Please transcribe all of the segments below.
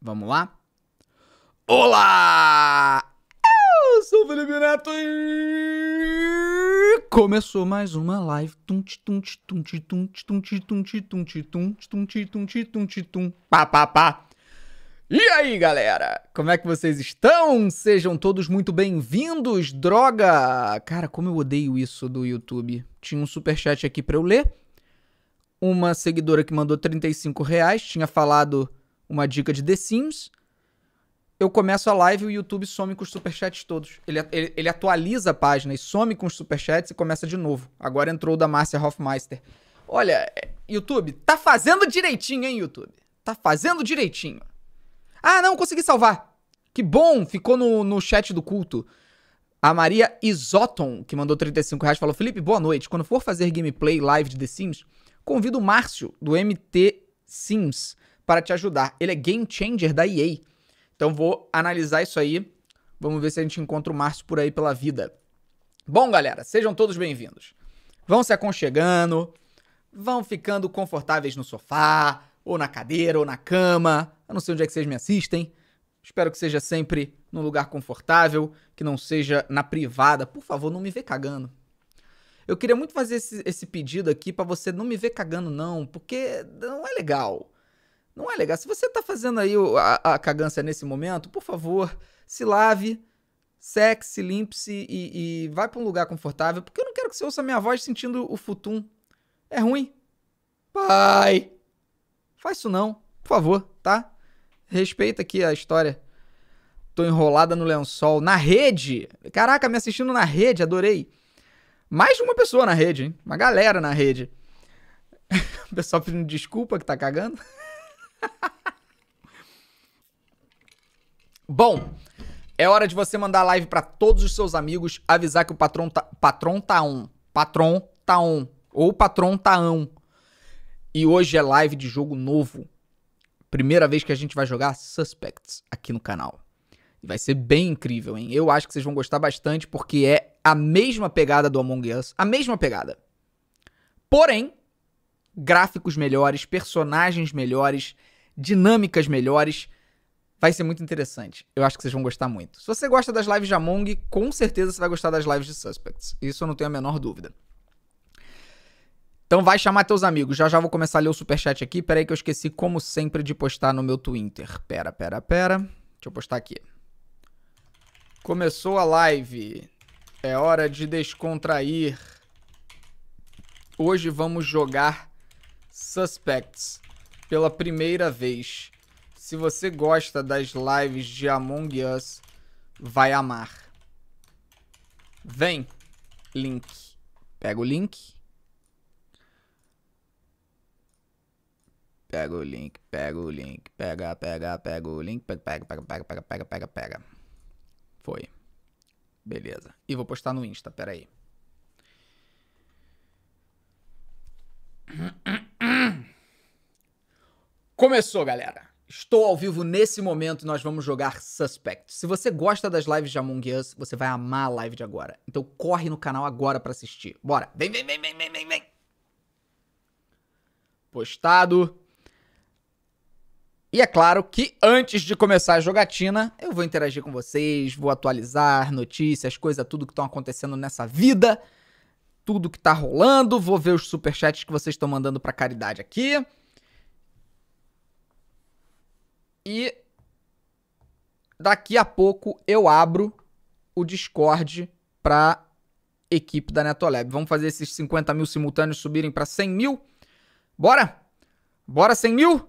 Vamos lá? Olá! Eu sou o Felipe Neto e... Começou mais uma live. Tum tum tum tum tum tum tum tum tum tum tum tum tum tum tum pá pá pá. E aí, galera? Como é que vocês estão? Sejam todos muito bem-vindos, droga! Cara, como eu odeio isso do YouTube. Tinha um super chat aqui para eu ler. Uma seguidora que mandou 35 reais tinha falado uma dica de The Sims. Eu começo a live e o YouTube some com os superchats todos. Ele, ele, ele atualiza a página e some com os superchats e começa de novo. Agora entrou o da Márcia Hoffmeister. Olha, é, YouTube, tá fazendo direitinho, hein, YouTube? Tá fazendo direitinho. Ah, não, consegui salvar. Que bom, ficou no, no chat do culto. A Maria Isoton, que mandou 35 reais, falou: Felipe, boa noite. Quando for fazer gameplay live de The Sims, convido o Márcio, do MT Sims, para te ajudar. Ele é game changer da EA. Então vou analisar isso aí. Vamos ver se a gente encontra o Márcio por aí pela vida. Bom, galera, sejam todos bem-vindos. Vão se aconchegando, vão ficando confortáveis no sofá, ou na cadeira, ou na cama. Eu não sei onde é que vocês me assistem. Espero que seja sempre num lugar confortável, que não seja na privada. Por favor, não me vê cagando. Eu queria muito fazer esse, esse pedido aqui para você não me ver cagando, não, porque não é legal. Não é legal. Se você está fazendo aí a, a cagância nesse momento, por favor, se lave, sexe, limpe-se e, e vai para um lugar confortável, porque eu não quero que você ouça minha voz sentindo o futum. É ruim. Pai! Faz isso não, por favor, tá? Respeita aqui a história. Tô enrolada no lençol. Na rede! Caraca, me assistindo na rede, adorei. Mais de uma pessoa na rede, hein? Uma galera na rede. o pessoal pedindo desculpa que tá cagando. Bom, é hora de você mandar live para todos os seus amigos, avisar que o patrão tá, patrão tá on. Patrão tá on. Ou patrão tá on. E hoje é live de jogo novo. Primeira vez que a gente vai jogar Suspects aqui no canal. E vai ser bem incrível, hein? Eu acho que vocês vão gostar bastante porque é a mesma pegada do Among Us. A mesma pegada. Porém, gráficos melhores, personagens melhores, dinâmicas melhores. Vai ser muito interessante. Eu acho que vocês vão gostar muito. Se você gosta das lives de Among, com certeza você vai gostar das lives de Suspects. Isso eu não tenho a menor dúvida. Então vai chamar teus amigos. Já já vou começar a ler o superchat aqui. Pera aí que eu esqueci, como sempre, de postar no meu Twitter. Pera, pera, pera. Deixa eu postar aqui. Começou a live. É hora de descontrair. Hoje vamos jogar Suspects pela primeira vez. Se você gosta das lives de Among Us, vai amar. Vem, link. Pega o link. Pega o link, pega o link, pega, pega, pega o link, pega, pega, pega, pega, pega, pega, pega, pega. Foi. Beleza. E vou postar no Insta, peraí. Começou, galera! Estou ao vivo nesse momento e nós vamos jogar Suspect. Se você gosta das lives de Among Us, você vai amar a live de agora. Então corre no canal agora para assistir. Bora! Vem, vem, vem, vem, vem, vem, vem! Postado. E é claro que antes de começar a jogatina, eu vou interagir com vocês, vou atualizar notícias, coisas, tudo que estão acontecendo nessa vida, tudo que tá rolando, vou ver os superchats que vocês estão mandando pra caridade aqui. E daqui a pouco eu abro o Discord para equipe da Netolab. Vamos fazer esses 50 mil simultâneos subirem para 100 mil? Bora? Bora 100 mil?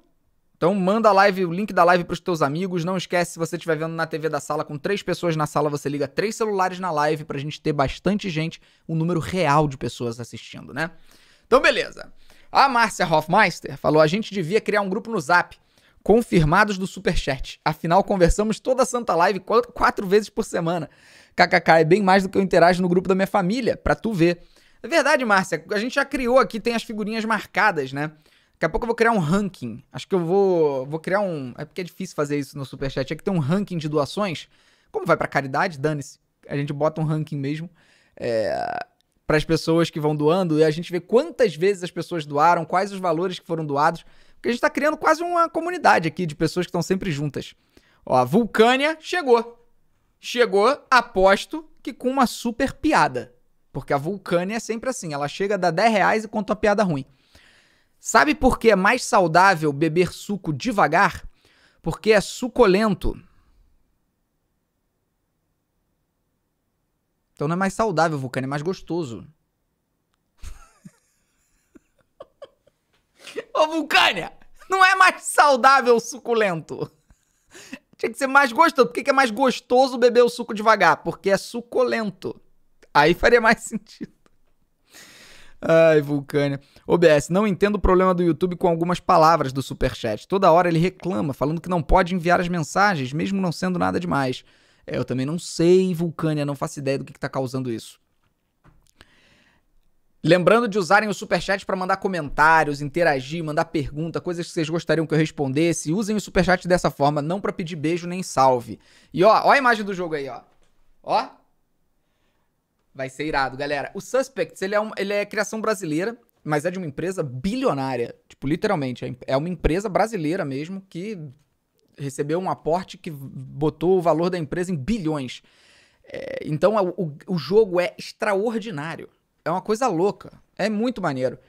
Então manda a live, o link da live para os teus amigos. Não esquece, se você estiver vendo na TV da sala, com três pessoas na sala, você liga três celulares na live para a gente ter bastante gente, um número real de pessoas assistindo, né? Então beleza. A Márcia Hoffmeister falou, a gente devia criar um grupo no Zap confirmados do Superchat. Afinal, conversamos toda a Santa Live quatro, vezes por semana. KKK é bem mais do que eu interajo no grupo da minha família, pra tu ver. É verdade, Márcia. A gente já criou aqui, tem as figurinhas marcadas, né? Daqui a pouco eu vou criar um ranking. Acho que eu vou, vou criar um. É porque é difícil fazer isso no Superchat. É que tem um ranking de doações. Como vai pra caridade, dane-se. A gente bota um ranking mesmo. É, para as pessoas que vão doando e a gente vê quantas vezes as pessoas doaram, quais os valores que foram doados. Porque a gente está criando quase uma comunidade aqui de pessoas que estão sempre juntas. Ó, a Vulcânia chegou. Chegou, aposto que com uma super piada. Porque a Vulcânia é sempre assim, ela chega a dar 10 reais e conta uma piada ruim. Sabe por que é mais saudável beber suco devagar? Porque é suculento. Então não é mais saudável, Vulcânia, é mais gostoso. Vulcânia! Não é mais saudável o suculento. Tinha que ser mais gostoso. Por que, que é mais gostoso beber o suco devagar? Porque é suculento. Aí faria mais sentido. Ai, Vulcânia. OBS, não entendo o problema do YouTube com algumas palavras do Superchat. Toda hora ele reclama, falando que não pode enviar as mensagens, mesmo não sendo nada demais. É, eu também não sei, Vulcânia, não faço ideia do que está causando isso. Lembrando de usarem o superchat para mandar comentários, interagir, mandar pergunta, coisas que vocês gostariam que eu respondesse. Usem o superchat dessa forma, não para pedir beijo nem salve. E ó, ó a imagem do jogo aí, ó. Ó. Vai ser irado, galera. O Suspects, ele é, um, ele é criação brasileira, mas é de uma empresa bilionária. Tipo, literalmente, é, é uma empresa brasileira mesmo que recebeu um aporte que botou o valor da empresa em bilhões. É, então, o, o jogo é extraordinário é uma coisa louca. É muito maneiro.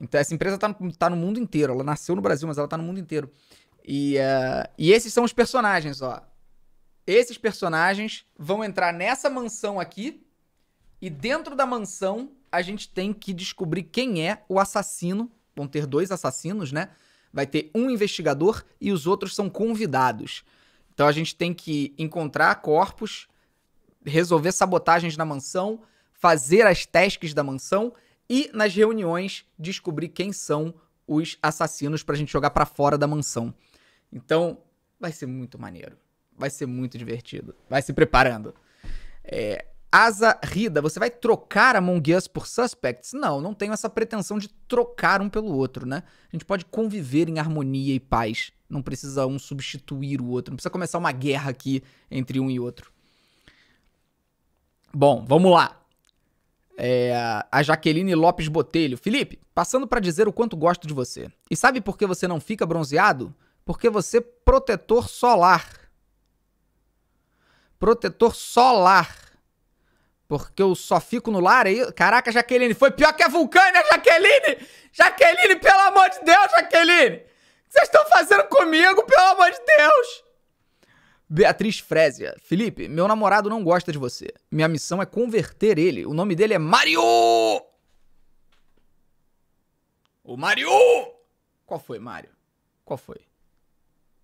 Então, essa empresa tá no, tá no mundo inteiro. Ela nasceu no Brasil, mas ela tá no mundo inteiro. E, uh, e esses são os personagens, ó. Esses personagens vão entrar nessa mansão aqui. E dentro da mansão, a gente tem que descobrir quem é o assassino. Vão ter dois assassinos, né? Vai ter um investigador e os outros são convidados. Então a gente tem que encontrar corpos, resolver sabotagens na mansão fazer as tasks da mansão e nas reuniões descobrir quem são os assassinos pra gente jogar para fora da mansão. Então, vai ser muito maneiro. Vai ser muito divertido. Vai se preparando. É, Asa Rida, você vai trocar Among Us por Suspects? Não, não tenho essa pretensão de trocar um pelo outro, né? A gente pode conviver em harmonia e paz. Não precisa um substituir o outro. Não precisa começar uma guerra aqui entre um e outro. Bom, vamos lá. É, a Jaqueline Lopes Botelho. Felipe, passando para dizer o quanto gosto de você. E sabe por que você não fica bronzeado? Porque você é protetor solar. Protetor solar. Porque eu só fico no lar aí. É Caraca, Jaqueline, foi pior que a Vulcânia, Jaqueline! Jaqueline, pelo amor de Deus, Jaqueline! O que vocês estão fazendo comigo, pelo amor de Deus? Beatriz Frésia. Felipe, meu namorado não gosta de você. Minha missão é converter ele. O nome dele é Mario! O Mario! Qual foi, Mario? Qual foi?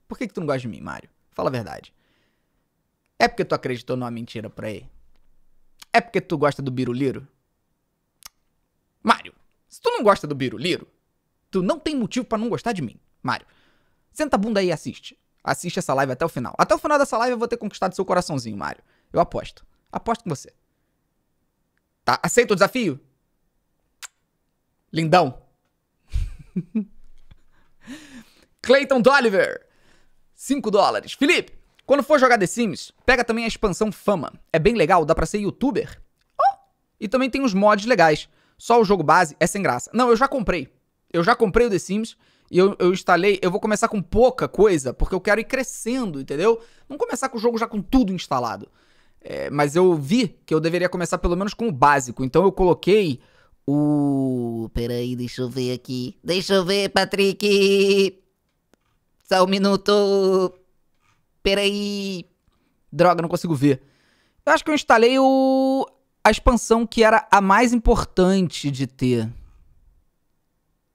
Por que, que tu não gosta de mim, Mario? Fala a verdade. É porque tu acreditou numa mentira pra ele? É porque tu gosta do biruliro? Mário, se tu não gosta do biruliro, tu não tem motivo para não gostar de mim, Mário. Senta a bunda aí e assiste. Assiste essa live até o final. Até o final dessa live eu vou ter conquistado seu coraçãozinho, Mário. Eu aposto. Aposto com você. Tá? Aceita o desafio? Lindão. Clayton Dolliver. 5 dólares. Felipe, quando for jogar The Sims, pega também a expansão Fama. É bem legal, dá pra ser youtuber. Oh! E também tem uns mods legais. Só o jogo base é sem graça. Não, eu já comprei. Eu já comprei o The Sims e eu, eu instalei, eu vou começar com pouca coisa, porque eu quero ir crescendo, entendeu? Não começar com o jogo já com tudo instalado. É, mas eu vi que eu deveria começar pelo menos com o básico. Então eu coloquei o. Peraí, deixa eu ver aqui. Deixa eu ver, Patrick! Só um minuto! Peraí! Droga, não consigo ver. Eu acho que eu instalei o. A expansão que era a mais importante de ter.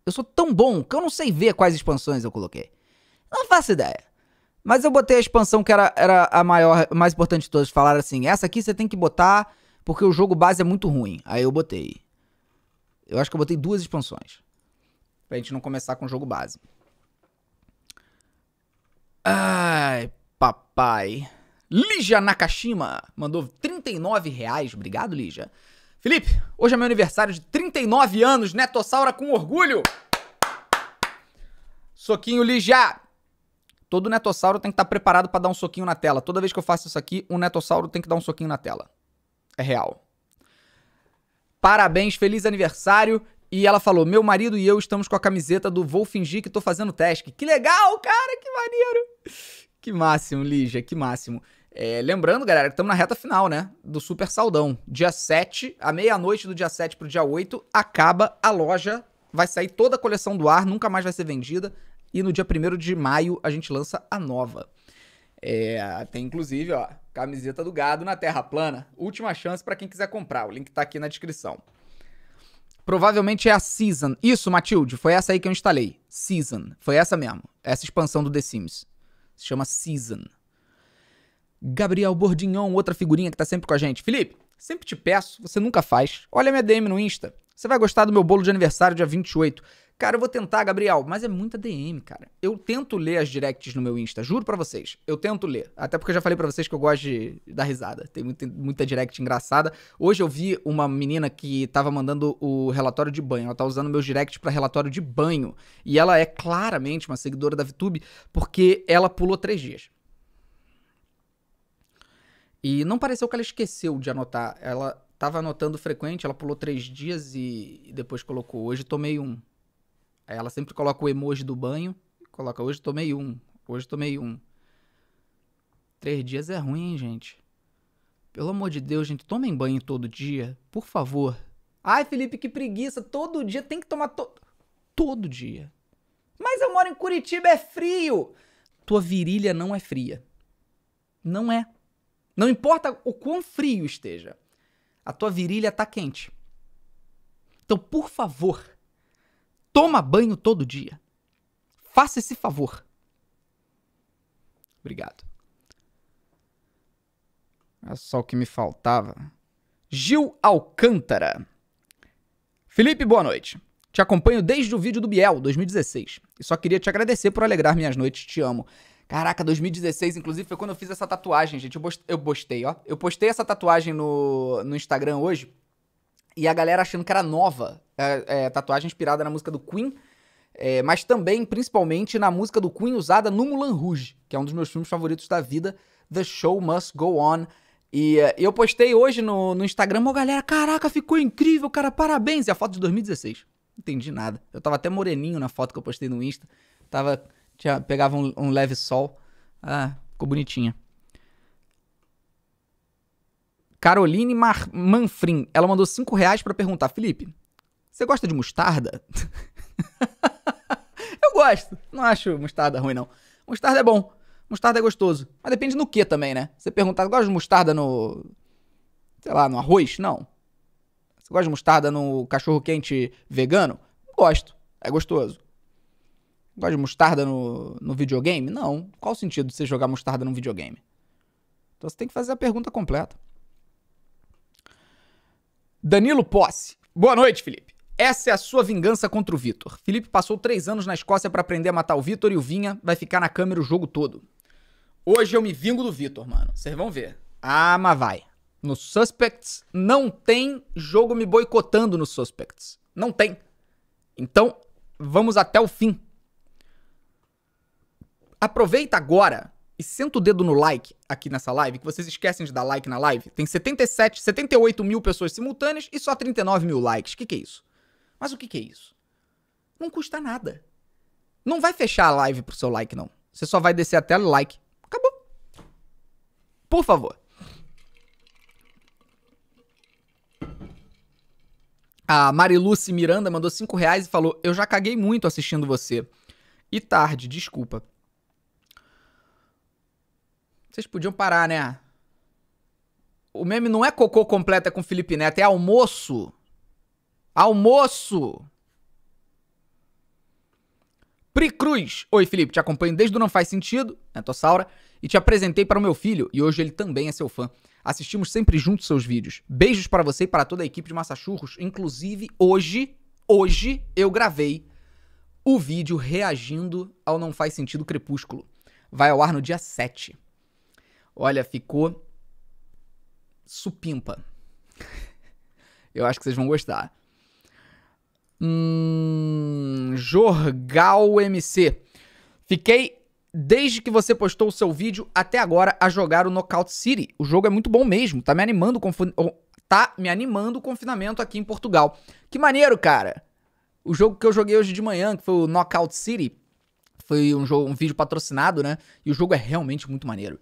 Eu sou tão bom que eu não sei ver quais expansões eu coloquei. Não faço ideia. Mas eu botei a expansão que era, era a maior, mais importante de todas. Falaram assim: essa aqui você tem que botar porque o jogo base é muito ruim. Aí eu botei. Eu acho que eu botei duas expansões. Pra gente não começar com o jogo base. Ai, papai. Lija Nakashima mandou 39 reais. Obrigado, Lija. Felipe, hoje é meu aniversário de 39 anos, Netossaura com orgulho! Soquinho Ligia! Todo netossauro tem que estar tá preparado para dar um soquinho na tela. Toda vez que eu faço isso aqui, um netossauro tem que dar um soquinho na tela. É real. Parabéns, feliz aniversário. E ela falou: Meu marido e eu estamos com a camiseta do Vou Fingir que tô fazendo teste. Que legal, cara, que maneiro! Que máximo, Lígia, que máximo. É, lembrando, galera, que estamos na reta final, né? Do Super Saldão. Dia 7, à meia-noite do dia 7 pro dia 8, acaba a loja. Vai sair toda a coleção do ar, nunca mais vai ser vendida. E no dia 1 de maio a gente lança a nova. É, tem inclusive, ó, camiseta do gado na Terra Plana. Última chance para quem quiser comprar. O link tá aqui na descrição. Provavelmente é a Season. Isso, Matilde, foi essa aí que eu instalei. Season. Foi essa mesmo. Essa expansão do The Sims. Se chama Season. Gabriel Bordignon, outra figurinha que tá sempre com a gente. Felipe, sempre te peço, você nunca faz. Olha minha DM no Insta. Você vai gostar do meu bolo de aniversário dia 28. Cara, eu vou tentar, Gabriel, mas é muita DM, cara. Eu tento ler as directs no meu Insta, juro para vocês. Eu tento ler. Até porque eu já falei para vocês que eu gosto de dar risada. Tem muita, muita direct engraçada. Hoje eu vi uma menina que tava mandando o relatório de banho. Ela tá usando meus directs para relatório de banho. E ela é claramente uma seguidora da VTube porque ela pulou três dias. E não pareceu que ela esqueceu de anotar. Ela estava anotando frequente, ela pulou três dias e, e depois colocou hoje tomei um. Aí ela sempre coloca o emoji do banho, coloca hoje tomei um, hoje tomei um. Três dias é ruim, hein, gente? Pelo amor de Deus, gente, tomem banho todo dia, por favor. Ai, Felipe, que preguiça, todo dia tem que tomar to... todo dia. Mas eu moro em Curitiba, é frio. Tua virilha não é fria. Não é. Não importa o quão frio esteja, a tua virilha tá quente. Então, por favor, toma banho todo dia. Faça esse favor. Obrigado. É só o que me faltava. Gil Alcântara. Felipe, boa noite. Te acompanho desde o vídeo do Biel, 2016. E só queria te agradecer por alegrar minhas noites. Te amo. Caraca, 2016, inclusive, foi quando eu fiz essa tatuagem, gente. Eu postei, ó. Eu postei essa tatuagem no, no Instagram hoje. E a galera achando que era nova. É, é, tatuagem inspirada na música do Queen. É, mas também, principalmente, na música do Queen usada no Mulan Rouge, que é um dos meus filmes favoritos da vida. The Show Must Go On. E uh, eu postei hoje no, no Instagram, uma galera, caraca, ficou incrível, cara, parabéns. E a foto de 2016. Não entendi nada. Eu tava até moreninho na foto que eu postei no Insta. Tava tinha, pegava um, um leve sol. Ah, ficou bonitinha. Caroline Mar Manfrim, ela mandou 5 reais pra perguntar, Felipe, você gosta de mostarda? eu gosto, não acho mostarda ruim não. Mostarda é bom, mostarda é gostoso, mas depende no que também, né? Você perguntar, gosta de mostarda no, sei lá, no arroz? Não. Você gosta de mostarda no cachorro quente vegano? Gosto, é gostoso. Gosta de mostarda no, no videogame? Não. Qual o sentido de você jogar mostarda num videogame? Então você tem que fazer a pergunta completa. Danilo Posse. Boa noite, Felipe. Essa é a sua vingança contra o Vitor. Felipe passou três anos na Escócia para aprender a matar o Vitor e o Vinha vai ficar na câmera o jogo todo. Hoje eu me vingo do Vitor, mano. Vocês vão ver. Ah, mas vai. No Suspects não tem jogo me boicotando no Suspects. Não tem. Então, vamos até o fim. Aproveita agora e senta o dedo no like aqui nessa live, que vocês esquecem de dar like na live. Tem 77, 78 mil pessoas simultâneas e só 39 mil likes. O que, que é isso? Mas o que, que é isso? Não custa nada. Não vai fechar a live pro seu like, não. Você só vai descer a tela e like. Acabou. Por favor. A Mariluce Miranda mandou 5 reais e falou: Eu já caguei muito assistindo você. E tarde, desculpa. Vocês podiam parar, né? O meme não é cocô completa com Felipe Neto, é almoço. Almoço! Pri Cruz. Oi, Felipe, te acompanho desde o Não Faz Sentido, né, Tossaura? e te apresentei para o meu filho, e hoje ele também é seu fã. Assistimos sempre juntos seus vídeos. Beijos para você e para toda a equipe de Massachurros. Inclusive, hoje, hoje, eu gravei o vídeo reagindo ao Não Faz Sentido Crepúsculo. Vai ao ar no dia 7. Olha, ficou supimpa. Eu acho que vocês vão gostar. Hum, Jorgal MC. Fiquei desde que você postou o seu vídeo até agora a jogar o Knockout City. O jogo é muito bom mesmo, tá me animando confun... Oh, tá me animando o confinamento aqui em Portugal. Que maneiro, cara. O jogo que eu joguei hoje de manhã, que foi o Knockout City, foi um jogo, um vídeo patrocinado, né? E o jogo é realmente muito maneiro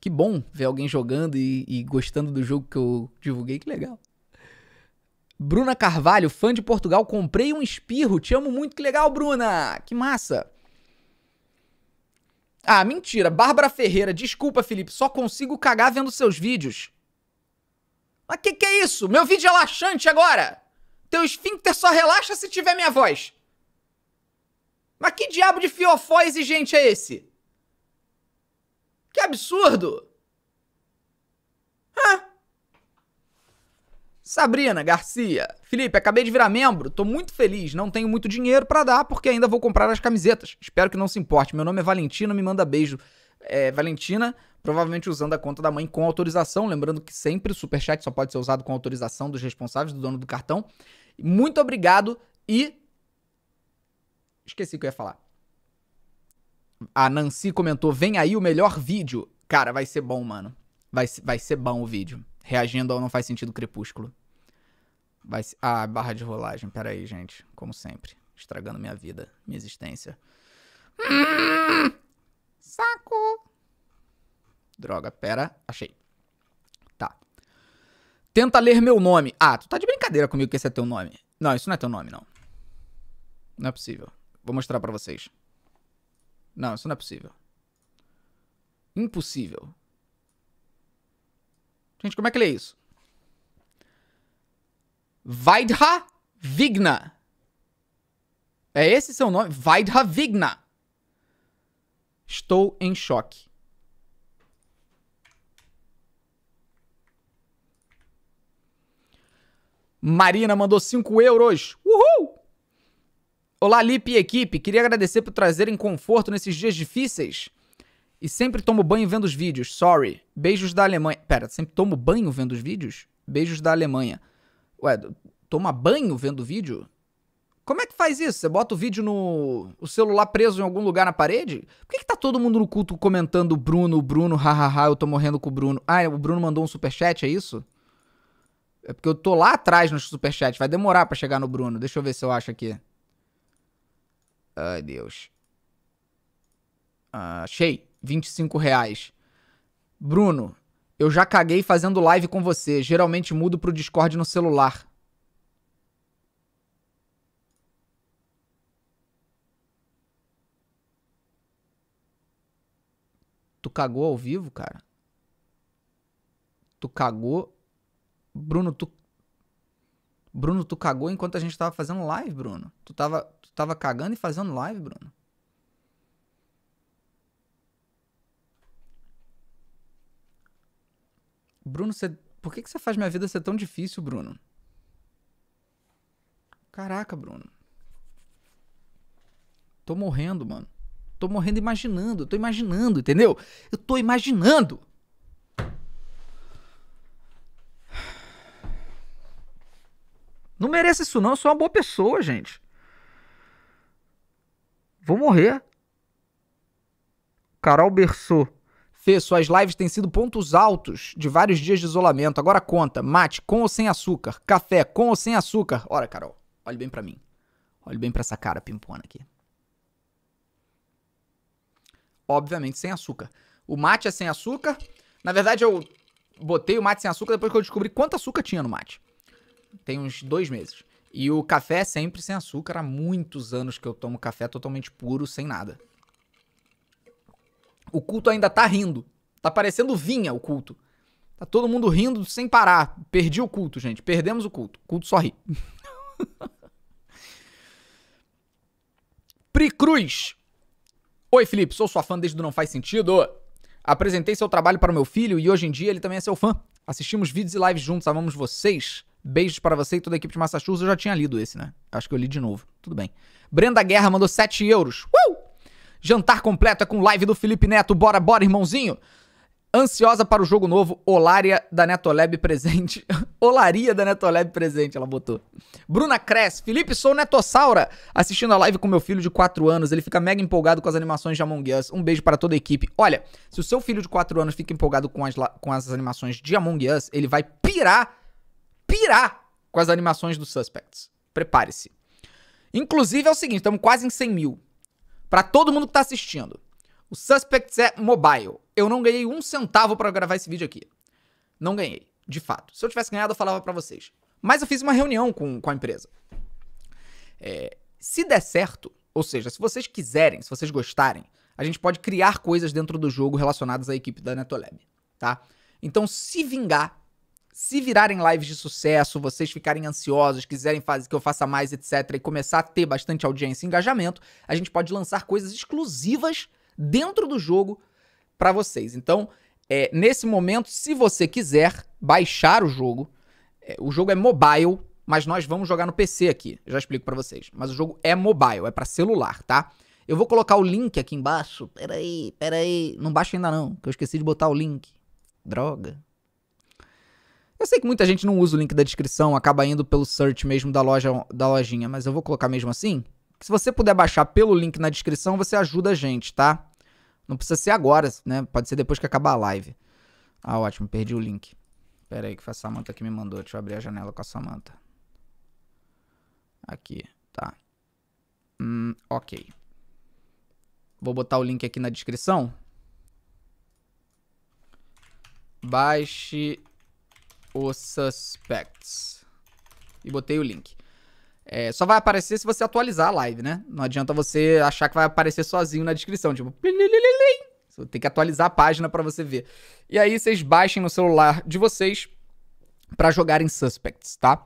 que bom ver alguém jogando e, e gostando do jogo que eu divulguei, que legal. Bruna Carvalho, fã de Portugal, comprei um espirro, te amo muito, que legal, Bruna! Que massa! Ah, mentira, Bárbara Ferreira, desculpa, Felipe, só consigo cagar vendo seus vídeos. Mas que que é isso? Meu vídeo é laxante agora! Teu esfíncter só relaxa se tiver minha voz! Mas que diabo de fiofó exigente é esse? Que absurdo! Hã? Sabrina Garcia. Felipe, acabei de virar membro, tô muito feliz, não tenho muito dinheiro para dar porque ainda vou comprar as camisetas. Espero que não se importe. Meu nome é Valentina, me manda beijo. É, Valentina, provavelmente usando a conta da mãe com autorização, lembrando que sempre o superchat só pode ser usado com autorização dos responsáveis, do dono do cartão. Muito obrigado e esqueci o que eu ia falar a Nancy comentou: vem aí o melhor vídeo. Cara, vai ser bom, mano. Vai, vai ser bom o vídeo. Reagindo ao Não Faz Sentido Crepúsculo. Vai ser... Ah, barra de rolagem. Pera aí, gente. Como sempre. Estragando minha vida, minha existência. Hum, saco! Droga, pera. Achei. Tá. Tenta ler meu nome. Ah, tu tá de brincadeira comigo que esse é teu nome. Não, isso não é teu nome, não. Não é possível. Vou mostrar para vocês. Não, isso não é possível. Impossível. Gente, como é que lê é isso? Vaidha Vigna. É esse seu nome? Vaidha Vigna. Estou em choque. Marina mandou 5 euros. Uhul! Olá, Lipe e equipe. Queria agradecer por trazerem conforto nesses dias difíceis. E sempre tomo banho vendo os vídeos. Sorry. Beijos da Alemanha. Pera, sempre tomo banho vendo os vídeos? Beijos da Alemanha. Ué, toma banho vendo o vídeo? Como é que faz isso? Você bota o vídeo no. o celular preso em algum lugar na parede? Por que, que tá todo mundo no culto comentando Bruno, Bruno, hahaha, eu tô morrendo com o Bruno? Ah, o Bruno mandou um superchat, é isso? É porque eu tô lá atrás no superchat, vai demorar para chegar no Bruno. Deixa eu ver se eu acho aqui. Ai, Deus. Ah, achei. 25 reais. Bruno, eu já caguei fazendo live com você. Geralmente mudo pro Discord no celular. Tu cagou ao vivo, cara? Tu cagou. Bruno, tu. Bruno, tu cagou enquanto a gente tava fazendo live, Bruno. Tu tava Tu tava cagando e fazendo live, Bruno? Bruno, você... por que, que você faz minha vida ser tão difícil, Bruno? Caraca, Bruno. Tô morrendo, mano. Tô morrendo imaginando, tô imaginando, entendeu? Eu tô imaginando. Não merece isso não, eu sou uma boa pessoa, gente vou morrer. Carol Bersou. Fê, suas lives têm sido pontos altos de vários dias de isolamento. Agora conta, mate com ou sem açúcar, café com ou sem açúcar. Ora, Carol, olhe bem para mim. Olhe bem para essa cara pimpona aqui. Obviamente sem açúcar. O mate é sem açúcar. Na verdade, eu botei o mate sem açúcar depois que eu descobri quanto açúcar tinha no mate. Tem uns dois meses. E o café é sempre sem açúcar. Há muitos anos que eu tomo café totalmente puro, sem nada. O culto ainda tá rindo. Tá parecendo vinha o culto. Tá todo mundo rindo sem parar. Perdi o culto, gente. Perdemos o culto. O culto só ri. Pri Cruz. Oi, Felipe. Sou sua fã desde o Não Faz Sentido. Apresentei seu trabalho para o meu filho e hoje em dia ele também é seu fã. Assistimos vídeos e lives juntos. Amamos vocês. Beijos para você e toda a equipe de Massachusetts. Eu já tinha lido esse, né? Acho que eu li de novo. Tudo bem. Brenda Guerra mandou 7 euros. Uh! Jantar completo é com live do Felipe Neto. Bora, bora, irmãozinho. Ansiosa para o jogo novo, Olária da Netolab presente. Olaria da Netolab presente, ela botou. Bruna Cress, Felipe, sou Netossaura, assistindo a live com meu filho de 4 anos. Ele fica mega empolgado com as animações de Among Us. Um beijo para toda a equipe. Olha, se o seu filho de 4 anos fica empolgado com as, com as animações de Among Us, ele vai pirar pirar com as animações do Suspects. Prepare-se. Inclusive é o seguinte, estamos quase em 100 mil. Para todo mundo que está assistindo, o Suspects é mobile. Eu não ganhei um centavo para gravar esse vídeo aqui. Não ganhei, de fato. Se eu tivesse ganhado, eu falava para vocês. Mas eu fiz uma reunião com, com a empresa. É, se der certo, ou seja, se vocês quiserem, se vocês gostarem, a gente pode criar coisas dentro do jogo relacionadas à equipe da Netolab, tá? Então, se vingar, se virarem lives de sucesso, vocês ficarem ansiosos, quiserem fazer que eu faça mais, etc, e começar a ter bastante audiência e engajamento, a gente pode lançar coisas exclusivas dentro do jogo para vocês. Então, é, nesse momento, se você quiser baixar o jogo, é, o jogo é mobile, mas nós vamos jogar no PC aqui. já explico para vocês. Mas o jogo é mobile, é para celular, tá? Eu vou colocar o link aqui embaixo. Peraí, peraí. Não baixa ainda não, que eu esqueci de botar o link. Droga. Eu sei que muita gente não usa o link da descrição, acaba indo pelo search mesmo da loja da lojinha, mas eu vou colocar mesmo assim. Se você puder baixar pelo link na descrição, você ajuda a gente, tá? Não precisa ser agora, né? Pode ser depois que acabar a live. Ah, ótimo, perdi o link. Pera aí que foi a Samanta que me mandou. Deixa eu abrir a janela com a Samanta. Aqui, tá. Hum, ok. Vou botar o link aqui na descrição. Baixe os suspects. E botei o link. É, só vai aparecer se você atualizar a live, né? Não adianta você achar que vai aparecer sozinho na descrição, tipo... Você tem que atualizar a página para você ver. E aí vocês baixem no celular de vocês para jogarem Suspects, tá?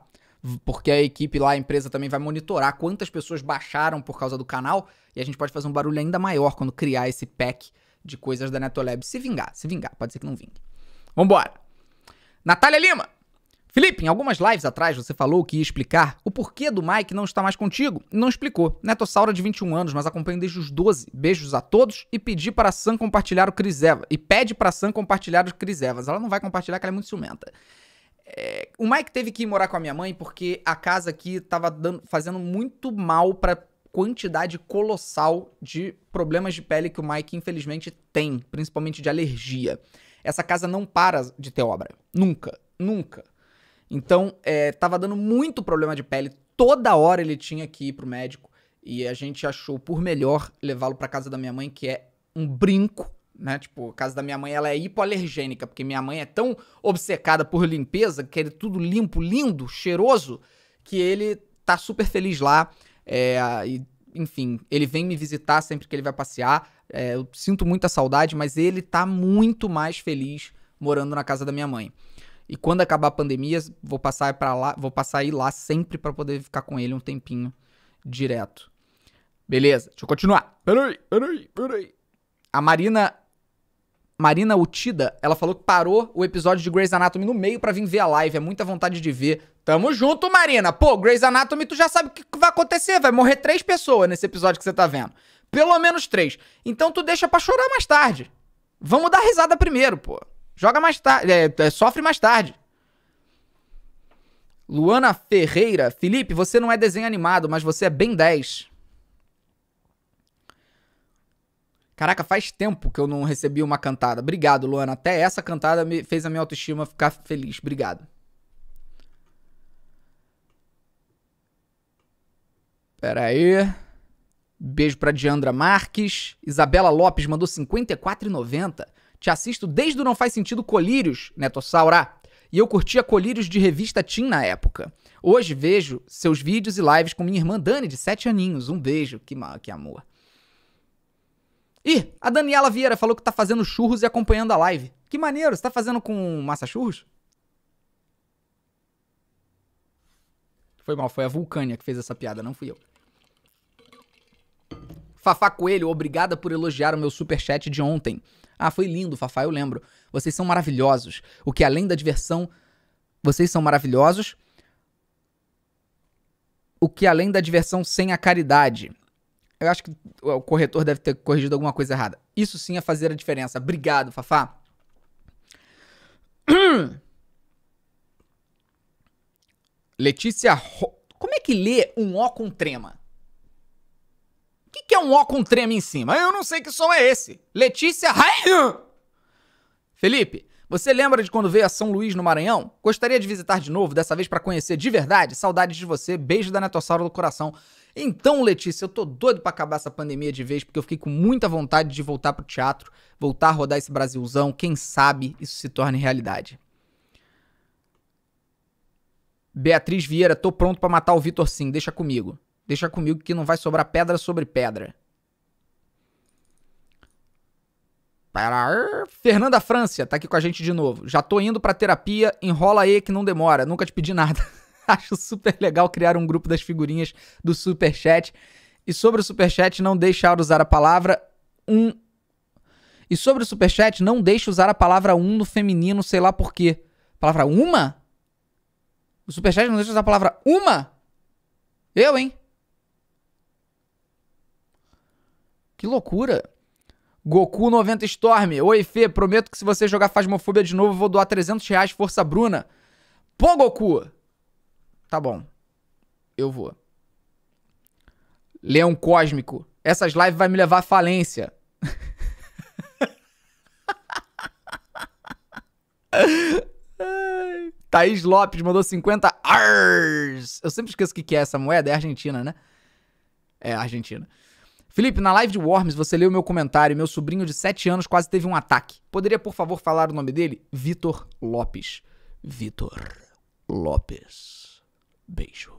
Porque a equipe lá, a empresa também vai monitorar quantas pessoas baixaram por causa do canal e a gente pode fazer um barulho ainda maior quando criar esse pack de coisas da Netolab. Se vingar, se vingar, pode ser que não vingue. Vambora! Natália Lima. Felipe, em algumas lives atrás você falou que ia explicar o porquê do Mike não estar mais contigo. Não explicou. Netossauro de 21 anos, mas acompanho desde os 12. Beijos a todos e pedi para a Sam compartilhar o Cris Eva. E pede para a Sam compartilhar o Cris Evas. Ela não vai compartilhar que ela é muito ciumenta. É, o Mike teve que ir morar com a minha mãe porque a casa aqui estava fazendo muito mal para quantidade colossal de problemas de pele que o Mike infelizmente tem, principalmente de alergia. Essa casa não para de ter obra. Nunca. Nunca. Então, é, tava dando muito problema de pele. Toda hora ele tinha que ir pro médico. E a gente achou por melhor levá-lo pra casa da minha mãe, que é um brinco, né? Tipo, a casa da minha mãe, ela é hipoalergênica, porque minha mãe é tão obcecada por limpeza, que é tudo limpo, lindo, cheiroso, que ele tá super feliz lá. É, e, enfim, ele vem me visitar sempre que ele vai passear. É, eu sinto muita saudade, mas ele tá muito mais feliz morando na casa da minha mãe. E quando acabar a pandemia, vou passar para lá, vou passar ir lá sempre para poder ficar com ele um tempinho direto. Beleza, deixa eu continuar. Peraí, peraí, peraí. A Marina Marina Utida, ela falou que parou o episódio de Grey's Anatomy no meio para vir ver a live. É muita vontade de ver. Tamo junto, Marina. Pô, Grey's Anatomy, tu já sabe o que vai acontecer. Vai morrer três pessoas nesse episódio que você tá vendo. Pelo menos três. Então tu deixa pra chorar mais tarde. Vamos dar risada primeiro, pô. Joga mais tarde. É, é, sofre mais tarde. Luana Ferreira. Felipe, você não é desenho animado, mas você é bem 10. Caraca, faz tempo que eu não recebi uma cantada. Obrigado, Luana. Até essa cantada me fez a minha autoestima ficar feliz. Obrigado. Pera aí. Beijo pra Diandra Marques. Isabela Lopes mandou 54,90. Te assisto desde o Não Faz Sentido Colírios, Netossaura. E eu curtia Colírios de revista Tim na época. Hoje vejo seus vídeos e lives com minha irmã Dani, de 7 aninhos. Um beijo, que, que amor. Ih, a Daniela Vieira falou que tá fazendo churros e acompanhando a live. Que maneiro, você tá fazendo com massa churros? Foi mal, foi a Vulcânia que fez essa piada, não fui eu. Fafá Coelho, obrigada por elogiar o meu super chat de ontem. Ah, foi lindo, Fafá, eu lembro. Vocês são maravilhosos. O que além da diversão, vocês são maravilhosos. O que além da diversão sem a caridade. Eu acho que o corretor deve ter corrigido alguma coisa errada. Isso sim é fazer a diferença. Obrigado, Fafá. Letícia Ro... Como é que lê um O com trema? que, que é um O com trema em cima? Eu não sei que som é esse. Letícia Rainha! Felipe, você lembra de quando veio a São Luís no Maranhão? Gostaria de visitar de novo, dessa vez para conhecer de verdade? Saudades de você, beijo da Netossauro do coração. Então, Letícia, eu tô doido para acabar essa pandemia de vez, porque eu fiquei com muita vontade de voltar pro teatro, voltar a rodar esse Brasilzão, quem sabe isso se torne realidade. Beatriz Vieira, tô pronto para matar o Vitor sim, deixa comigo. Deixa comigo que não vai sobrar pedra sobre pedra. Fernanda França tá aqui com a gente de novo. Já tô indo pra terapia, enrola aí que não demora, nunca te pedi nada. Acho super legal criar um grupo das figurinhas do Superchat. E sobre o Superchat, não deixar usar a palavra um. E sobre o Superchat, não deixe usar a palavra um no feminino, sei lá por quê. Palavra uma? O Superchat não deixa usar a palavra uma? Eu, hein? Que loucura. Goku 90 Storm. Oi, Fê, prometo que se você jogar Fasmofobia de novo, eu vou doar 300 reais, força Bruna. Pô, Goku! Tá bom. Eu vou. Leão Cósmico. Essas lives vai me levar à falência. Thaís Lopes mandou 50 ars. Eu sempre esqueço o que é essa moeda. É argentina, né? É argentina. Felipe, na live de Worms você leu meu comentário. Meu sobrinho de 7 anos quase teve um ataque. Poderia, por favor, falar o nome dele? Vitor Lopes. Vitor Lopes. Beijo.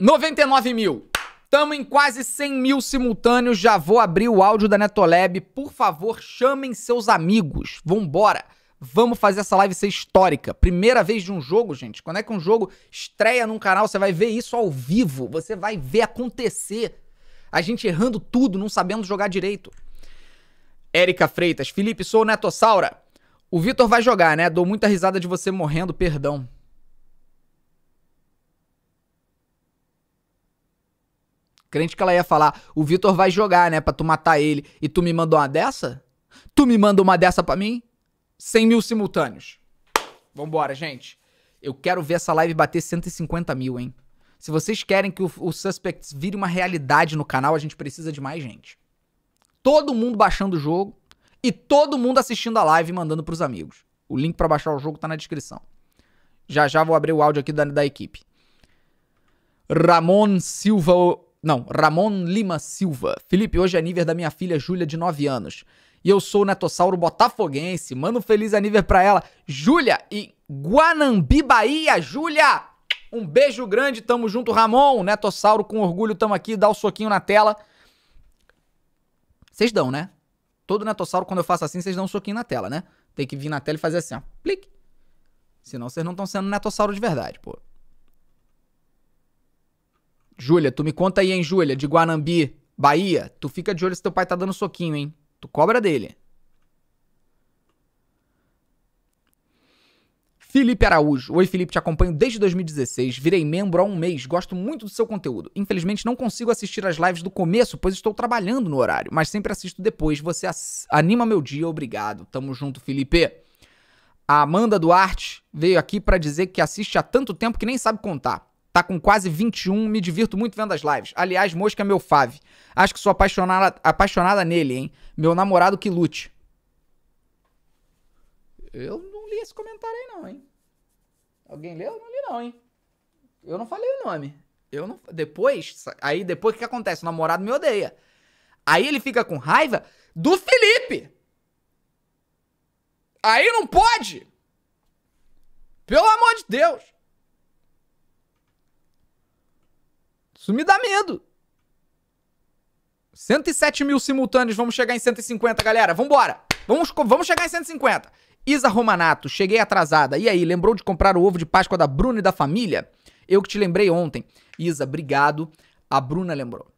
99 mil. Tamo em quase 100 mil simultâneos. Já vou abrir o áudio da Netolab. Por favor, chamem seus amigos. Vambora. Vamos fazer essa live ser histórica. Primeira vez de um jogo, gente. Quando é que um jogo estreia num canal, você vai ver isso ao vivo. Você vai ver acontecer. A gente errando tudo, não sabendo jogar direito. Érica Freitas. Felipe, sou o Netossaura. O Vitor vai jogar, né? Dou muita risada de você morrendo, perdão. Crente que ela ia falar, o Vitor vai jogar, né? Pra tu matar ele. E tu me mandou uma dessa? Tu me manda uma dessa pra mim? 100 mil simultâneos. Vambora, gente. Eu quero ver essa live bater 150 mil, hein? Se vocês querem que o, o Suspects vire uma realidade no canal, a gente precisa de mais gente. Todo mundo baixando o jogo e todo mundo assistindo a live e mandando pros amigos. O link para baixar o jogo tá na descrição. Já já vou abrir o áudio aqui da, da equipe. Ramon Silva. Não, Ramon Lima Silva. Felipe, hoje é nível da minha filha Júlia, de 9 anos. E eu sou o Netossauro Botafoguense. Manda um feliz aniversário pra ela, Júlia, e Guanambi, Bahia. Júlia, um beijo grande. Tamo junto, Ramon. Netossauro com orgulho, tamo aqui. Dá o um soquinho na tela. Vocês dão, né? Todo Netossauro, quando eu faço assim, vocês dão um soquinho na tela, né? Tem que vir na tela e fazer assim, ó. clique. Senão vocês não estão sendo Netossauro de verdade, pô. Júlia, tu me conta aí, hein, Júlia, de Guanambi, Bahia. Tu fica de olho se teu pai tá dando soquinho, hein? Tu cobra dele. Felipe Araújo. Oi, Felipe, te acompanho desde 2016. Virei membro há um mês. Gosto muito do seu conteúdo. Infelizmente, não consigo assistir as lives do começo, pois estou trabalhando no horário, mas sempre assisto depois. Você anima meu dia. Obrigado. Tamo junto, Felipe. A Amanda Duarte veio aqui para dizer que assiste há tanto tempo que nem sabe contar. Tá com quase 21, me divirto muito vendo as lives. Aliás, Mosca é meu fave. Acho que sou apaixonada, apaixonada nele, hein? Meu namorado que lute. Eu não li esse comentário aí não, hein? Alguém leu? Eu não li não, hein? Eu não falei o nome. Eu não... Depois, aí depois o que acontece? O namorado me odeia. Aí ele fica com raiva do Felipe. Aí não pode! Pelo amor de Deus! Isso me dá medo. 107 mil simultâneos, vamos chegar em 150, galera. Vambora! Vamos, vamos chegar em 150. Isa Romanato, cheguei atrasada. E aí, lembrou de comprar o ovo de Páscoa da Bruna e da família? Eu que te lembrei ontem. Isa, obrigado. A Bruna lembrou.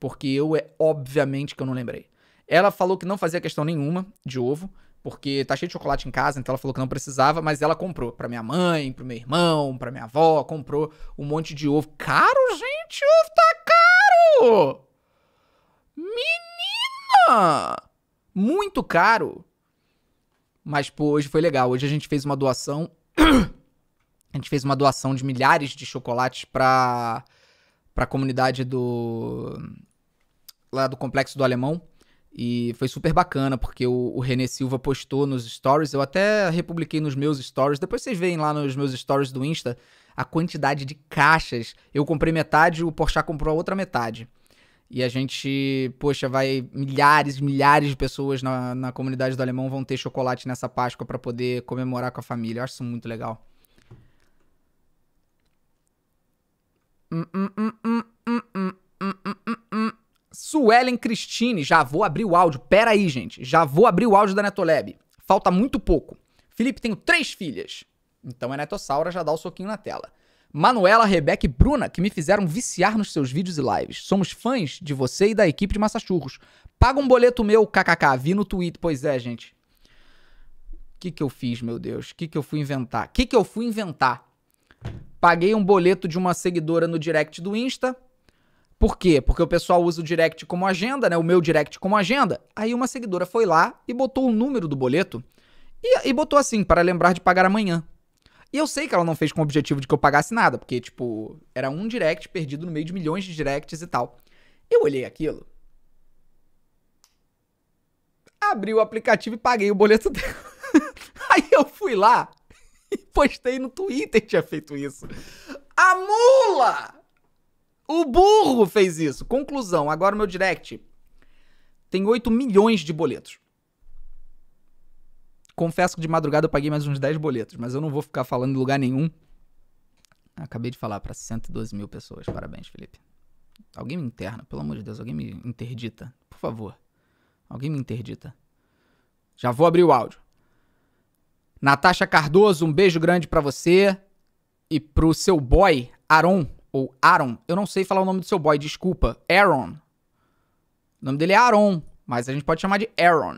Porque eu é obviamente que eu não lembrei. Ela falou que não fazia questão nenhuma de ovo, porque tá cheio de chocolate em casa, então ela falou que não precisava, mas ela comprou para minha mãe, pro meu irmão, para minha avó, comprou um monte de ovo. Caro, gente, ovo tá caro! Menina! Muito caro. Mas pô, hoje foi legal. Hoje a gente fez uma doação. a gente fez uma doação de milhares de chocolates para para comunidade do lá do complexo do Alemão e foi super bacana, porque o, o René Silva postou nos stories, eu até republiquei nos meus stories, depois vocês veem lá nos meus stories do Insta a quantidade de caixas. Eu comprei metade, o Porchat comprou a outra metade. E a gente, poxa, vai milhares, milhares de pessoas na, na comunidade do Alemão vão ter chocolate nessa Páscoa para poder comemorar com a família. Eu acho isso muito legal. hum, hum, hum, hum, hum, hum, hum, hum. hum, hum, hum. Suelen Cristine, já vou abrir o áudio. Pera aí, gente. Já vou abrir o áudio da Netolab. Falta muito pouco. Felipe, tenho três filhas. Então a é Netossaura já dá o soquinho na tela. Manuela, Rebeca e Bruna, que me fizeram viciar nos seus vídeos e lives. Somos fãs de você e da equipe de Massachurros. Paga um boleto meu, kkk. Vi no Twitter. Pois é, gente. O que, que eu fiz, meu Deus? O que, que eu fui inventar? O que, que eu fui inventar? Paguei um boleto de uma seguidora no direct do Insta por quê? Porque o pessoal usa o direct como agenda, né? O meu direct como agenda. Aí uma seguidora foi lá e botou o número do boleto e, e botou assim, para lembrar de pagar amanhã. E eu sei que ela não fez com o objetivo de que eu pagasse nada, porque, tipo, era um direct perdido no meio de milhões de directs e tal. Eu olhei aquilo. Abri o aplicativo e paguei o boleto dela. Aí eu fui lá e postei no Twitter que tinha feito isso. A mula! O burro fez isso. Conclusão, agora o meu direct tem 8 milhões de boletos. Confesso que de madrugada eu paguei mais uns 10 boletos, mas eu não vou ficar falando em lugar nenhum. Acabei de falar para 112 mil pessoas. Parabéns, Felipe. Alguém me interna, pelo amor de Deus, alguém me interdita. Por favor. Alguém me interdita. Já vou abrir o áudio. Natasha Cardoso, um beijo grande para você e pro seu boy, Aron, ou Aaron, eu não sei falar o nome do seu boy, desculpa, Aaron. O nome dele é Aaron, mas a gente pode chamar de Aaron.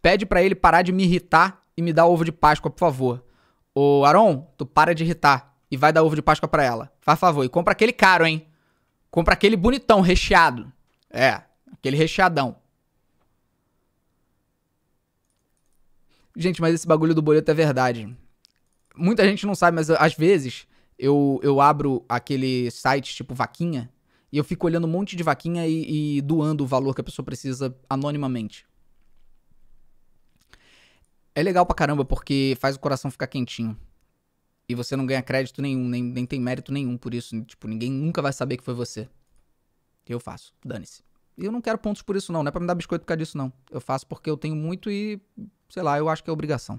Pede para ele parar de me irritar e me dar ovo de Páscoa, por favor. Ô, Aaron, tu para de irritar e vai dar ovo de Páscoa para ela. Faz favor, e compra aquele caro, hein? Compra aquele bonitão, recheado. É, aquele recheadão. Gente, mas esse bagulho do boleto é verdade. Muita gente não sabe, mas às vezes eu, eu abro aquele site tipo Vaquinha e eu fico olhando um monte de vaquinha e, e doando o valor que a pessoa precisa anonimamente. É legal pra caramba porque faz o coração ficar quentinho. E você não ganha crédito nenhum, nem, nem tem mérito nenhum por isso. Tipo, ninguém nunca vai saber que foi você. Eu faço, dane-se. E eu não quero pontos por isso, não. Não é pra me dar biscoito por causa disso, não. Eu faço porque eu tenho muito e, sei lá, eu acho que é obrigação.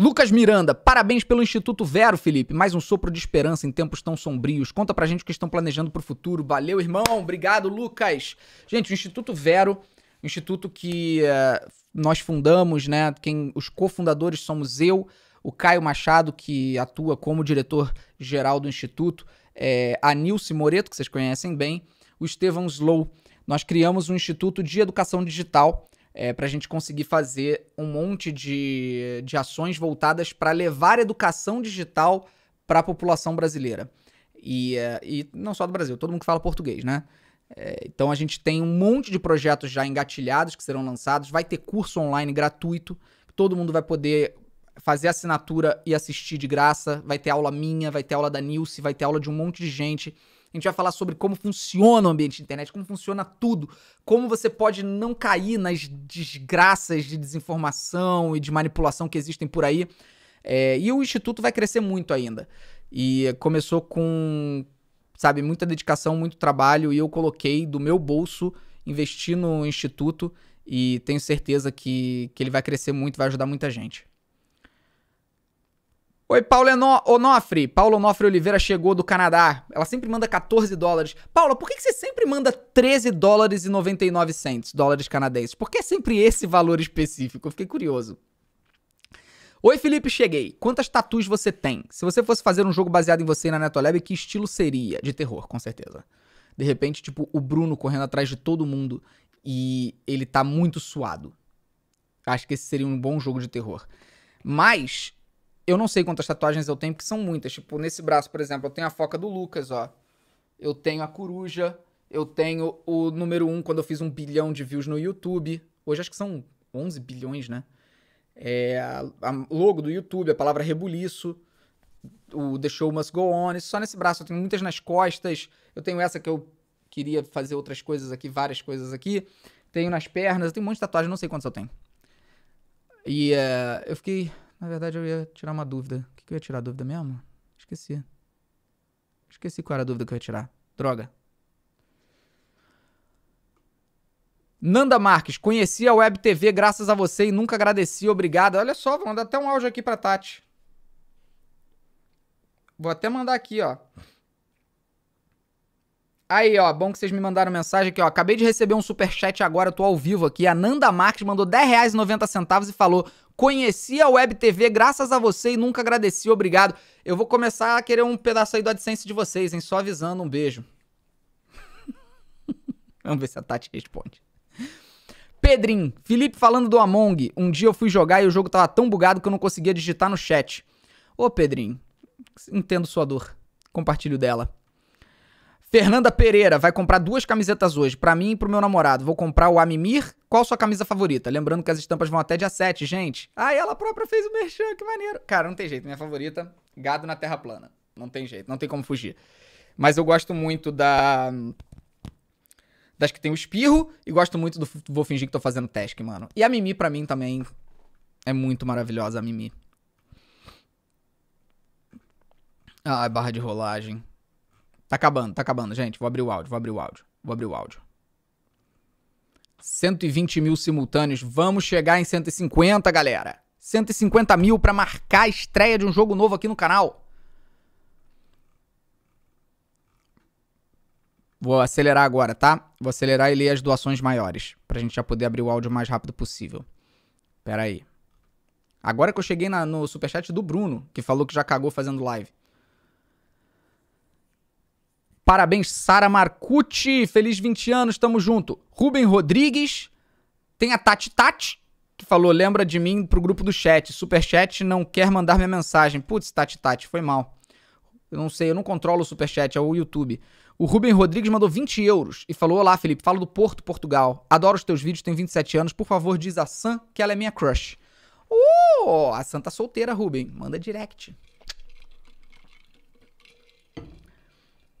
Lucas Miranda, parabéns pelo Instituto Vero, Felipe. Mais um sopro de esperança em tempos tão sombrios. Conta pra gente o que estão planejando pro futuro. Valeu, irmão. Obrigado, Lucas. Gente, o Instituto Vero, instituto que eh, nós fundamos, né? Quem, os cofundadores somos eu, o Caio Machado, que atua como diretor-geral do Instituto, é, a Nilce Moreto, que vocês conhecem bem, o Estevão Slow. Nós criamos um Instituto de Educação Digital é, para a gente conseguir fazer um monte de, de ações voltadas para levar educação digital para a população brasileira. E, é, e não só do Brasil, todo mundo que fala português, né? É, então a gente tem um monte de projetos já engatilhados que serão lançados. Vai ter curso online gratuito, todo mundo vai poder fazer assinatura e assistir de graça. Vai ter aula minha, vai ter aula da Nilce, vai ter aula de um monte de gente. A gente vai falar sobre como funciona o ambiente de internet, como funciona tudo, como você pode não cair nas desgraças de desinformação e de manipulação que existem por aí. É, e o Instituto vai crescer muito ainda. E começou com, sabe, muita dedicação, muito trabalho, e eu coloquei do meu bolso, investi no Instituto, e tenho certeza que, que ele vai crescer muito, vai ajudar muita gente. Oi, Paulo Onofre. Paulo Onofre Oliveira chegou do Canadá. Ela sempre manda 14 dólares. Paula, por que você sempre manda 13 dólares e 99 centos, dólares canadenses? Por que é sempre esse valor específico? Eu fiquei curioso. Oi, Felipe, cheguei. Quantas tatuas você tem? Se você fosse fazer um jogo baseado em você na Netolab, que estilo seria? De terror, com certeza. De repente, tipo, o Bruno correndo atrás de todo mundo e ele tá muito suado. Acho que esse seria um bom jogo de terror. Mas eu não sei quantas tatuagens eu tenho, porque são muitas. Tipo, nesse braço, por exemplo, eu tenho a foca do Lucas, ó. Eu tenho a coruja. Eu tenho o número 1 um, quando eu fiz um bilhão de views no YouTube. Hoje acho que são 11 bilhões, né? É, a, a logo do YouTube, a palavra rebuliço, o The Show Must Go On. Isso só nesse braço. Eu tenho muitas nas costas. Eu tenho essa que eu queria fazer outras coisas aqui, várias coisas aqui. Tenho nas pernas. Eu tenho um monte de tatuagem, não sei quantas eu tenho. E uh, eu fiquei na verdade, eu ia tirar uma dúvida. O que, que eu ia tirar dúvida mesmo? Esqueci. Esqueci qual era a dúvida que eu ia tirar. Droga. Nanda Marques, conheci a Web TV graças a você e nunca agradeci, obrigada. Olha só, vou mandar até um áudio aqui pra Tati. Vou até mandar aqui, ó. Aí, ó, bom que vocês me mandaram mensagem aqui, ó. Acabei de receber um super chat agora, tô ao vivo aqui. A Nanda Marques mandou R$10,90 e falou: Conheci a Web TV graças a você e nunca agradeci, obrigado. Eu vou começar a querer um pedaço aí do AdSense de vocês, hein? Só avisando, um beijo. Vamos ver se a Tati responde. Pedrinho, Felipe falando do Among. Um dia eu fui jogar e o jogo tava tão bugado que eu não conseguia digitar no chat. Ô, Pedrinho, entendo sua dor. Compartilho dela. Fernanda Pereira vai comprar duas camisetas hoje, para mim e pro meu namorado. Vou comprar o Amimir. Qual sua camisa favorita? Lembrando que as estampas vão até dia 7, gente. Ah, ela própria fez o merchan, que maneiro. Cara, não tem jeito. Minha favorita, gado na terra plana. Não tem jeito, não tem como fugir. Mas eu gosto muito da das que tem o espirro e gosto muito do vou fingir que tô fazendo task, mano. E a Mimi para mim também é muito maravilhosa a Mimi. Ah, barra de rolagem. Tá acabando, tá acabando, gente. Vou abrir o áudio, vou abrir o áudio, vou abrir o áudio. 120 mil simultâneos. Vamos chegar em 150, galera. 150 mil para marcar a estreia de um jogo novo aqui no canal. Vou acelerar agora, tá? Vou acelerar e ler as doações maiores, pra gente já poder abrir o áudio o mais rápido possível. Pera aí. Agora que eu cheguei na, no superchat do Bruno, que falou que já cagou fazendo live. Parabéns, Sara Marcucci. Feliz 20 anos, tamo junto. Rubem Rodrigues. Tem a Tati Tati, que falou, lembra de mim pro grupo do chat. Superchat não quer mandar minha mensagem. Putz, Tati Tati, foi mal. Eu não sei, eu não controlo o superchat, é o YouTube. O Rubem Rodrigues mandou 20 euros e falou: Olá, Felipe, falo do Porto, Portugal. Adoro os teus vídeos, tenho 27 anos. Por favor, diz a Sam que ela é minha crush. Uh, a Sam tá solteira, Rubem. Manda direct.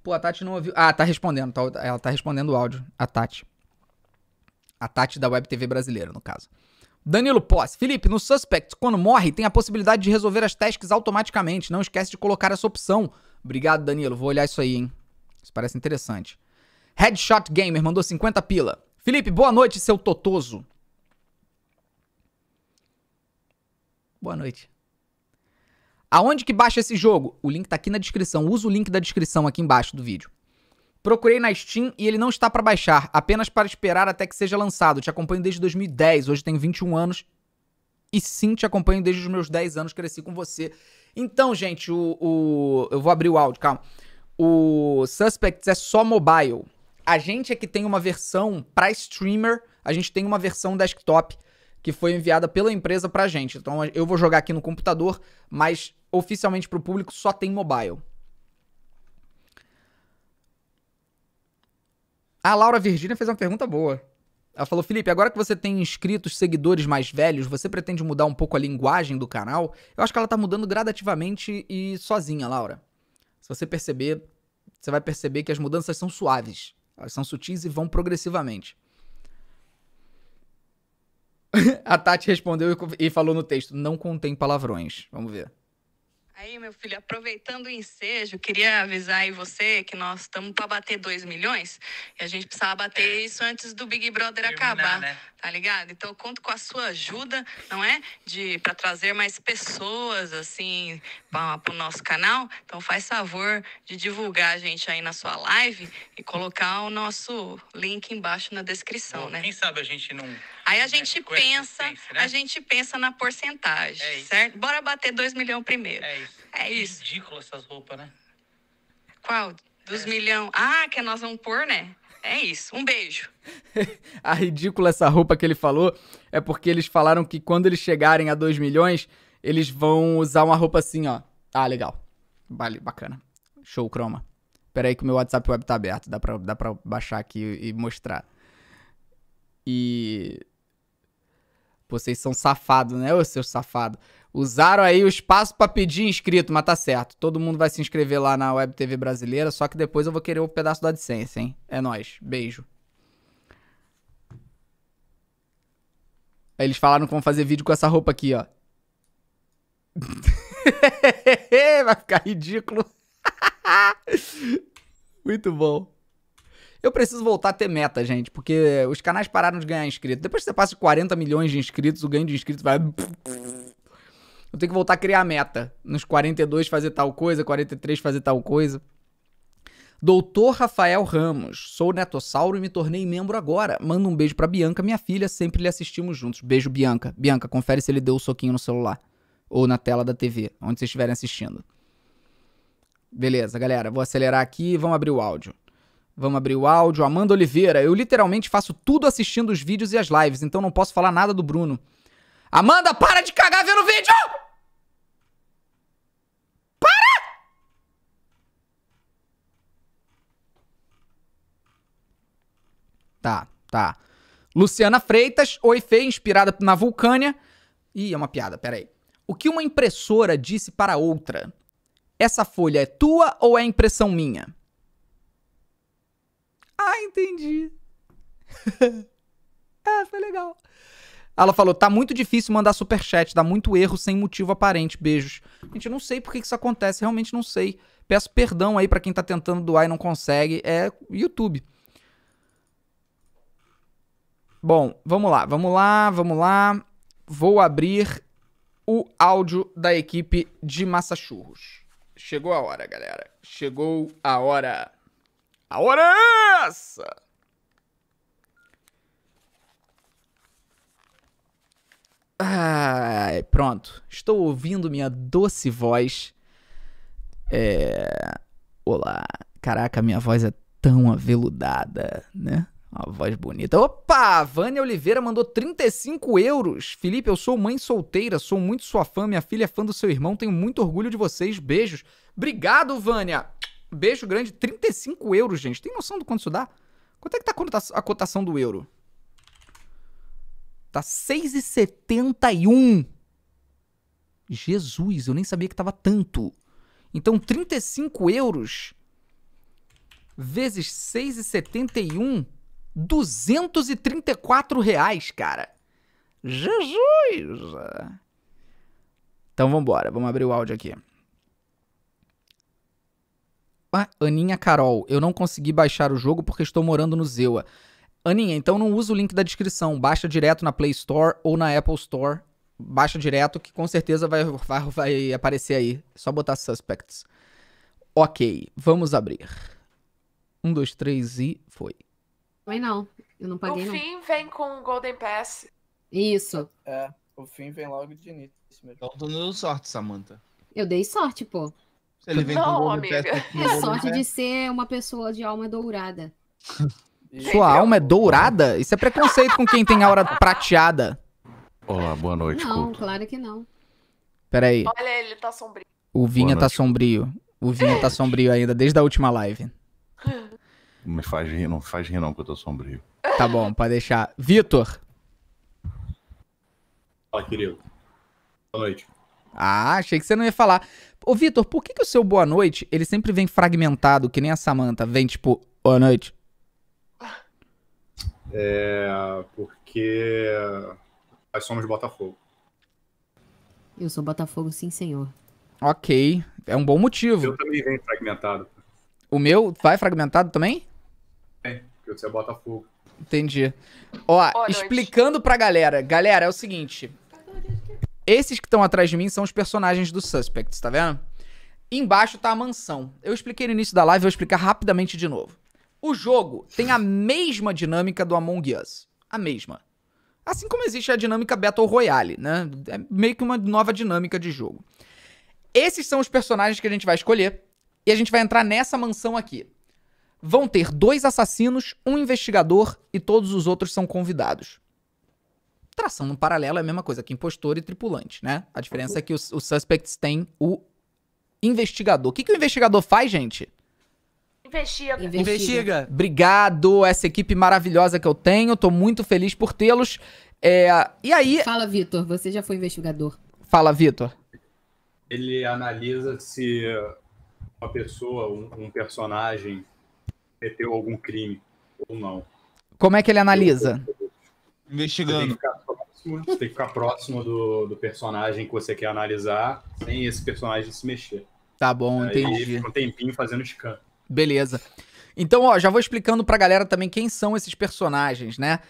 Pô, a Tati não ouviu. Ah, tá respondendo. Tá, ela tá respondendo o áudio. A Tati. A Tati da Web TV brasileira, no caso. Danilo Posse. Felipe, no Suspect, quando morre, tem a possibilidade de resolver as tasks automaticamente. Não esquece de colocar essa opção. Obrigado, Danilo. Vou olhar isso aí, hein? Isso parece interessante. Headshot Gamer mandou 50 pila. Felipe, boa noite, seu totoso. Boa noite. Aonde que baixa esse jogo? O link tá aqui na descrição. Usa o link da descrição aqui embaixo do vídeo. Procurei na Steam e ele não está para baixar, apenas para esperar até que seja lançado. Te acompanho desde 2010, hoje tenho 21 anos. E sim, te acompanho desde os meus 10 anos, cresci com você. Então, gente, o, o eu vou abrir o áudio, calma. O Suspects é só mobile. A gente é que tem uma versão para streamer, a gente tem uma versão desktop que foi enviada pela empresa pra gente. Então eu vou jogar aqui no computador, mas oficialmente pro público só tem mobile. A Laura Virgínia fez uma pergunta boa. Ela falou: Felipe, agora que você tem inscritos, seguidores mais velhos, você pretende mudar um pouco a linguagem do canal? Eu acho que ela tá mudando gradativamente e sozinha, Laura. Se você perceber, você vai perceber que as mudanças são suaves, elas são sutis e vão progressivamente. A Tati respondeu e falou no texto: não contém palavrões. Vamos ver. Aí, meu filho, aproveitando o ensejo, queria avisar aí você que nós estamos para bater 2 milhões e a gente precisava bater é. isso antes do Big Brother Terminar, acabar, né? tá ligado? Então eu conto com a sua ajuda, não é? De para trazer mais pessoas assim para o nosso canal. Então faz favor de divulgar a gente aí na sua live e colocar o nosso link embaixo na descrição, Bom, né? Quem sabe a gente não Aí a né, gente é, pensa, né? a gente pensa na porcentagem, é certo? Bora bater 2 milhões primeiro. É isso. É isso. Ridículo essas roupas, né? Qual? Dos é. milhões. Ah, que nós vamos pôr, né? É isso. Um beijo. a ridícula essa roupa que ele falou é porque eles falaram que quando eles chegarem a 2 milhões, eles vão usar uma roupa assim, ó. Ah, legal. Vale, bacana. Show, croma. Pera aí que o meu WhatsApp web tá aberto. Dá pra, dá pra baixar aqui e mostrar. E vocês são safados, né, ô seu safado? Usaram aí o espaço para pedir inscrito, mas tá certo. Todo mundo vai se inscrever lá na Web TV Brasileira, só que depois eu vou querer o um pedaço da AdSense, hein? É nós. Beijo. Eles falaram como fazer vídeo com essa roupa aqui, ó. vai ficar ridículo. Muito bom. Eu preciso voltar a ter meta, gente, porque os canais pararam de ganhar inscritos. Depois que você passa 40 milhões de inscritos, o ganho de inscritos vai. Eu tenho que voltar a criar a meta. Nos 42 fazer tal coisa, 43 fazer tal coisa. Doutor Rafael Ramos, sou netossauro e me tornei membro agora. Manda um beijo pra Bianca, minha filha, sempre lhe assistimos juntos. Beijo, Bianca. Bianca, confere se ele deu o um soquinho no celular. Ou na tela da TV, onde vocês estiverem assistindo. Beleza, galera, vou acelerar aqui e vamos abrir o áudio. Vamos abrir o áudio. Amanda Oliveira, eu literalmente faço tudo assistindo os vídeos e as lives, então não posso falar nada do Bruno. Amanda, para de cagar vendo vídeo! Para! Tá, tá. Luciana Freitas, oi Fê, inspirada na Vulcânia. Ih, é uma piada, peraí. O que uma impressora disse para outra? Essa folha é tua ou é impressão minha? Ah, entendi. é, foi legal. Ela falou: tá muito difícil mandar superchat, dá muito erro sem motivo aparente. Beijos. Gente, eu não sei por que isso acontece, realmente não sei. Peço perdão aí para quem tá tentando doar e não consegue. É YouTube. Bom, vamos lá, vamos lá, vamos lá. Vou abrir o áudio da equipe de Massachurros. Chegou a hora, galera. Chegou a hora. A hora é essa? Ai, pronto. Estou ouvindo minha doce voz. É... Olá. Caraca, minha voz é tão aveludada, né? Uma voz bonita. Opa! Vânia Oliveira mandou 35 euros. Felipe, eu sou mãe solteira, sou muito sua fã, minha filha é fã do seu irmão, tenho muito orgulho de vocês. Beijos. Obrigado, Vânia! Beijo grande, 35 euros, gente. Tem noção do quanto isso dá? Quanto é que tá a cotação do euro? Tá 6,71. Jesus, eu nem sabia que tava tanto. Então, 35 euros vezes 6,71, 234 reais, cara. Jesus! Então, vambora. Vamos abrir o áudio aqui. Aninha Carol, eu não consegui baixar o jogo porque estou morando no Zewa. Aninha, então não usa o link da descrição, baixa direto na Play Store ou na Apple Store. Baixa direto que com certeza vai, vai, vai aparecer aí. só botar suspects. Ok, vamos abrir. Um, dois, três e foi. Foi não. Eu não paguei. O fim não. vem com o Golden Pass. Isso. É, o fim vem logo de início Então tu não deu sorte, Samantha. Eu dei sorte, pô. Ele vem não, com amiga. é sorte de ser uma pessoa de alma dourada. Sua alma é dourada? Isso é preconceito com quem tem aura prateada. Olá, boa noite, Não, culto. claro que não. Peraí. Olha, ele tá sombrio. O Vinha tá sombrio. O Vinha tá sombrio ainda, desde a última live. me faz rir, não faz rir não que eu tô sombrio. Tá bom, pode deixar. Vitor. Fala, querido. Boa noite. Ah, achei que você não ia falar. Ô, Vitor, por que, que o seu boa noite, ele sempre vem fragmentado, que nem a Samanta, vem tipo, boa noite? É. Porque. Nós somos Botafogo. Eu sou Botafogo, sim, senhor. Ok. É um bom motivo. Eu também venho fragmentado. O meu vai fragmentado também? É, porque você é Botafogo. Entendi. Ó, Boa explicando noite. pra galera. Galera, é o seguinte. Esses que estão atrás de mim são os personagens do Suspects, tá vendo? Embaixo tá a mansão. Eu expliquei no início da live, vou explicar rapidamente de novo. O jogo tem a mesma dinâmica do Among Us. A mesma. Assim como existe a dinâmica Battle Royale, né? É meio que uma nova dinâmica de jogo. Esses são os personagens que a gente vai escolher e a gente vai entrar nessa mansão aqui. Vão ter dois assassinos, um investigador e todos os outros são convidados. Tração no paralelo é a mesma coisa que impostor e tripulante, né? A diferença uhum. é que os, os suspects têm o investigador. O que, que o investigador faz, gente? Investiga. Investiga. Investiga. Obrigado, essa equipe maravilhosa que eu tenho. Tô muito feliz por tê-los. É, e aí. Fala, Vitor, você já foi investigador. Fala, Vitor. Ele analisa se uma pessoa, um, um personagem, cometeu algum crime ou não. Como é que ele analisa? Investigando você tem que ficar próximo do, do personagem que você quer analisar, sem esse personagem se mexer. Tá bom, Aí entendi. Fica um tempinho fazendo scan. Beleza. Então, ó, já vou explicando pra galera também quem são esses personagens, né?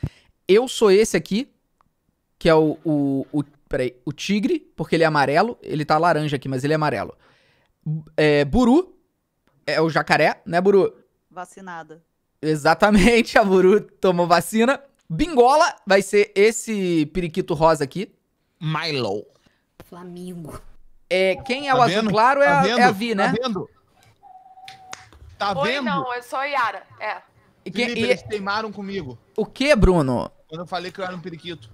Eu sou esse aqui, que é o, o, o, peraí, o tigre, porque ele é amarelo. Ele tá laranja aqui, mas ele é amarelo. É, Buru é o jacaré, né, Buru? Vacinada. Exatamente, a Buru tomou vacina. Bingola vai ser esse periquito rosa aqui. Milo. Flamengo. É, quem é tá o vendo? azul claro é, tá a, é a Vi, tá né? Tá vendo? Tá Oi, vendo? não, eu sou a Yara. É. E Felipe, e... eles teimaram comigo. O que, Bruno? Quando eu falei que eu era um periquito.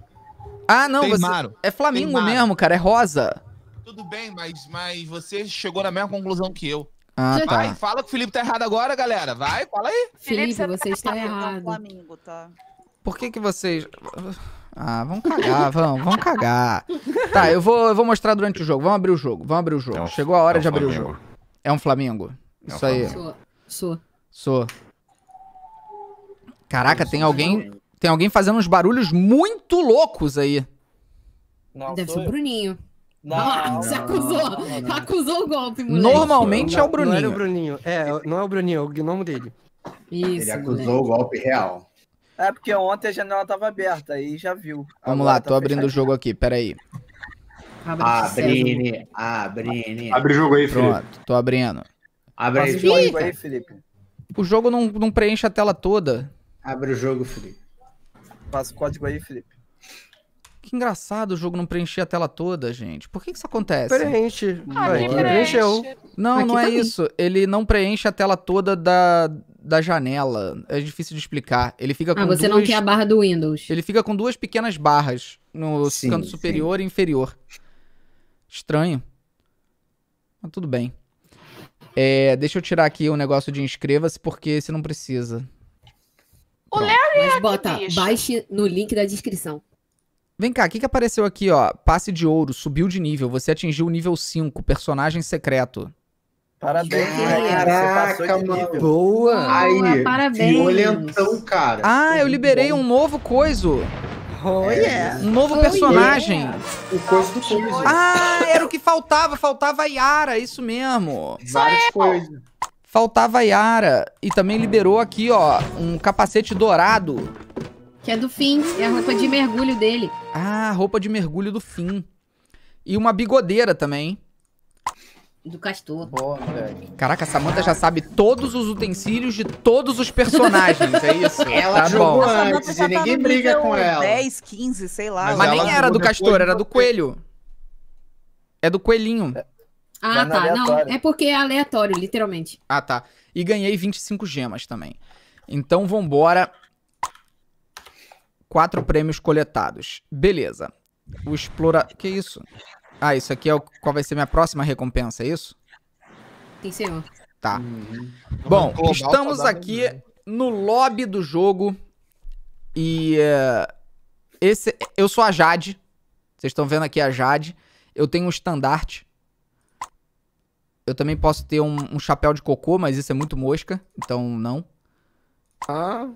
Ah, não, teimaram. você... É Flamengo teimaram. mesmo, cara, é rosa. Tudo bem, mas, mas você chegou na mesma conclusão que eu. Ah, tá. fala que o Felipe tá errado agora, galera. Vai, fala aí. Felipe, você, Felipe, você está, está errado. Flamengo, tá? Por que que vocês... Ah, vão cagar, vão, vão cagar. Tá, eu vou, eu vou mostrar durante o jogo. Vamos abrir o jogo, vamos abrir o jogo. É um, Chegou a hora é um de abrir Flamengo. o jogo. É um Flamengo? É um Isso Flamengo. aí. Sou. Sou. Sou. Caraca, sou tem alguém, Flamengo. tem alguém fazendo uns barulhos muito loucos aí. Não, Deve ser o Bruninho. Não, ah, não, você acusou, não, não, acusou o golpe, moleque. Normalmente é o Bruninho. Não é o Bruninho, é, não é o Bruninho, é o gnomo dele. Isso, Ele acusou moleque. o golpe real. É, porque ontem a janela tava aberta, aí já viu. Vamos Agora lá, tá tô abrindo o jogo aqui, peraí. Abrine, abrine. Abre o jogo aí, Felipe. Pronto, tô abrindo. Abre o jogo aí, Felipe. O jogo não, não preenche a tela toda. Abre o jogo, Felipe. Passa o código aí, Felipe. Que engraçado o jogo não preencher a tela toda, gente. Por que, que isso acontece? Preenche. Ah, preenche. Não, aqui não é tá isso. Ele não preenche a tela toda da, da janela. É difícil de explicar. Ele fica ah, com Ah, você duas... não quer a barra do Windows. Ele fica com duas pequenas barras no sim, canto superior sim. e inferior. Estranho. Mas tudo bem. É, deixa eu tirar aqui o um negócio de inscreva-se, porque você não precisa. O Larry Mas é bota, bicho. baixe no link da descrição. Vem cá, o que, que apareceu aqui, ó? Passe de ouro, subiu de nível, você atingiu o nível 5, personagem secreto. Parabéns, né, Caraca, Regan. Você mano. Boa. Aí, parabéns. Violentão, cara. Ah, eu liberei um novo coiso. Oh, yeah. É, um novo oh, personagem. Yeah. O coisa do coisa. Ah, era o que faltava. Faltava a Yara, isso mesmo. Várias coisas. Faltava a Yara. E também liberou aqui, ó, um capacete dourado. Que é do Finn. É a roupa de mergulho dele. Ah, roupa de mergulho do Finn. E uma bigodeira também. Do castor. Boa, moleque. Caraca, a Samanta já sabe todos os utensílios de todos os personagens, é isso? Ela tá jogou bom. antes e tá ninguém briga com ela. 10, 15, sei lá. Mas, Mas nem era do castor, era do coelho. É do coelhinho. É. Ah, é tá. Aleatório. Não, é porque é aleatório, literalmente. Ah, tá. E ganhei 25 gemas também. Então, vambora. Quatro prêmios coletados. Beleza. O Explora... Que isso? Ah, isso aqui é o, qual vai ser minha próxima recompensa, é isso? Sim, senhor. Tá. Uhum. Bom, tá estamos aqui no lobby do jogo. E uh, esse, eu sou a Jade. Vocês estão vendo aqui a Jade. Eu tenho um estandarte. Eu também posso ter um, um, chapéu de cocô, mas isso é muito mosca, então não. Ah.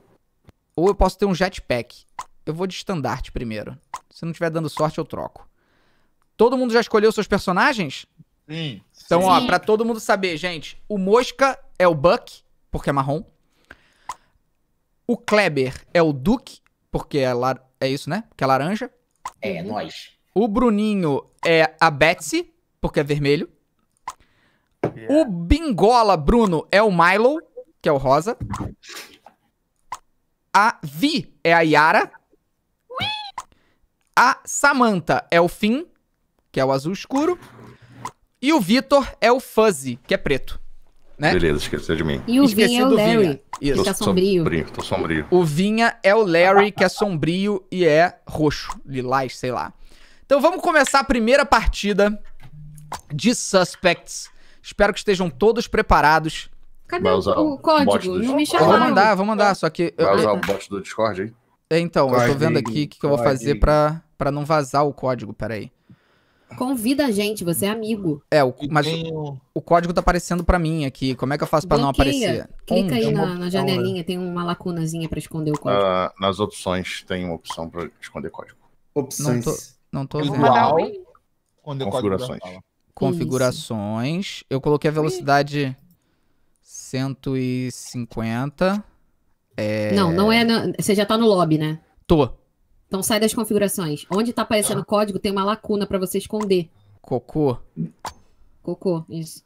Ou eu posso ter um jetpack. Eu vou de estandarte primeiro. Se não estiver dando sorte, eu troco. Todo mundo já escolheu seus personagens? Sim. Então, Sim. ó, pra todo mundo saber, gente, o Mosca é o Buck, porque é marrom. O Kleber é o Duke, porque é, lar... é isso, né? Porque é laranja. É, é nós. O Bruninho é a Betsy, porque é vermelho. Yeah. É. O Bingola Bruno é o Milo, que é o rosa. A Vi é a Yara. A Samantha é o Finn, que é o azul escuro. E o Vitor é o Fuzzy, que é preto. Né? Beleza, esqueceu de mim. E o Esqueci Vinha é o Larry, Vinha. que tá sombrio. sombrio. Tô sombrio. O Vinha é o Larry, que é sombrio e é roxo, lilás, sei lá. Então vamos começar a primeira partida de Suspects. Espero que estejam todos preparados. Cadê o, o, código? Não me chamaram. Vou mandar, vou mandar, só que... Vai usar eu... o bot do Discord aí? É, então, eu tô vendo aqui o que, que eu vou fazer pra, pra não vazar o código, peraí. Convida a gente, você é amigo. É, o, mas o, o código tá aparecendo para mim aqui. Como é que eu faço para não aparecer? Clica um, aí na, na, janelinha, tem uma lacunazinha para esconder o ah, código. Uh, nas opções tem uma opção para esconder código. Opções. Não tô, não tô vendo. Configurações. Configurações. Eu coloquei a velocidade 150. É... Não, não é. Você já tá no lobby, né? Tô. Então sai das configurações. Onde tá aparecendo ah. o código, tem uma lacuna para você esconder. Cocô. Cocô, isso.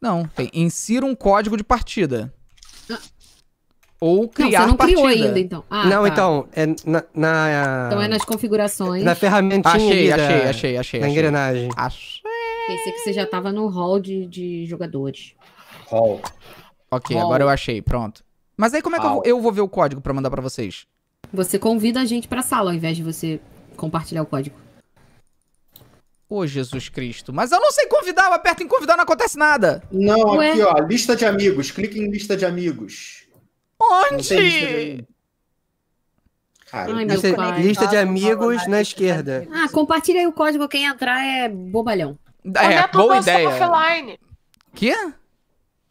Não, tem insira um código de partida. Ah. Ou criar não, você não partida. criou ainda, então. Ah, não, tá. então, é na, na, Então é nas configurações. Na ferramentinha Achei, da, achei, achei, achei. Na engrenagem. Achei. Pensei que você já tava no hall de, de jogadores. Hall. Ok, hall. agora eu achei, pronto. Mas aí como é que eu vou, eu vou ver o código para mandar para vocês? Você convida a gente pra sala ao invés de você compartilhar o código. Ô, oh, Jesus Cristo. Mas eu não sei convidar, eu aperto em convidar, não acontece nada. Não, Ué? aqui, ó, lista de amigos. Clique em lista de amigos. Onde? Cara, Ai, lista, lista de amigos na esquerda. Ah, compartilha aí o código, quem entrar é bobalhão. É, Conecta é boa ideia. offline. Quê?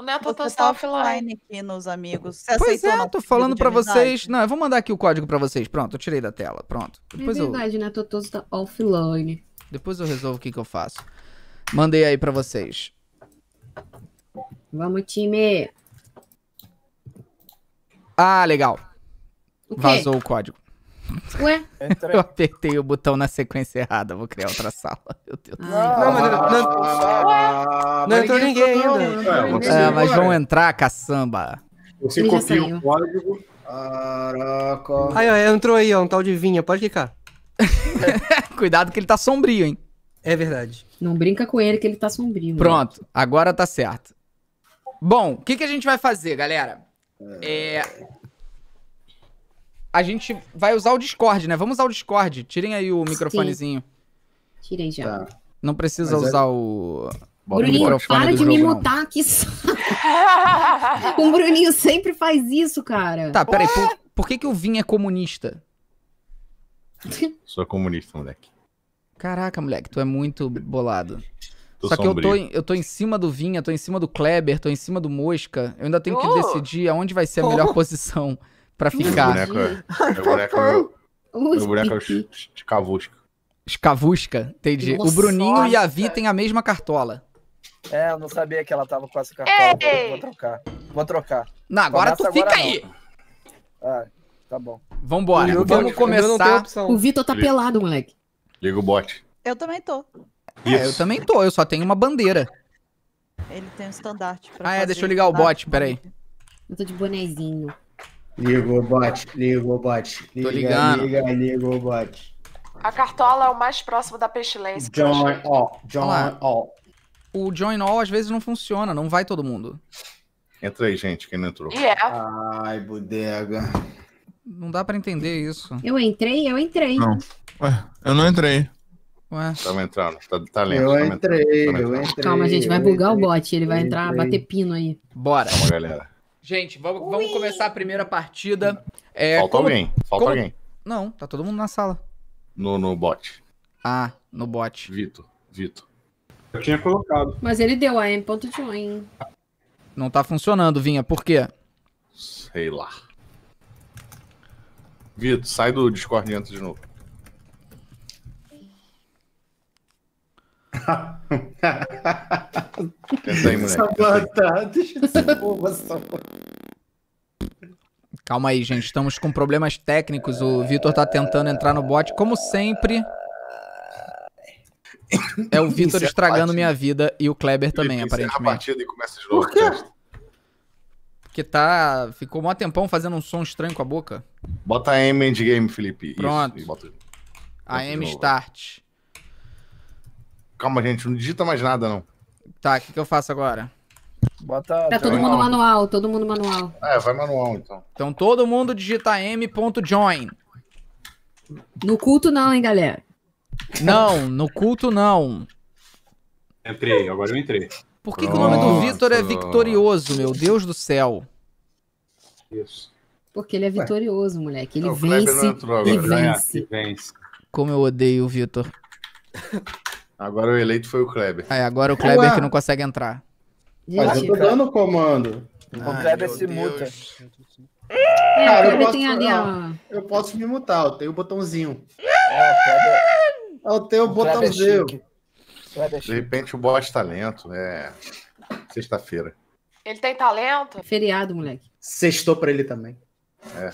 O Neto você tá, tá offline aqui nos amigos. Você pois é, tô falando para vocês. Não, eu vou mandar aqui o código para vocês. Pronto, eu tirei da tela. Pronto. É Depois é verdade, eu... né? Totôs tá offline. Depois eu resolvo o que, que eu faço. Mandei aí para vocês. Vamos, time! Ah, legal. O Vazou o código. Ué? Entrei. Eu apertei o botão na sequência errada, vou criar outra sala. Meu Deus do céu. Não, mas não, não, ah, não entrou ninguém não, ainda. Não, não, é, mas vão entrar, caçamba. Você copia o código. Caraca. Aí, ó, entrou aí, ó, um tal de vinha, pode clicar. Cuidado que ele tá sombrio, hein? É verdade. Não brinca com ele que ele tá sombrio. Pronto, né? agora tá certo. Bom, o que, que a gente vai fazer, galera? É, a gente vai usar o Discord, né? Vamos usar o Discord. Tirem aí o microfonezinho. Sim. Tirem já. Tá. Não precisa Mas é- usar é... o. Bota Bruninho, para de me não. mutar, que O Bruninho sempre faz isso, cara. Tá, peraí. Por, por que, que o Vim é comunista? Sou comunista, moleque. Caraca, moleque, tu é muito bolado. Tô Só que eu tô, em, eu tô em cima do Vinha, tô em cima do Kleber, tô em cima do Mosca. Eu ainda tenho oh. que decidir aonde vai ser a melhor oh. posição pra ficar. É meu boneco, meu boneco, meu, boneco é o Escavusca. Escavusca, entendi. Nossa, o Bruninho nossa. e a Vi têm a mesma cartola. É, eu não sabia que ela tava com essa cartola. Ei. Vou trocar. Vou trocar. Não, agora Começa tu fica agora aí. Ah, tá bom. Vambora. Liga Vamos começar. O Vitor tá Liga. pelado, moleque. Liga o bot. Eu também tô. Isso. É, eu também tô. Eu só tenho uma bandeira. Ele tem um estandarte. ah, é. Deixa eu ligar o bot. Pera aí. Eu tô de bonezinho. Liga o bot, liga o bot. Liga, Tô ligando. Liga, liga o bot. A cartola é o mais próximo da pestilência. Join all, join Olá. all. O join all às vezes não funciona, não vai todo mundo. Entra aí, gente, quem não entrou. Yeah. É. Ai, bodega. Não dá pra entender isso. Eu entrei, eu entrei. Não. Ué, eu não entrei. Ué. Tava entrando, tá, tá lento. Eu entrei, tá tá entrando. eu entrei. Calma, gente, vai bugar entrei, o bot, ele vai entrar, entrei. bater pino aí. Bora. Calma, galera. Gente, vamos, vamos começar a primeira partida. É, falta como, alguém, falta como... alguém. Não, tá todo mundo na sala. No, no bot. Ah, no bot. Vitor, Vitor. Eu tinha colocado. Mas ele deu a M ponto join. Não tá funcionando, Vinha, por quê? Sei lá. Vitor, sai do Discord e entra de novo. Samanta, deixa de ser boba, Calma aí, gente. Estamos com problemas técnicos. O Vitor tá tentando entrar no bot. Como sempre. É o Vitor é estragando minha vida e o Kleber também, Felipe, aparentemente. A partida e começa de novo. Por quê? Porque tá. Ficou mó tempão fazendo um som estranho com a boca. Bota a M endgame, Felipe. Pronto. Isso, a M start. Calma, gente, não digita mais nada, não. Tá, o que, que eu faço agora? Bota. Tá todo mundo manual, todo mundo manual. É, vai manual então. Então todo mundo digita m.join. No culto não, hein, galera? Não, no culto não. Entrei, agora eu entrei. Por que, que o nome do Vitor é Victorioso, meu Deus do céu? Isso. Porque ele é vitorioso, Ué. moleque. Ele é, não, vence, e vence. vence. Como eu odeio o Vitor. Agora o eleito foi o Kleber. Aí, é, agora o Kleber Ué. que não consegue entrar. Mas eu tô dando comando. o Kleber se muta. É, Cara, eu posso, não, eu posso me mutar, eu tenho o botãozinho. É, o Eu tenho o, o é botãozinho. É De repente o boss tá lento, é sexta-feira. Ele tem talento? Feriado, moleque. Sextou pra ele também. É.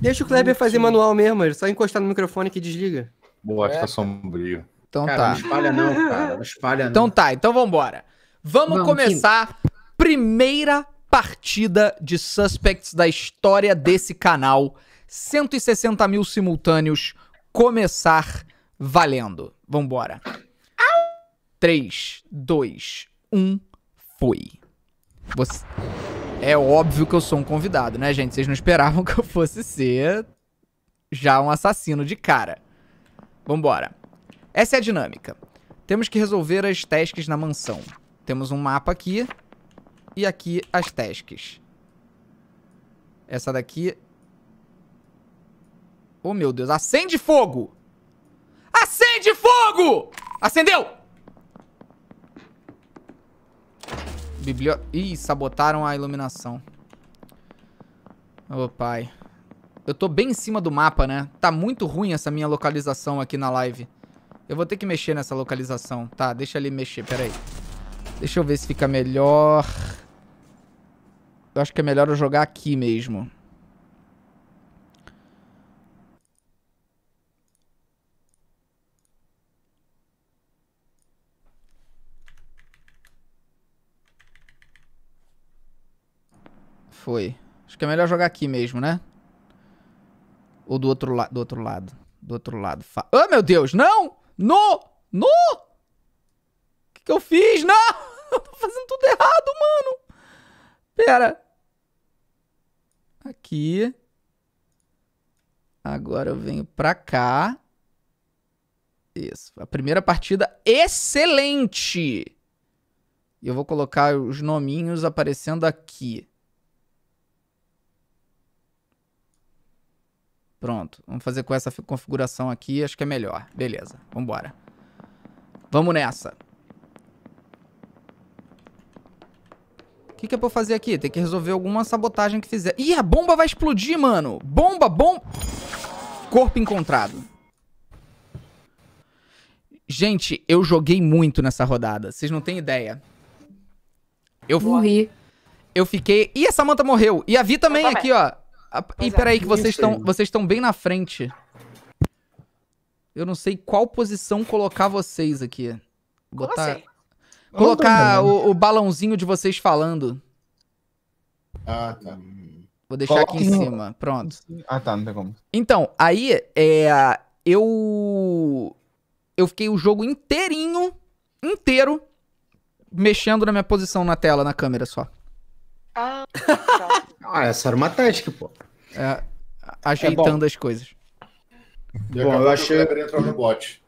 Deixa o Kleber fazer manual mesmo, é só encostar no microfone que desliga. Boa, é. fica tá sombrio. Então cara, tá. Não espalha não, cara. Não espalha então não. Então tá, então vambora. Vamos, vamos começar. Primeira partida de Suspects da história desse canal. 160 mil simultâneos. Começar valendo. Vambora. 3, 2, 1, foi. Você... É óbvio que eu sou um convidado, né, gente? Vocês não esperavam que eu fosse ser já um assassino de cara. Vambora. Essa é a dinâmica. Temos que resolver as tasks na mansão. Temos um mapa aqui. E aqui as tasks. Essa daqui... Oh, meu Deus. Acende fogo! Acende fogo! Acendeu! Biblio... Ih, sabotaram a iluminação. Ô, oh, pai. Eu tô bem em cima do mapa, né? Tá muito ruim essa minha localização aqui na live. Eu vou ter que mexer nessa localização. Tá, deixa ele mexer, peraí. Deixa eu ver se fica melhor. Eu acho que é melhor eu jogar aqui mesmo. Foi. Acho que é melhor jogar aqui mesmo, né? Ou do outro lado, do outro lado. Do outro lado. Fa oh, meu Deus, não! No! No! O que, que eu fiz? Não! Eu tô fazendo tudo errado, mano! Pera. Aqui. Agora eu venho pra cá. Isso. A primeira partida excelente! E eu vou colocar os nominhos aparecendo aqui. Pronto, vamos fazer com essa configuração aqui, acho que é melhor. Beleza, vambora. Vamos nessa. O que, que é pra eu fazer aqui? Tem que resolver alguma sabotagem que fizer. Ih, a bomba vai explodir, mano! Bomba, bomba! Corpo encontrado. Gente, eu joguei muito nessa rodada. Vocês não têm ideia. Eu morri. Eu fiquei... Ih, a Samanta morreu. E a Vi também, também. aqui, ó e peraí, que vocês estão vocês estão bem na frente. Eu não sei qual posição colocar vocês aqui. Botar. Assim? Colocar né? o, o, balãozinho de vocês falando. Ah, tá. Vou deixar Coloca aqui em cima. Pronto. Ah, tá, não tem como. Então, aí, é, eu. Eu fiquei o jogo inteirinho, inteiro, mexendo na minha posição na tela, na câmera só. Ah, tá. Ah, essa era uma tática, pô. É, ajeitando é as coisas. E bom, eu achei. Que entrar no bot.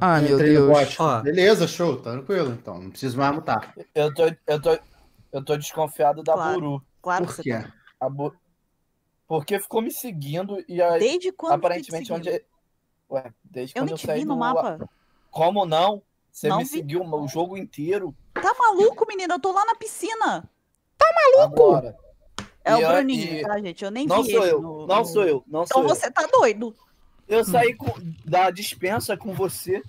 Ah, meu Deus. Beleza, show, tranquilo. Então, não preciso mais mutar. Eu tô, eu tô, eu tô desconfiado da claro, Buru. Claro Por que quê? Tá... A Bu... Porque ficou me seguindo e aí. Desde quando? Aparentemente, onde. É- Ué, desde eu quando eu saí no do... mapa. Como não? Você não me vi... seguiu o jogo inteiro. Tá maluco, menina? Eu tô lá na piscina. Tá maluco? Agora. É e o Bruninho, e... tá, gente? Eu nem não vi. Sou eu, no, não sou eu, não então sou então eu. Então você tá doido. Eu saí com... da dispensa com você.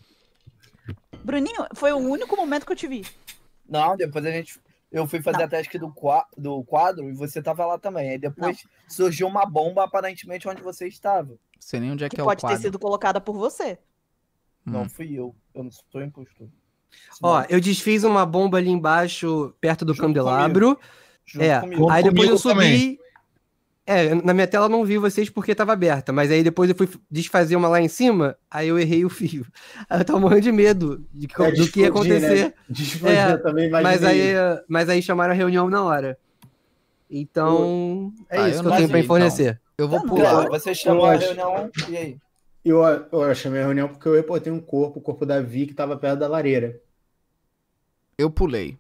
Bruninho, foi o único momento que eu te vi. Não, depois a gente. Eu fui fazer não. Tá. a teste do, qua... do quadro e você tava lá também. Aí depois não. surgiu uma bomba aparentemente onde você estava. Sei nem onde é que, que é o quadro. Pode ter sido colocada por você. Não hum. fui eu. Eu não sou impostor. Ó, eu desfiz uma bomba ali embaixo, perto do Junto candelabro. É, aí depois eu subi. Também. É, na minha tela não vi vocês porque tava aberta, mas aí depois eu fui desfazer uma lá em cima, aí eu errei o fio. Aí eu tava morrendo de medo de que, é, do que ia né? acontecer. Né? é, também, mas aí, mas aí chamaram a reunião na hora. Então, é ah, isso que eu tenho pra fornecer. Então. Eu vou pular. Você chamou a reunião, e aí? Eu, eu chamei a reunião porque eu reportei um corpo, o corpo da Vi, que estava perto da lareira. Eu pulei.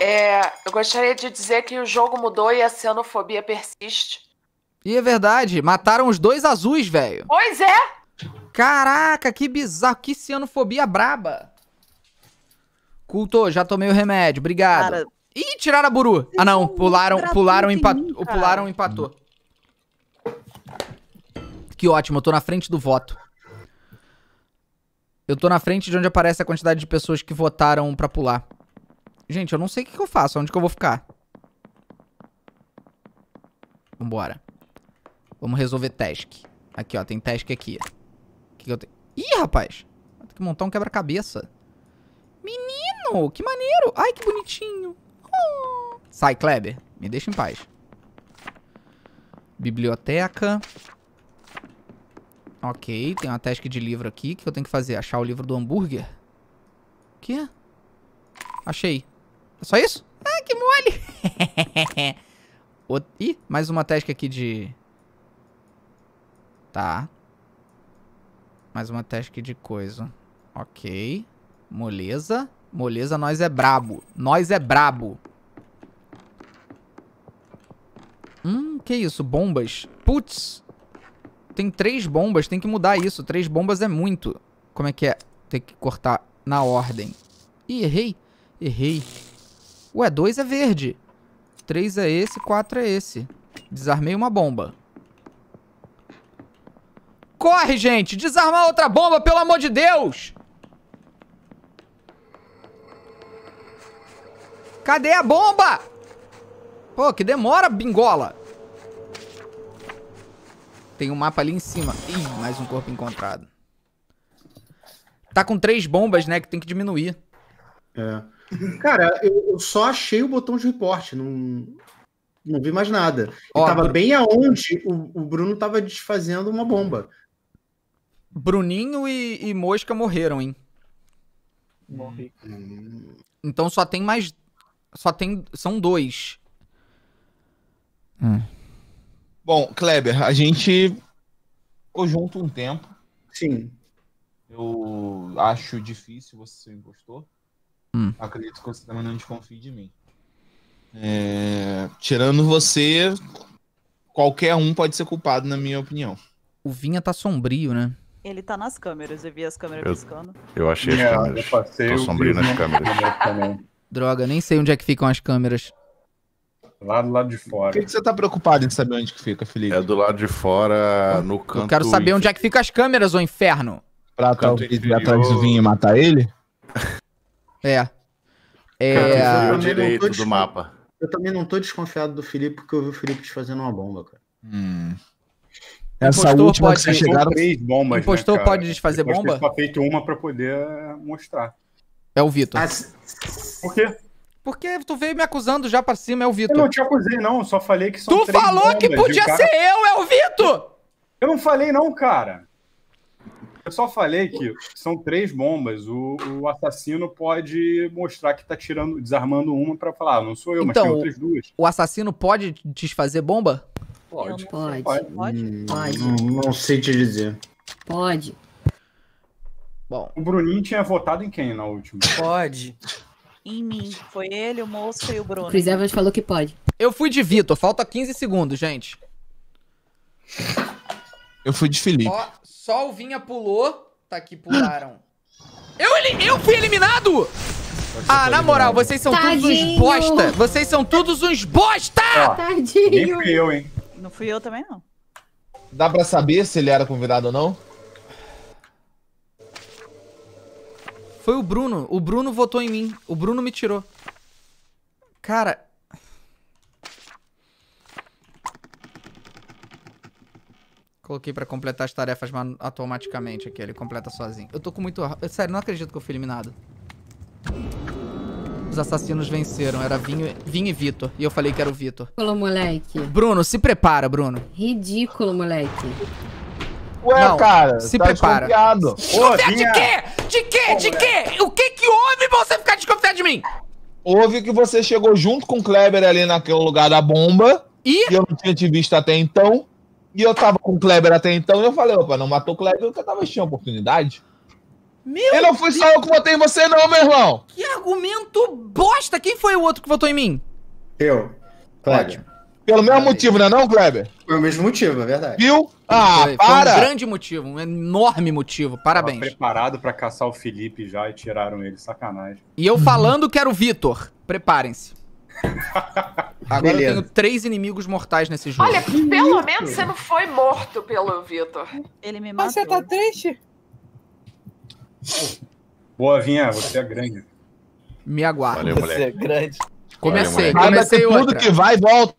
É, eu gostaria de dizer que o jogo mudou e a xenofobia persiste. E é verdade, mataram os dois azuis, velho. Pois é! Caraca, que bizarro, que cianofobia braba. Culto, já tomei o remédio, obrigado. Cara, Ih, tiraram a buru. Ah não, pularam, pularam, empat... Mim, pularam empatou. Que ótimo, eu tô na frente do voto. Eu tô na frente de onde aparece a quantidade de pessoas que votaram pra pular. Gente, eu não sei o que, que eu faço, onde que eu vou ficar. Vambora. Vamos resolver task. Aqui, ó, tem task aqui. O que, que eu tenho? Ih, rapaz! Vou ter que montar um quebra-cabeça. Menino, que maneiro! Ai, que bonitinho! Oh. Sai, Kleber. Me deixa em paz. Biblioteca. Ok, tem uma task de livro aqui. O que eu tenho que fazer? Achar o livro do hambúrguer? O que? Achei. É só isso? Ah, que mole! o... Ih, mais uma task aqui de... Tá. Mais uma task de coisa. Ok. Moleza. Moleza, nós é brabo. Nós é brabo. Hum, que isso? Bombas. Putz. Tem três bombas, tem que mudar isso. Três bombas é muito. Como é que é? Tem que cortar na ordem. Ih, errei. Errei. Ué, dois é verde. Três é esse, quatro é esse. Desarmei uma bomba. Corre, gente! Desarmar outra bomba, pelo amor de Deus! Cadê a bomba? Pô, que demora, bingola! Tem um mapa ali em cima. Ih, mais um corpo encontrado. Tá com três bombas, né? Que tem que diminuir. É. Cara, eu, eu só achei o botão de reporte. Não, não vi mais nada. Ó, e tava bem aonde o, o, Bruno tava desfazendo uma bomba. Bruninho e, e Mosca morreram, hein? Morri. Então só tem mais. Só tem. São dois. Hum. Bom, Kleber, a gente ficou junto um tempo. Sim. Eu acho difícil você ser impostor. Hum. Acredito que você também não desconfie de mim. É... Tirando você, qualquer um pode ser culpado, na minha opinião. O Vinha tá sombrio, né? Ele tá nas câmeras, eu vi as câmeras eu, piscando. Eu achei as é, câmeras. Eu passei, Tô sombrio nas câmeras. Droga, nem sei onde é que ficam as câmeras. Lá do lado de fora. Por que, que você tá preocupado em saber onde que fica, Felipe? É do lado de fora, ah, no canto... Eu quero saber onde é que fica as câmeras, ô inferno. Pra talvez atrás do vinho e matar ele? É. É... eu direito do mapa. Eu também não tô desconfiado do Felipe, porque eu vi o Felipe desfazendo uma bomba, cara. Hum. Essa impostor última pode... que vocês chegaram... Três bombas, né, impostor né, pode desfazer bomba? Eu só feito uma pra poder mostrar. É o Vitor. por ah, quê? Porque tu veio me acusando já pra cima, é o Vitor. Eu não te acusei, não, só falei que são Tu falou bombas, que podia cara... ser eu, é o Vitor! Eu não falei, não, cara. Eu só falei que são três bombas. O, o assassino pode mostrar que tá tirando, desarmando uma para falar, ah, não sou eu, então, mas tem então, outras duas. O assassino pode desfazer bomba? Pode. Pode. Pode. Pode. Hum, pode. Não, não sei te dizer. Pode. Bom. O Bruninho tinha votado em quem na última? Pode em mim. Foi ele, o moço e o Bruno. Chris Evans falou que pode. Eu fui de Vitor, falta 15 segundos, gente. Eu fui de Felipe. Ó, só o Vinha pulou, tá aqui, pularam. eu, ele, eu fui eliminado! Ah, na moral, vocês são Tadinho. todos uns bosta! Vocês são todos uns bosta! Ó, Tadinho! Nem fui eu, hein? Não fui eu também, não. Dá pra saber se ele era convidado ou não? Foi o Bruno. O Bruno votou em mim. O Bruno me tirou. Cara... Coloquei pra completar as tarefas automaticamente aqui. Ele completa sozinho. Eu tô com muito... Eu, sério, não acredito que eu fui eliminado. Os assassinos venceram. Era Vinho, Vinho e Vitor. E eu falei que era o Vitor. Ridículo, moleque. Bruno, se prepara, Bruno. Ridículo, moleque. Ué, não. cara, se tá prepara. Desconfiar de quê? De quê? De quê? O que que houve você ficar desconfiado de mim? Houve que você chegou junto com o Kleber ali naquele lugar da bomba. E? eu não tinha te visto até então. E eu tava com o Kleber até então. E eu falei, opa, não matou o Kleber, eu tava tinha oportunidade. Meu Ele não foi Deus. só eu que votei em você, não, meu irmão. Que argumento bosta! Quem foi o outro que votou em mim? Eu. Kleber. Ótimo. Pelo mesmo motivo, não é não, Kleber? Pelo mesmo motivo, é verdade. Viu? Ah, foi, para! Foi um grande motivo, um enorme motivo. Parabéns. Tava preparado para caçar o Felipe já e tiraram ele, sacanagem. E eu falando que era o Vitor. Preparem-se. Agora Beleza. eu tenho três inimigos mortais nesse jogo. Olha, pelo menos você não foi morto pelo Vitor. Ele me matou. Mas você tá triste? Boa, Vinha, você é grande. Me aguarda. Valeu, moleque. Você é grande. Comecei, Valeu, comecei outra. Tudo que vai, volta.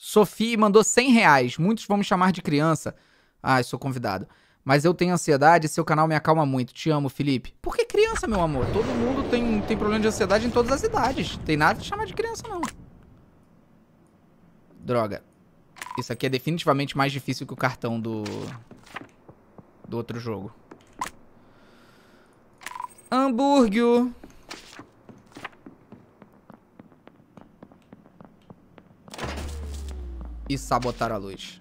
Sophie mandou 100 reais. Muitos vão me chamar de criança. Ai, sou convidado. Mas eu tenho ansiedade e seu canal me acalma muito. Te amo, Felipe. Por que criança, meu amor? Todo mundo tem, tem problema de ansiedade em todas as idades. Tem nada de chamar de criança, não. Droga. Isso aqui é definitivamente mais difícil que o cartão do... Do outro jogo. Hambúrguer. e sabotar a luz.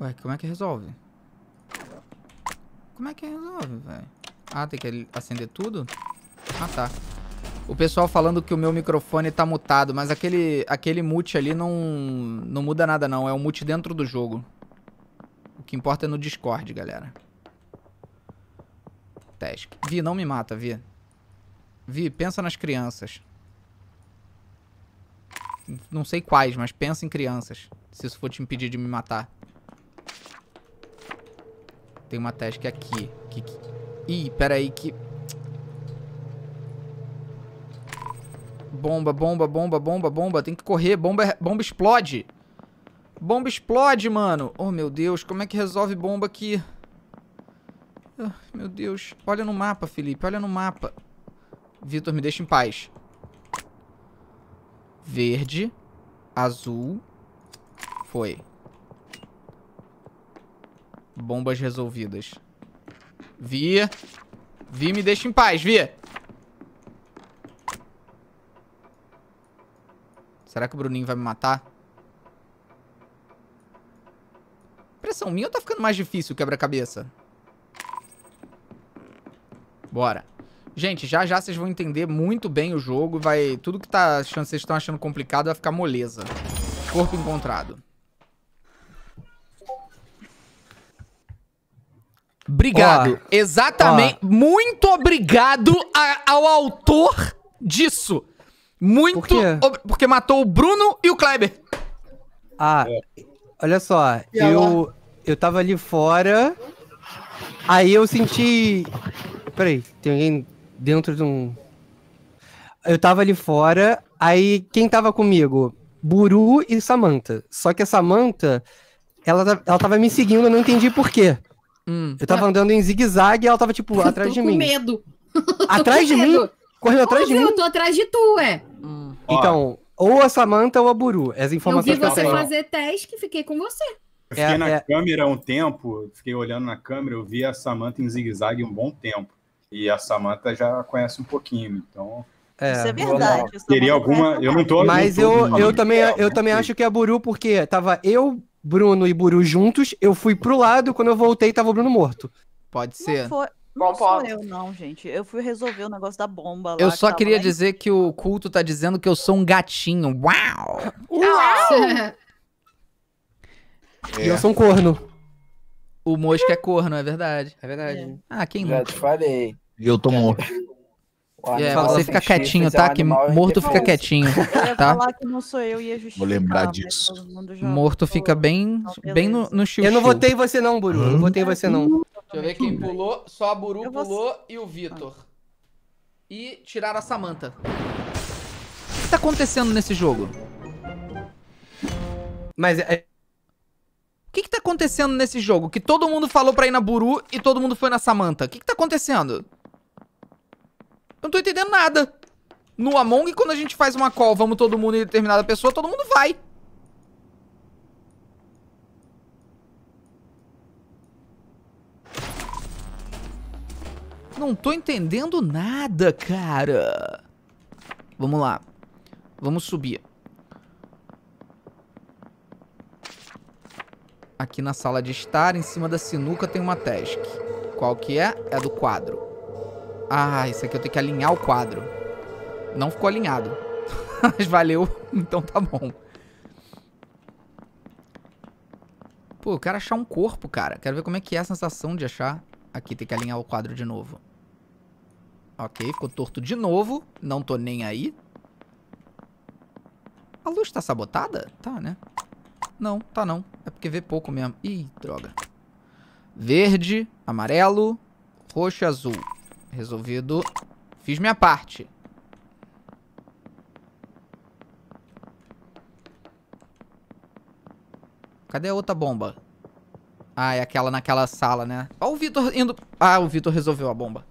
Ué, como é que resolve? Como é que resolve, velho? Ah, tem que acender tudo? Ah, tá. O pessoal falando que o meu microfone tá mutado, mas aquele, aquele mute ali não, não muda nada não. É um mute dentro do jogo. O que importa é no Discord, galera. Teste. Vi, não me mata, Vi. Vi, pensa nas crianças. Não sei quais, mas pensa em crianças. Se isso for te impedir de me matar. Tem uma task aqui. Que, que... Ih, peraí que... Bomba, bomba, bomba, bomba, bomba. Tem que correr. Bomba, é, bomba explode. Bomba explode, mano. Oh, meu Deus. Como é que resolve bomba aqui? Oh, meu Deus. Olha no mapa, Felipe. Olha no mapa. Vitor, me deixa em paz. Verde. Azul. Foi. Bombas resolvidas. Vi. Vi, me deixa em paz, Vi. Será que o Bruninho vai me matar? Pressão minha ou tá ficando mais difícil o quebra-cabeça? Bora. Gente, já já vocês vão entender muito bem o jogo. Vai, tudo que tá achando, vocês estão achando complicado vai ficar moleza. Corpo encontrado. Obrigado. Oh. Exatamente. Oh. Muito obrigado a, ao autor disso. Muito. Por ob... Porque matou o Bruno e o Kleber. Ah, é. olha só. eu, eu tava ali fora. Aí eu senti. Peraí, tem alguém dentro de um. Eu tava ali fora, aí quem tava comigo? Buru e Samantha. Só que a Samantha, ela, tá, ela tava me seguindo, eu não entendi por quê. Hum. Eu tava andando em zigue-zague e ela tava, tipo, atrás de mim. Medo. Atrás de medo. mim? Correu atrás de mim? Eu tô atrás de tu, é. Hum. Então, ou a Samantha ou a Buru. As informações eu vi você que fazer teste que fiquei com você. Eu fiquei é, na é... câmera um tempo, fiquei olhando na câmera, eu vi a Samantha em zigue-zague um bom tempo e a Samantha já conhece um pouquinho, então. É, Isso é verdade. Teria alguma. Eu não tô. Mas eu, eu, também, eu, né? também acho que é Buru, porque tava eu, Bruno e Buru juntos, eu fui pro lado, quando eu voltei, tava o Bruno morto. Pode ser. Não, foi, não sou eu, não, gente. Eu fui resolver o negócio da bomba lá. Eu só que queria dizer que o culto tá dizendo que eu sou um gatinho. Uau! Uau! É. E eu é. sou um corno. O Mosca é corno, é verdade. É verdade. É. Ah, quem não? Já te falei. E eu tô é. morto. É, você assim, fica quietinho, tá? É que morto fica quietinho. Tá? Vou lembrar né? disso. Morto fica bem, bem no, no Eu não votei você não, Buru. Eu não votei você não. Deixa eu ver quem pulou. Só a Buru pulou e o Vitor. Ah. E tiraram a Samanta. O que tá acontecendo nesse jogo? Mas é, é... O que que tá acontecendo nesse jogo? Que todo mundo falou pra ir na Buru e todo mundo foi na Samanta. O que que tá acontecendo? Eu não tô entendendo nada. No Among, quando a gente faz uma call, vamos todo mundo em determinada pessoa, todo mundo vai. Não tô entendendo nada, cara. Vamos lá. Vamos subir. Aqui na sala de estar, em cima da sinuca, tem uma task. Qual que é? É do quadro. Ah, isso aqui eu tenho que alinhar o quadro. Não ficou alinhado. Mas valeu, então tá bom. Pô, eu quero achar um corpo, cara. Quero ver como é que é a sensação de achar. Aqui, tem que alinhar o quadro de novo. Ok, ficou torto de novo. Não tô nem aí. A luz tá sabotada? Tá, né? Não, tá não. É porque vê pouco mesmo. Ih, droga. Verde, amarelo, roxo e azul. Resolvido. Fiz minha parte. Cadê a outra bomba? Ah, é aquela naquela sala, né? Olha o Vitor indo... Ah, o Vitor resolveu a bomba.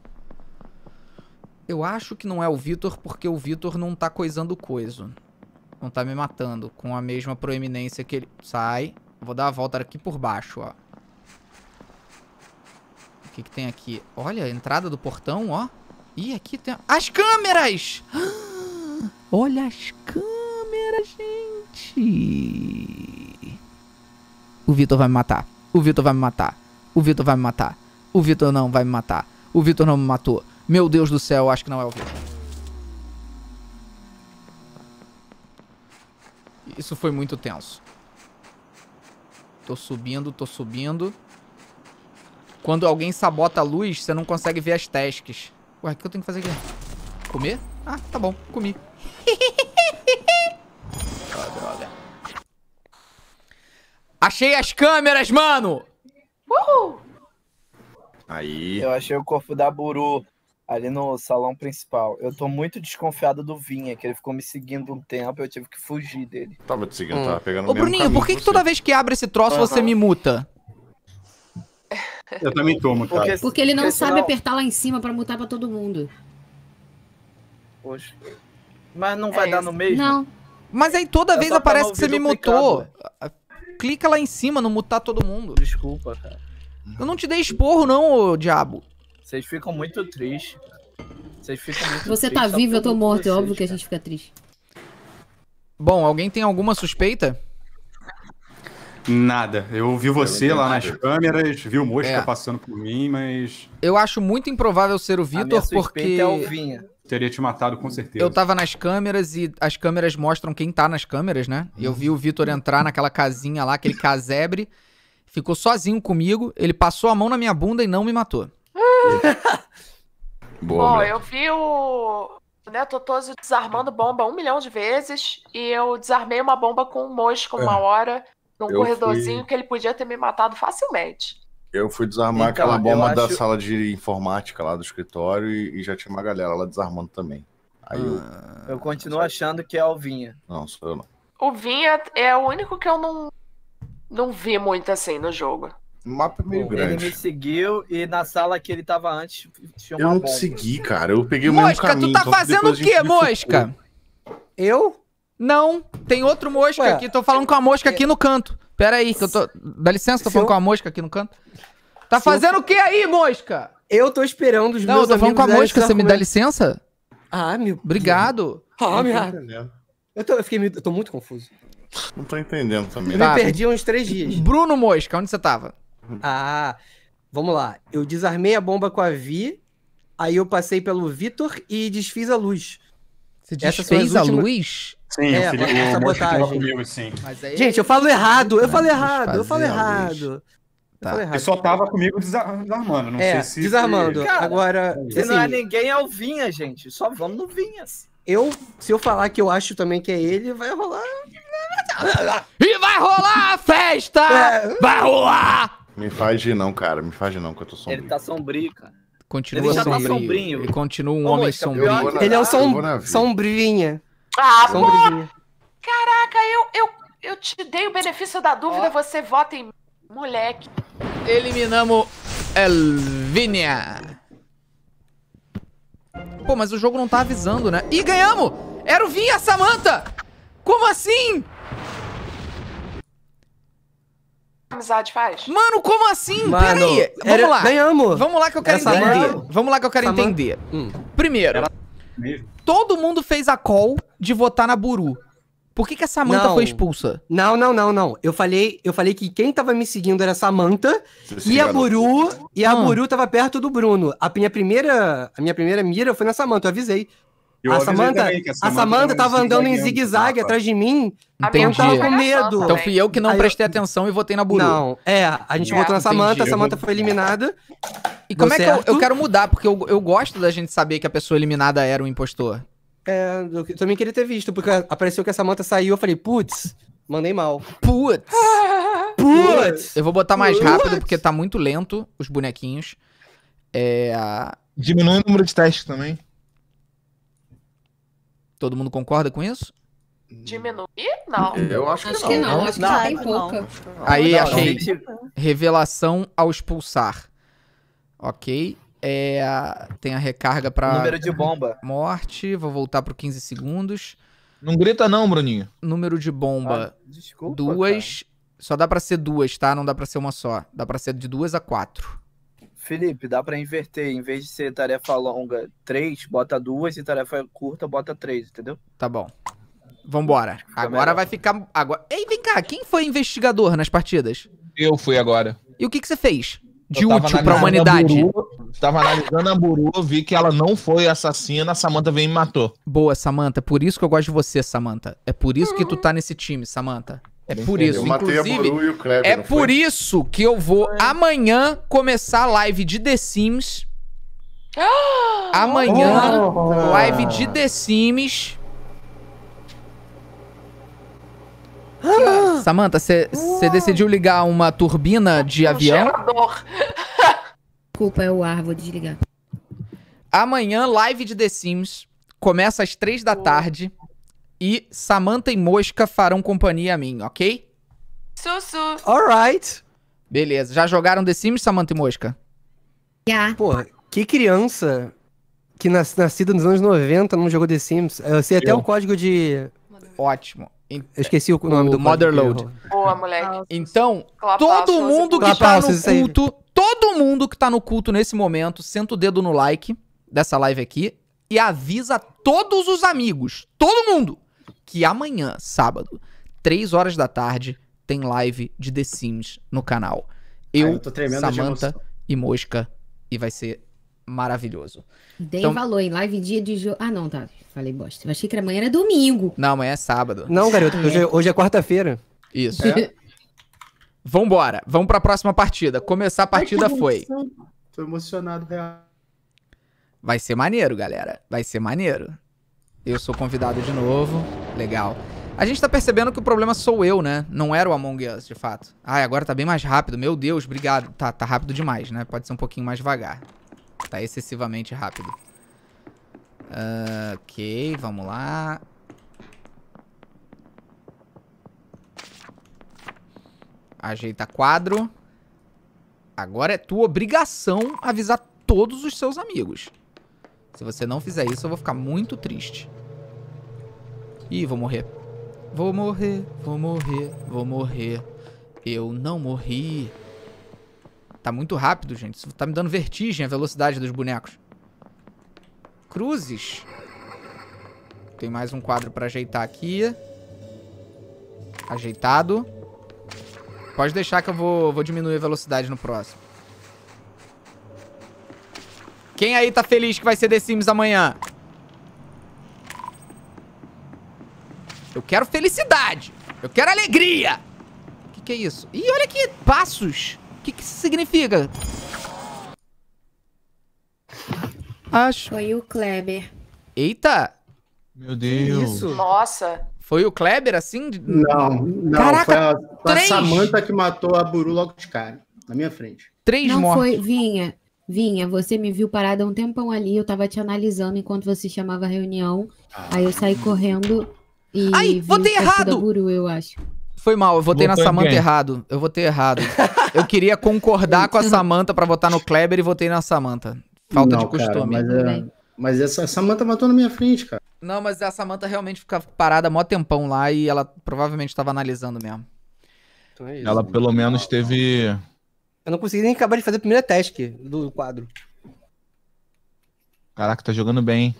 Eu acho que não é o Vitor porque o Vitor não tá coisando coisa, Não tá me matando com a mesma proeminência que ele... Sai. Vou dar a volta aqui por baixo, ó que, que tem aqui? Olha, entrada do portão, ó. E aqui tem... As câmeras! olha as câmeras, gente! O Vitor vai me matar. O Vitor vai me matar. O Vitor vai me matar. O Vitor não vai me matar. O Vitor não me matou. Meu Deus do céu, acho que não é o Vitor. Isso foi muito tenso. Tô subindo, tô subindo. Quando alguém sabota a luz, você não consegue ver as tasks. Ué, o que eu tenho que fazer aqui? Comer? Ah, tá bom. Comi. ah, droga. Achei as câmeras, mano! Uhul! Aí. Eu achei o corpo da Buru ali no salão principal. Eu tô muito desconfiado do Vinha, é que ele ficou me seguindo um tempo eu tive que fugir dele. Tava te seguindo, hum. tava pegando o Ô, Bruninho, por que, que toda vez que abre esse troço uhum. você me muta? Eu também tomo, cara. Porque, Porque ele não porque sabe senão... apertar lá em cima para mutar para todo mundo. Poxa. Mas não é vai é dar isso. no mesmo? Não. Mas aí toda eu vez aparece que você me mutou. Ah, clica lá em cima no mutar todo mundo. Desculpa, cara. Eu não te dei esporro, não, ô diabo. Vocês ficam muito tristes, Vocês ficam muito Você tá, tá vivo, eu tô morto. É óbvio que a gente fica triste. Bom, alguém tem alguma suspeita? Nada. Eu vi você eu lá nas câmeras, vi o Mosca é. passando por mim, mas. Eu acho muito improvável ser o Vitor, é porque. É Alvinha. Teria te matado com certeza. Eu tava nas câmeras e as câmeras mostram quem tá nas câmeras, né? E eu vi o Vitor uhum. entrar naquela casinha lá, aquele casebre, ficou sozinho comigo, ele passou a mão na minha bunda e não me matou. Boa. Bom, eu vi o neto Totozio desarmando bomba um milhão de vezes e eu desarmei uma bomba com um mosca uma é. hora num eu corredorzinho fui... que ele podia ter me matado facilmente. Eu fui desarmar então, aquela bomba acho... da sala de informática lá do escritório e, e já tinha uma galera lá desarmando também. Aí eu... Ah, eu continuo achando que é o Vinha. Não, sou eu não. O Vinha é o único que eu não, não vi muito assim no jogo. O mapa é meio grande. Ele me seguiu e na sala que ele tava antes tinha uma Eu não bomba. te segui, cara. Eu peguei o Mosca, mesmo caminho. Mosca, tu tá então fazendo o quê, Mosca? Eu? Não, tem outro mosca Ué, aqui. Tô falando com a mosca aqui no canto. Pera aí, que eu tô. Dá licença, tô falando com a mosca aqui no canto. Tá fazendo o que aí, mosca? Eu tô esperando os Não, meus Não, tô falando com a mosca, você me dá licença? Ah, meu. Obrigado. Ah, meu. Eu, tô, eu, fiquei, eu tô muito confuso. Não tô entendendo também. Eu tá. me perdi uns três dias. Bruno Mosca, onde você tava? Ah, vamos lá. Eu desarmei a bomba com a Vi, aí eu passei pelo Vitor e desfiz a luz. Você desfez a últimas... luz? Sim, é, o Felipe, é o Comigo, sim. Aí... Gente, eu falo errado, eu falo errado, eu falo errado. Tá. Ele só tava comigo desarmando, não é, sei se. Desarmando. Cara, Agora. Se assim, não é ninguém, é o Vinha, gente. Só vamos no Vinhas. Assim. Eu, se eu falar que eu acho também que é ele, vai rolar. E vai rolar a festa! É. Vai rolar! Me faz de não, cara. Me faz de não, que eu tô sombrio. Ele tá sombrio, cara. Continua ele já tá sombrio. Tá sombrinho. Ele continua um Ô, homem sombrio. Ele é o tá. som... sombrinha. Ah, pô! Caraca, eu, eu, eu te dei o benefício da dúvida, você vota em moleque. Eliminamos Elvinia. Pô, mas o jogo não tá avisando, né? Ih, ganhamos! Era o Vinha, Samantha! Como assim? Amizade faz. Mano, como assim? Mano, Peraí, vamos era... lá. Ganhamos. Vamos lá que eu quero Essa entender. Mano. Vamos lá que eu quero entender. Hum. Primeiro, Ela... Todo mundo fez a call de votar na Buru. Por que, que a Samanta foi expulsa? Não, não, não, não. Eu falei, eu falei que quem tava me seguindo era a Samanta e a Buru, e a ah. Buru tava perto do Bruno. A minha primeira, a minha primeira mira foi na Samanta, eu avisei. A Samanta, a Samanta, a Samanta tava andando em zigue-zague atrás de mim. Entendi. Eu tava com medo. Então fui eu que não prestei eu... atenção e votei na Buru. Não, é. A gente é. votou na Samanta, a Samanta foi eliminada. E como é que eu, eu quero mudar? Porque eu, eu gosto da gente saber que a pessoa eliminada era o impostor. É, eu também queria ter visto, porque apareceu que a Samanta saiu, eu falei, putz, mandei mal. Putz! Putz! Eu vou botar mais rápido, porque tá muito lento os bonequinhos. É... Diminui o número de testes também. Todo mundo concorda com isso? Diminuir? Não. Eu acho, acho que, não. não. Acho que não. pouca. Aí achei revelação ao expulsar. Ok. É, tem a recarga para Número de bomba. Morte. Vou voltar pro 15 segundos. Não grita não, Bruninho. Número de bomba. Ah, desculpa, duas. Cara. Só dá para ser duas, tá? Não dá para ser uma só. Dá para ser de duas a quatro. Felipe, dá para inverter. Em vez de ser tarefa longa três, bota duas e tarefa curta, bota três, entendeu? Tá bom. Vambora. Agora melhor. vai ficar. Agora... Ei, vem cá, quem foi investigador nas partidas? Eu fui agora. E o que, que você fez? De útil pra humanidade? Estava analisando a Buru, vi que ela não foi assassina, a Samanta veio e me matou. Boa, Samanta. Por isso que eu gosto de você, Samanta. É por isso que tu uhum. tá nesse time, Samanta. É por isso, inclusive, Kleber, é por isso que eu vou amanhã começar a live de The Sims. Ah, amanhã, oh. live de The Sims. Ah, Samanta, você ah! decidiu ligar uma turbina de um avião? Gerador. Desculpa, é o ar, vou desligar. Amanhã, live de The Sims. Começa às três da oh. tarde e Samantha e Mosca farão companhia a mim, ok? Sussu. Alright. Beleza. Já jogaram The Sims, Samantha e Mosca? Já. Yeah. Porra, que criança que nas, nascida nos anos 90 não jogou The Sims. Eu sei até o código de... Ótimo. Eu esqueci o nome o do Motherload. Boa, moleque. Então, todo mundo que tá no culto, todo mundo que tá no culto nesse momento, senta o dedo no like dessa live aqui e avisa todos os amigos, todo mundo, que amanhã, sábado, 3 horas da tarde, tem live de The Sims no canal. Eu, Samanta eu Samantha e Mosca, e vai ser maravilhoso. Dei então... valor em live dia de jogo. Ah, não, tá. Falei bosta. Eu achei que amanhã era domingo. Não, amanhã é sábado. Não, garoto, ah, hoje, é, hoje é quarta-feira. Isso. É. Vambora, vamos pra próxima partida. Começar a partida Ai, foi. Tô emocionado, real. Vai ser maneiro, galera. Vai ser maneiro. Eu sou convidado de novo. Legal. A gente tá percebendo que o problema sou eu, né? Não era o Among Us, de fato. Ah, agora tá bem mais rápido. Meu Deus, obrigado. Tá, tá rápido demais, né? Pode ser um pouquinho mais devagar. Tá excessivamente rápido. Ah, ok, vamos lá. Ajeita quadro. Agora é tua obrigação avisar todos os seus amigos. Se você não fizer isso, eu vou ficar muito triste. Ih, vou morrer. Vou morrer, vou morrer, vou morrer. Eu não morri. Tá muito rápido, gente. Isso tá me dando vertigem a velocidade dos bonecos. Cruzes. Tem mais um quadro pra ajeitar aqui. Ajeitado. Pode deixar que eu vou, vou diminuir a velocidade no próximo. Quem aí tá feliz que vai ser The Sims amanhã? Eu quero felicidade. Eu quero alegria. O que, que é isso? Ih, olha aqui. Passos. O que, que isso significa? Acho. Foi o Kleber. Eita. Meu Deus. Isso. Nossa. Foi o Kleber, assim? Não, não. Caraca, foi a, foi a Samanta que matou a Buru logo de cara, na minha frente. Três não mortes. Não foi, Vinha. Vinha, você me viu parada um tempão ali, eu tava te analisando enquanto você chamava a reunião. Ah. Aí eu saí correndo e. Ai, votei errado! eu acho. Foi mal, eu votei Votou na Samanta errado. Eu votei errado. eu queria concordar com a Samanta para votar no Kleber e votei na Samanta. Falta Não, de costume. Cara, mas, é... mas essa Samanta matou na minha frente, cara. Não, mas a Samanta realmente fica parada mó tempão lá e ela provavelmente tava analisando mesmo. Então é isso, ela né? pelo menos teve eu não consegui nem acabar de fazer a primeira task do quadro. Caraca, tá jogando bem.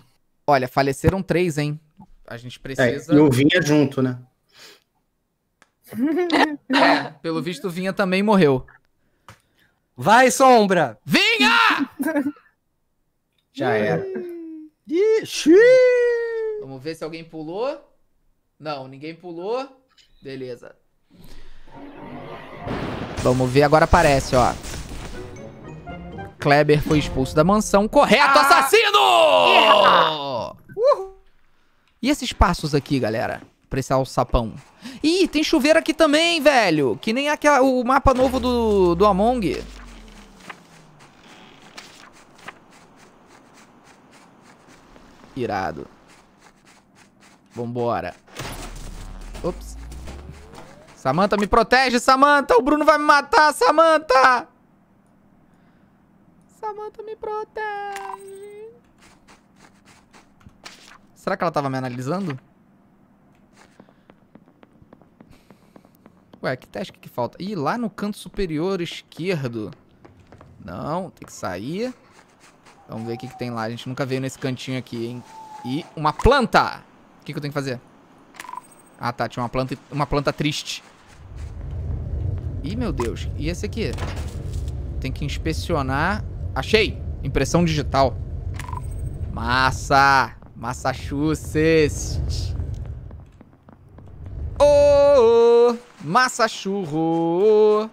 Olha, faleceram três, hein? A gente é, precisa. É, e o Vinha junto, né? É, pelo visto, o Vinha também morreu. Vai, sombra! Vinha! Já era. Ixi! Vamos ver se alguém pulou. Não, ninguém pulou. Beleza. Vamos ver, agora aparece, ó. Kleber foi expulso da mansão. Correto, ah! assassino! Uhul. E esses passos aqui, galera? Pra esse alçapão. Ih, tem chuveiro aqui também, velho. Que nem aquela, o mapa novo do, do Among. Irado. Vambora. Samanta, me protege, Samanta! O Bruno vai me matar, Samanta! Samanta, me protege! Será que ela tava me analisando? Ué, que teste que falta? Ih, lá no canto superior esquerdo. Não, tem que sair. Vamos ver o que, que tem lá. A gente nunca veio nesse cantinho aqui, hein? E uma planta! O que, que eu tenho que fazer? Ah, tá. Tinha uma planta, uma planta triste. Ih, meu Deus. E esse aqui? Tem que inspecionar. Achei! Impressão digital. Massa! Massachusetts! Oh! oh Massachurro!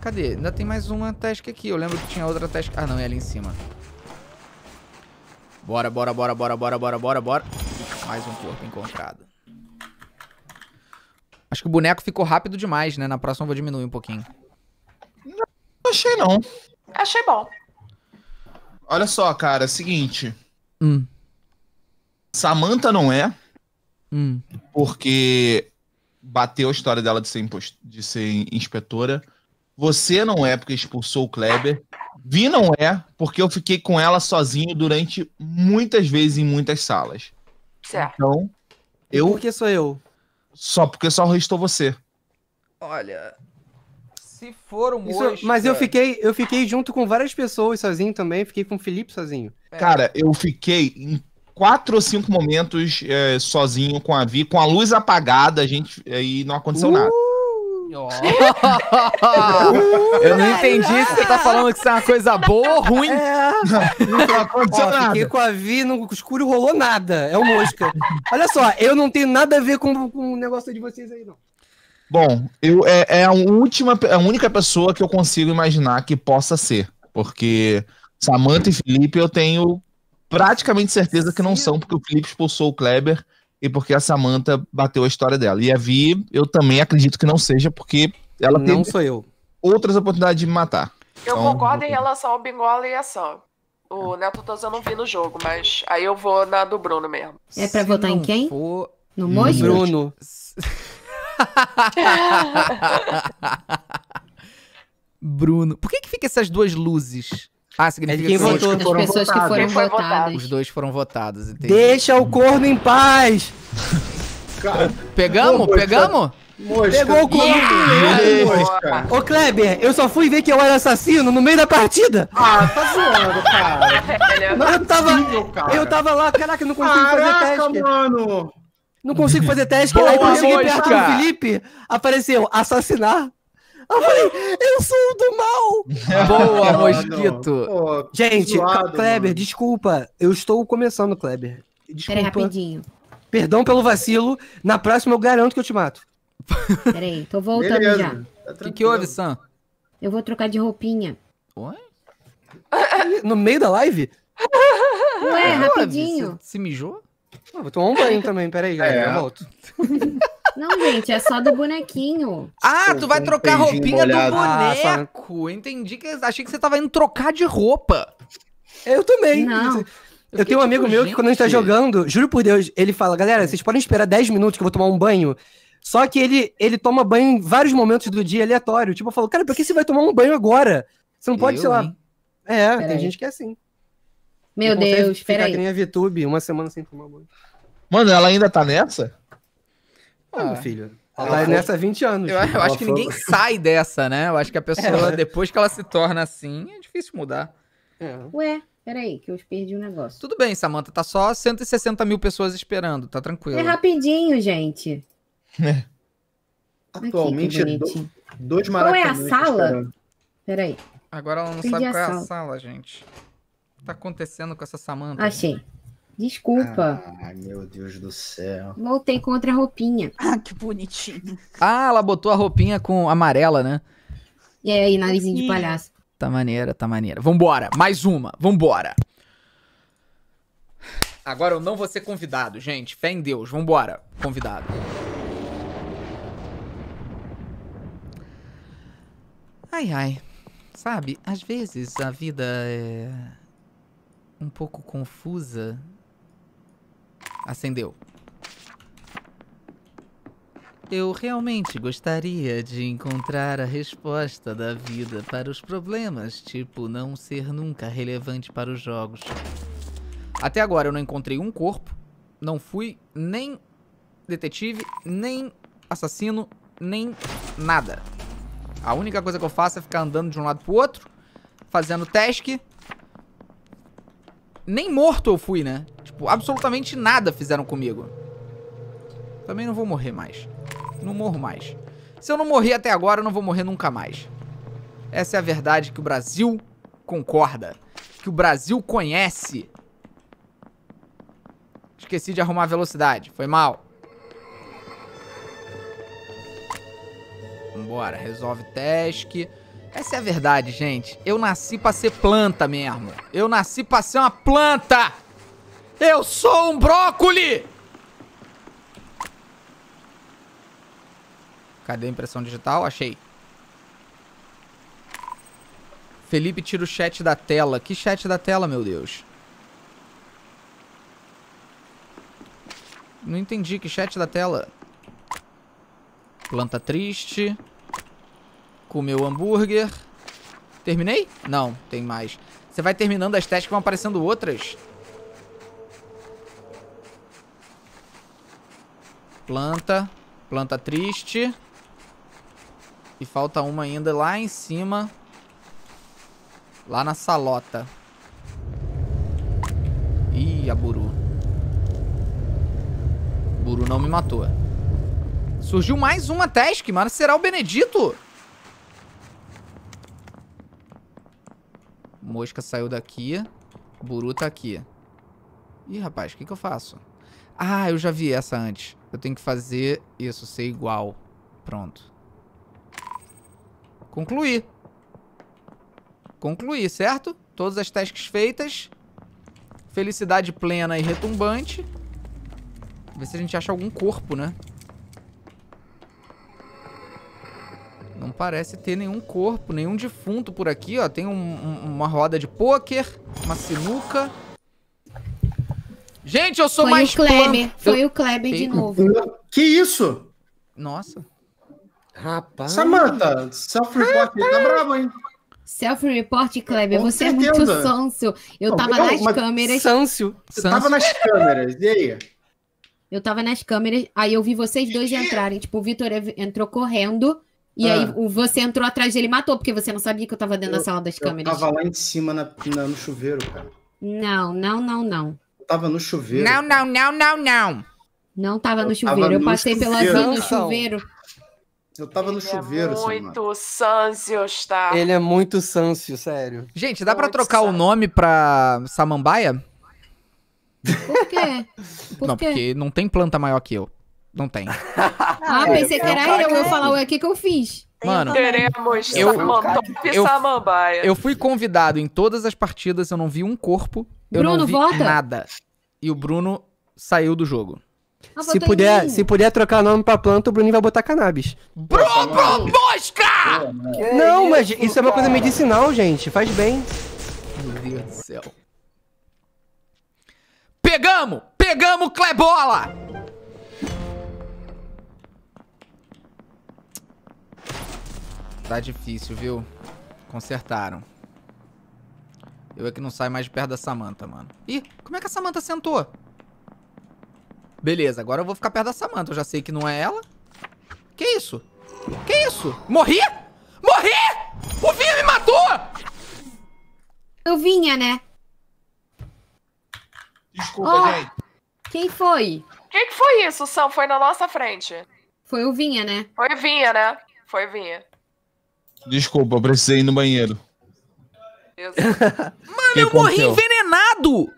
Cadê? Ainda tem mais uma task aqui. Eu lembro que tinha outra task. Ah, não. É ali em cima. Bora, bora, bora, bora, bora, bora, bora, bora. Mais um corpo encontrado. Acho que o boneco ficou rápido demais, né? Na próxima eu vou diminuir um pouquinho. Não achei, não. Achei bom. Olha só, cara, é seguinte. Hum. Samantha não é. Hum. Porque bateu a história dela de ser, impost... de ser inspetora. Você não é, porque expulsou o Kleber. Vi não é, porque eu fiquei com ela sozinho durante muitas vezes em muitas salas. Certo. Então, eu. Por que sou eu? Só porque só restou você. Olha, se for o mosca... mas eu fiquei, eu fiquei junto com várias pessoas sozinho também, fiquei com o Felipe sozinho. É. Cara, eu fiquei em quatro ou cinco momentos é, sozinho com a Vi, com a luz apagada, a gente, eh, e não aconteceu uh! nada. eu não entendi se você tá falando que isso é uma coisa boa ou ruim. É. Não aconteceu nada. Fiquei com a Vi no escuro rolou nada. É o Mosca. Olha só, eu não tenho nada a ver com, com o negócio de vocês aí, não. Bom, eu, é, é a, última, é a única pessoa que eu consigo imaginar que possa ser. Porque Samantha e Felipe eu tenho praticamente certeza que não são, porque o Felipe expulsou o Kleber e porque a Samantha bateu a história dela. E a Vi, eu também acredito que não seja, porque ela tem outras oportunidades de me matar. Eu então, concordo em relação ao Bingola e a Sam. O Neto Tos eu não vi no jogo, mas aí eu vou na do Bruno mesmo. É pra Se votar em quem? For... No Mojo? Bruno. Bruno. Por que, que fica essas duas luzes? Ah, significa é quem que votou. As pessoas votadas. que foram votadas. votadas. Os dois foram votados, entendi. Deixa o corno em paz! Cara, pegamos? Pô, pegamos? Mosca. Pegou o corno. Yeah. Ô, Kleber, eu só fui ver que eu era assassino no meio da partida. Ah, tá zoando, cara. Não, eu, tava, é eu tava lá, caraca, não consigo caraca, fazer teste. Caraca, mano! Não consigo fazer teste. Boa, aí quando eu cheguei perto do Felipe, apareceu assassinar. Eu falei, eu sou do mal! Boa, Mosquito! Gente, Kleber, mano. desculpa. Eu estou começando, Kleber. Desculpa. Peraí, rapidinho. Perdão pelo vacilo. Na próxima eu garanto que eu te mato. Peraí, tô voltando Beleza. já. O tá que, que houve, Sam? Eu vou trocar de roupinha. Oi? No meio da live? Ué, rapidinho. Você, você mijou? Ah, vou tomar um banho também, peraí, é. eu volto. Não, gente, é só do bonequinho. Ah, tu vai trocar a roupinha molhado. do ah, boneco. Ah, Entendi que achei que você tava indo trocar de roupa. Eu também. Não. Eu, tenho um tipo, amigo meu gente... que quando a gente tá jogando, juro por Deus, ele fala: "Galera, vocês podem esperar 10 minutos que eu vou tomar um banho". Só que ele, ele toma banho em vários momentos do dia aleatório. Tipo, eu falo: "Cara, por que você vai tomar um banho agora? Você não pode, eu, sei lá". Hein? É, Pera tem aí. gente que é assim. Meu Deus, espera aí. que nem a VTube, uma semana sem tomar banho. Mano, ela ainda tá nessa? Ah, ah meu filho. Ela é nessa há 20 anos. Eu, eu acho que ninguém sai dessa, né? Eu acho que a é. pessoa, é. depois que ela se torna assim, é difícil mudar. É. Ué, Peraí, que eu perdi um negócio. Tudo bem, Samanta, tá só 160 mil pessoas esperando, tá tranquilo. É rapidinho, gente. É. Atualmente, Aqui, é dois, dois Qual é a sala? Peraí. Agora ela não perdi sabe qual é a sala, gente tá acontecendo com essa Samanta? Achei. Desculpa. Ai, ah, meu Deus do céu. Voltei com outra roupinha. Ah, que bonitinho. Ah, ela botou a roupinha com amarela, né? E aí, narizinho Sim. de palhaço. Tá maneira, tá maneira. Vambora, mais uma, vambora. Agora eu não vou ser convidado, gente. Fé em Deus, vambora. Convidado. Ai, ai. Sabe, às vezes a vida é um pouco confusa. Acendeu. Eu realmente gostaria de encontrar a resposta da vida para os problemas, tipo não ser nunca relevante para os jogos. Até agora eu não encontrei um corpo, não fui nem detetive, nem assassino, nem nada. A única coisa que eu faço é ficar andando de um lado pro outro, fazendo task nem morto eu fui, né? Tipo, absolutamente nada fizeram comigo. Também não vou morrer mais. Não morro mais. Se eu não morri até agora, eu não vou morrer nunca mais. Essa é a verdade que o Brasil concorda. Que o Brasil conhece. Esqueci de arrumar a velocidade. Foi mal. Vambora. Resolve task. Essa é a verdade, gente. Eu nasci pra ser planta mesmo. Eu nasci pra ser uma planta! Eu sou um brócoli! Cadê a impressão digital? Achei. Felipe tira o chat da tela. Que chat da tela, meu Deus? Não entendi. Que chat da tela? Planta triste o meu hambúrguer. Terminei? Não, tem mais. Você vai terminando as testes que vão aparecendo outras. Planta. Planta triste. E falta uma ainda lá em cima. Lá na salota. Ih, a buru. Buru não me matou. Surgiu mais uma task, mano. Será o Benedito? Mosca saiu daqui. Buru tá aqui. Ih, rapaz, o que, que eu faço? Ah, eu já vi essa antes. Eu tenho que fazer isso, ser igual. Pronto. Concluir. Concluir, certo? Todas as tasks feitas. Felicidade plena e retumbante. Ver se a gente acha algum corpo, né? Não parece ter nenhum corpo, nenhum defunto por aqui, ó. Tem um, um, uma roda de pôquer, uma sinuca. Gente, eu sou Foi mais o Kleber. Foi eu... o Kleber de novo. Que isso? Nossa. Rapaz. Samanta, self-report tá bravo, hein? Self-report, Kleber, Com você é certeza. é muito sâncio. Eu não, tava nas câmeras. Sâncio. Eu tava nas câmeras, e aí? Eu tava nas câmeras, aí eu vi vocês dois entrarem. Tipo, o Vitor entrou correndo e ah. aí você entrou atrás dele e matou, porque você não sabia que eu tava dentro eu, da sala das câmeras. Eu tava lá em cima na, na, no chuveiro, cara. Não, não, não, não. Eu tava no chuveiro. Não, não, não, não, não. Não tava eu no chuveiro. Tava eu passei pelas pela Zin no chuveiro. Eu tava no Ele é chuveiro, é muito sâncio, está. Ele é muito sâncio, sério. Gente, dá para pra trocar sâncio. o nome pra Samambaia? Por quê? Por não, quê? porque não tem planta maior que eu. Não tem. ah, é, pensei que é era eu, eu é falar, assim. o que que eu fiz? Mano, teremos eu, eu, samambaia. Eu fui convidado em todas as partidas, eu não vi um corpo, eu Bruno, não vi volta. nada. E o Bruno saiu do jogo. Ah, se puder, se puder trocar nome pra planta, o Bruno vai botar cannabis. Bruno Mosca! Não, mas isso é uma coisa medicinal, gente. Faz bem. Meu Deus do céu. Pegamos! Pegamos Clebola! Tá difícil, viu? Consertaram. Eu é que não saio mais de perto da Samanta, mano. Ih, como é que a Samanta sentou? Beleza, agora eu vou ficar perto da Samanta. Eu já sei que não é ela. Que isso? Que isso? Morri? Morri! O Vinha me matou! Eu vinha, né? Desculpa, oh, gente. Quem foi? Quem que foi isso, Sam? Foi na nossa frente. Foi o Vinha, né? Foi Vinha, né? Foi Vinha. Desculpa, eu precisei ir no banheiro. Mano, que eu morri envenenado!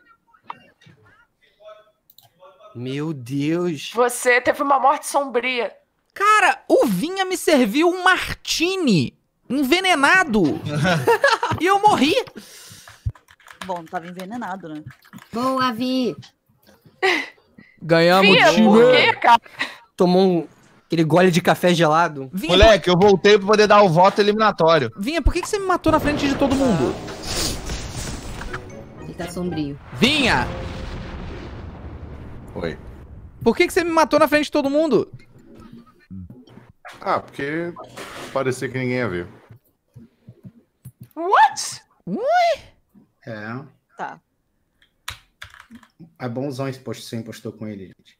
Meu Deus. Você teve uma morte sombria. Cara, o Vinha me serviu um martini envenenado. e eu morri. Bom, tava envenenado, né? Boa, Vi. Ganhamos. Vinha, por quê, é. cara? Tomou um Aquele gole de café gelado. Vinha, Moleque, eu voltei pra poder dar o voto eliminatório. Vinha, por que, que você me matou na frente de todo mundo? Ele tá sombrio. Vinha! Oi. Por que, que você me matou na frente de todo mundo? Ah, porque parecia que ninguém ia ver. What? Ui! É. Tá. É bonzão esse que você impostor com ele, gente.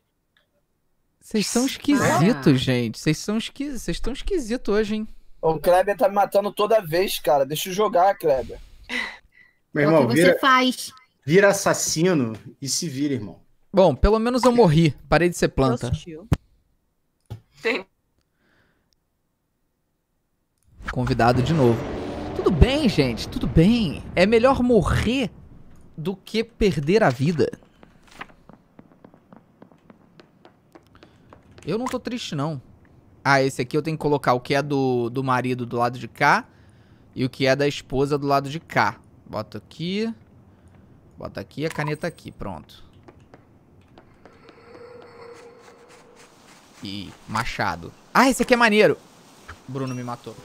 Vocês são esquisitos, ah. gente. Vocês são esquisitos. Vocês estão esquisitos hoje, hein? O Kleber tá me matando toda vez, cara. Deixa eu jogar, Kleber. Meu irmão, é o que você vira, faz? Vira assassino e se vira, irmão. Bom, pelo menos eu morri. Parei de ser planta. Tem. Convidado de novo. Tudo bem, gente. Tudo bem. É melhor morrer do que perder a vida. Eu não tô triste, não. Ah, esse aqui eu tenho que colocar o que é do, do marido do lado de cá e o que é da esposa do lado de cá. Bota aqui. Bota aqui e a caneta aqui. Pronto. E machado. Ah, esse aqui é maneiro. Bruno me matou.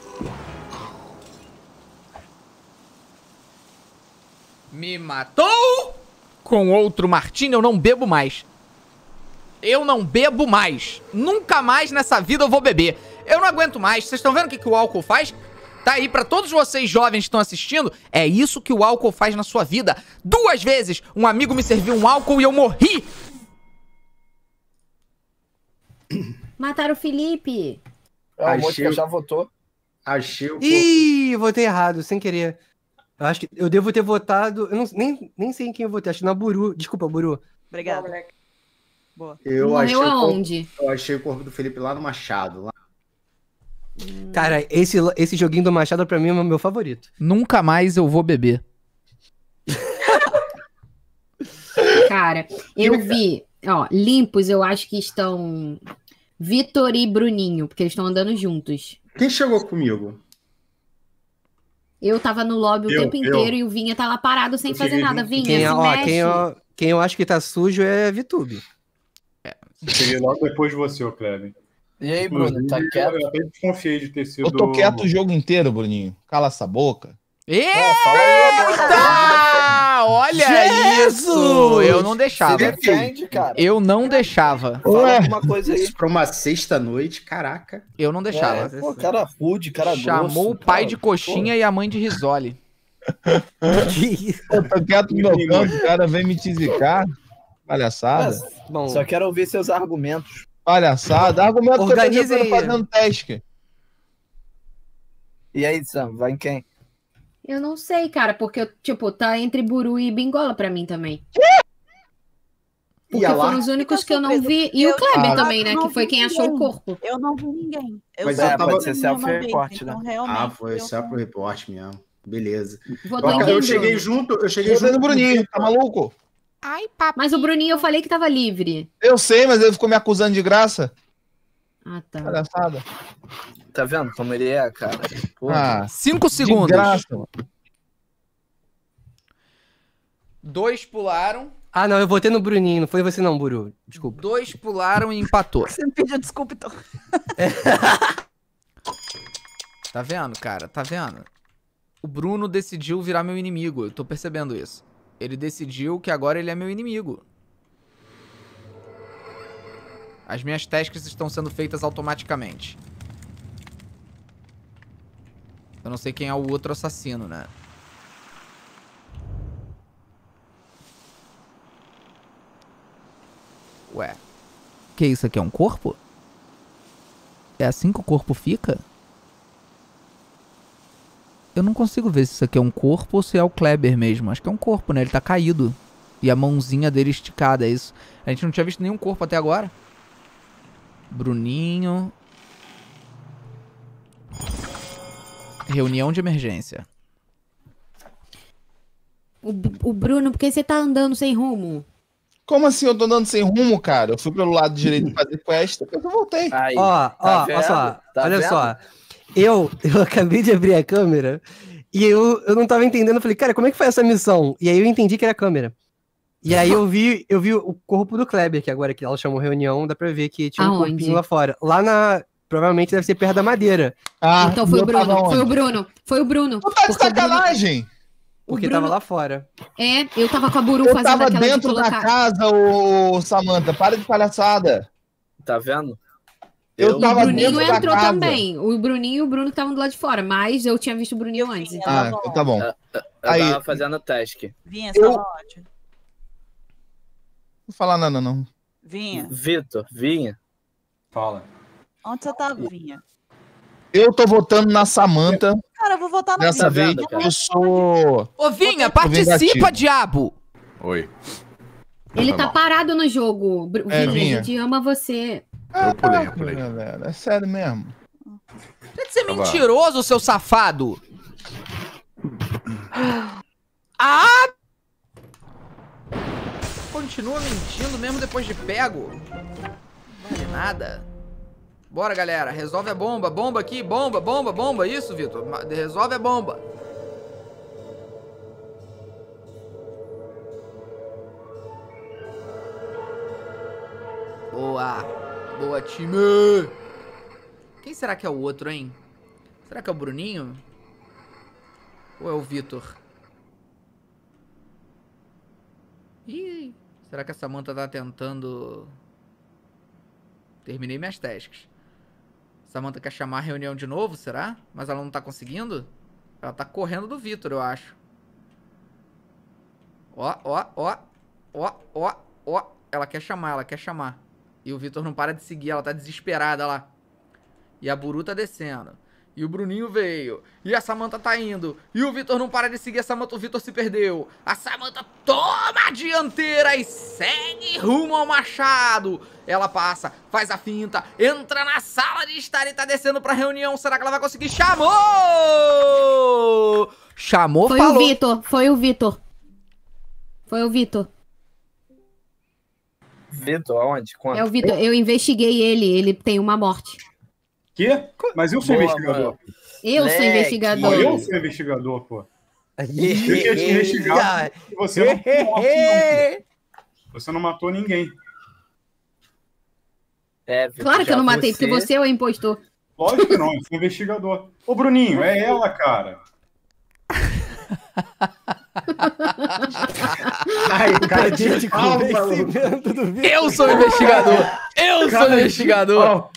Me matou! Com outro Martini eu não bebo mais eu não bebo mais. Nunca mais nessa vida eu vou beber. Eu não aguento mais. Vocês estão vendo o que, que o álcool faz? Tá aí para todos vocês jovens que estão assistindo, é isso que o álcool faz na sua vida. Duas vezes um amigo me serviu um álcool e eu morri. Mataram o Felipe. É A moça já votou. Achei o... Ih, votei errado, sem querer. Eu acho que eu devo ter votado. Eu não, nem, nem sei em quem eu votei. Acho que na Buru. Desculpa, Buru. Obrigado. Não, eu achei aonde? eu achei o corpo do Felipe lá no Machado. Lá... Hum. Cara, esse, esse joguinho do Machado pra mim é o meu favorito. Nunca mais eu vou beber. Cara, eu vi, ó, limpos eu acho que estão Vitor e Bruninho, porque eles estão andando juntos. Quem chegou comigo? Eu tava no lobby eu, o tempo eu. inteiro e o Vinha tá lá parado sem eu fazer nada. Vinha, quem, é se ó, mexe. Quem, eu, é quem eu acho que tá sujo é Vitube. Cheguei logo depois de você, ô Kleber. E aí, Bruno, tá Inclusive, tá quieto? Eu até desconfiei de ter sido. Eu tô quieto o jogo inteiro, Bruninho. Cala essa boca. Eita! Olha isso! Eu não deixava. cara. Eu não deixava. Ué. alguma coisa aí. Isso pra uma sexta-noite, caraca. Eu não deixava. É, pô, cara rude, cara Chamou grosso, o pai cara, de coxinha pô. e a mãe de risole. que isso? Eu tô quieto no meu canto, o cara vem me tizicar. Palhaçada. Mas, bom, Só quero ouvir seus argumentos. Palhaçada. Argumento Organize que eu tô fazendo teste. E aí, Sam, vai em quem? Eu não sei, cara, porque, tipo, tá entre Buru e Bingola pra mim também. Porque foram os únicos que eu não vi. E o Kleber também, né? Que foi quem ninguém. achou o corpo. Eu não vi ninguém. Eu Mas é, pode ser seu report então, né? Então, ah, foi self-report mesmo. Beleza. Eu, eu, cheguei junto, eu cheguei junto junto. Bruninho, tá maluco? Ai, papi. Mas o Bruninho eu falei que tava livre. Eu sei, mas ele ficou me acusando de graça. Ah, tá. Palhaçada. Tá vendo como ele é, cara? Porra. Ah, ah cinco segundos. De graça, mano. Dois pularam. Ah, não, eu votei no Bruninho, não foi você não, Buru. Desculpa. Dois pularam e empatou. você me pediu desculpa, então. É. tá vendo, cara? Tá vendo? O Bruno decidiu virar meu inimigo. Eu tô percebendo isso. Ele decidiu que agora ele é meu inimigo. As minhas tasks estão sendo feitas automaticamente. Eu não sei quem é o outro assassino, né? Ué. Que isso aqui é um corpo? É assim que o corpo fica? Eu não consigo ver se isso aqui é um corpo ou se é o Kleber mesmo. Acho que é um corpo, né? Ele tá caído. E a mãozinha dele esticada, é isso. A gente não tinha visto nenhum corpo até agora. Bruninho. Reunião de emergência. O, o Bruno, por que você tá andando sem rumo? Como assim eu tô andando sem rumo, cara? Eu fui pelo lado direito fazer quest, depois eu voltei. Aí, ó, tá ó, olha só, tá olha vendo? só eu, eu acabei de abrir a câmera e eu, eu não tava entendendo. Eu falei, cara, como é que foi essa missão? E aí eu entendi que era a câmera. E aí eu vi, eu vi o corpo do Kleber, que agora que ela chamou reunião, dá pra ver que tinha um Aonde? corpinho lá fora. Lá na. Provavelmente deve ser perto da madeira. Ah, então foi o Bruno. Foi o Bruno. Foi o Bruno. Não tá de sacanagem! Porque Bruno... tava lá fora. É, eu tava com a Buru eu fazendo tava dentro de colocar... da casa, ô Samanta. Para de palhaçada. Tá vendo? Eu tava o Bruninho entrou também. O Bruninho e o Bruno estavam do lado de fora, mas eu tinha visto o Bruninho eu antes. Tá ah, então. Ah, tá bom. Eu, eu Aí, tava fazendo o teste. Vinha, eu... tava ótimo. Vou falar nada, não. Vinha. Vitor, vinha. Fala. Onde você tá, Vinha? Eu tô votando na Samanta. Cara, eu vou votar na Dessa vez, cara. eu sou. Ô, Vinha, participa, diabo! Oi. Ele tá, tá parado no jogo. Vinha, é, Vinha, a gente ama você. Eu ah, pulei, eu pulei. Velho, é sério mesmo. Você de ser mentiroso, seu safado! Ah! Continua mentindo mesmo depois de pego. Não vale nada. Bora, galera. Resolve a bomba. Bomba aqui. Bomba, bomba, bomba. Isso, Vitor. Resolve a bomba. Boa. Boa, time! Quem será que é o outro, hein? Será que é o Bruninho? Ou é o Vitor? Ih, será que essa manta tá tentando... Terminei minhas tasks. manta quer chamar a reunião de novo, será? Mas ela não tá conseguindo? Ela tá correndo do Vitor, eu acho. Ó, ó, ó. Ó, ó, ó. Ela quer chamar, ela quer chamar. E o Vitor não para de seguir, ela tá desesperada lá. E a Buru tá descendo. E o Bruninho veio. E a Samanta tá indo. E o Vitor não para de seguir a Samanta. O Vitor se perdeu. A Samanta toma a dianteira e segue rumo ao Machado. Ela passa, faz a finta, entra na sala de estar e tá descendo pra reunião. Será que ela vai conseguir? Chamou! Chamou, foi falou. Foi o Vitor, foi o Vitor. Foi o Vitor. Vitor, aonde? Quando? É o Vitor. Eu investiguei ele, ele tem uma morte. Quê? Mas eu sou Boa, investigador. Mano. Eu Leque. sou investigador. Eu sou investigador, pô. Eu te investigar. Você não, morte, não, você não matou ninguém. É, Vitor, claro que eu não matei, você... porque você é o impostor. Lógico que não, eu sou investigador. Ô, Bruninho, é ela, cara. Ai, cara de calma, Eu sou investigador. Eu cara, sou investigador.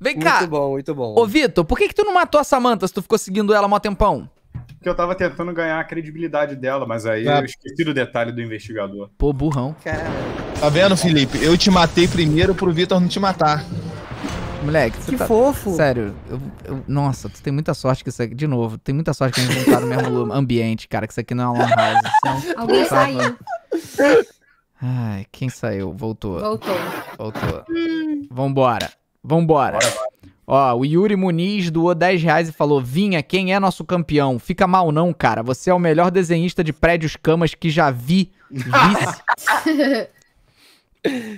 Vem cá. Muito bom, muito bom. Ô, Vitor, por que, que tu não matou a Samantha se tu ficou seguindo ela mó tempão? Porque eu tava tentando ganhar a credibilidade dela, mas aí tá. eu esqueci do detalhe do investigador. Pô, burrão. Caramba. Tá vendo, Felipe? Eu te matei primeiro pro Vitor não te matar. Moleque, que tá... fofo. Sério, eu, eu... nossa, tu tem muita sorte que isso aqui. De novo, tem muita sorte que a gente não tá no mesmo ambiente, cara, que isso aqui não é uma house. Senão, é Alguém saiu. Ai, quem saiu? Voltou. Voltou. Voltou. Hum. Vambora. Vambora. Bora. Ó, o Yuri Muniz doou 10 reais e falou: Vinha, quem é nosso campeão? Fica mal não, cara. Você é o melhor desenhista de prédios camas que já vi. Vice.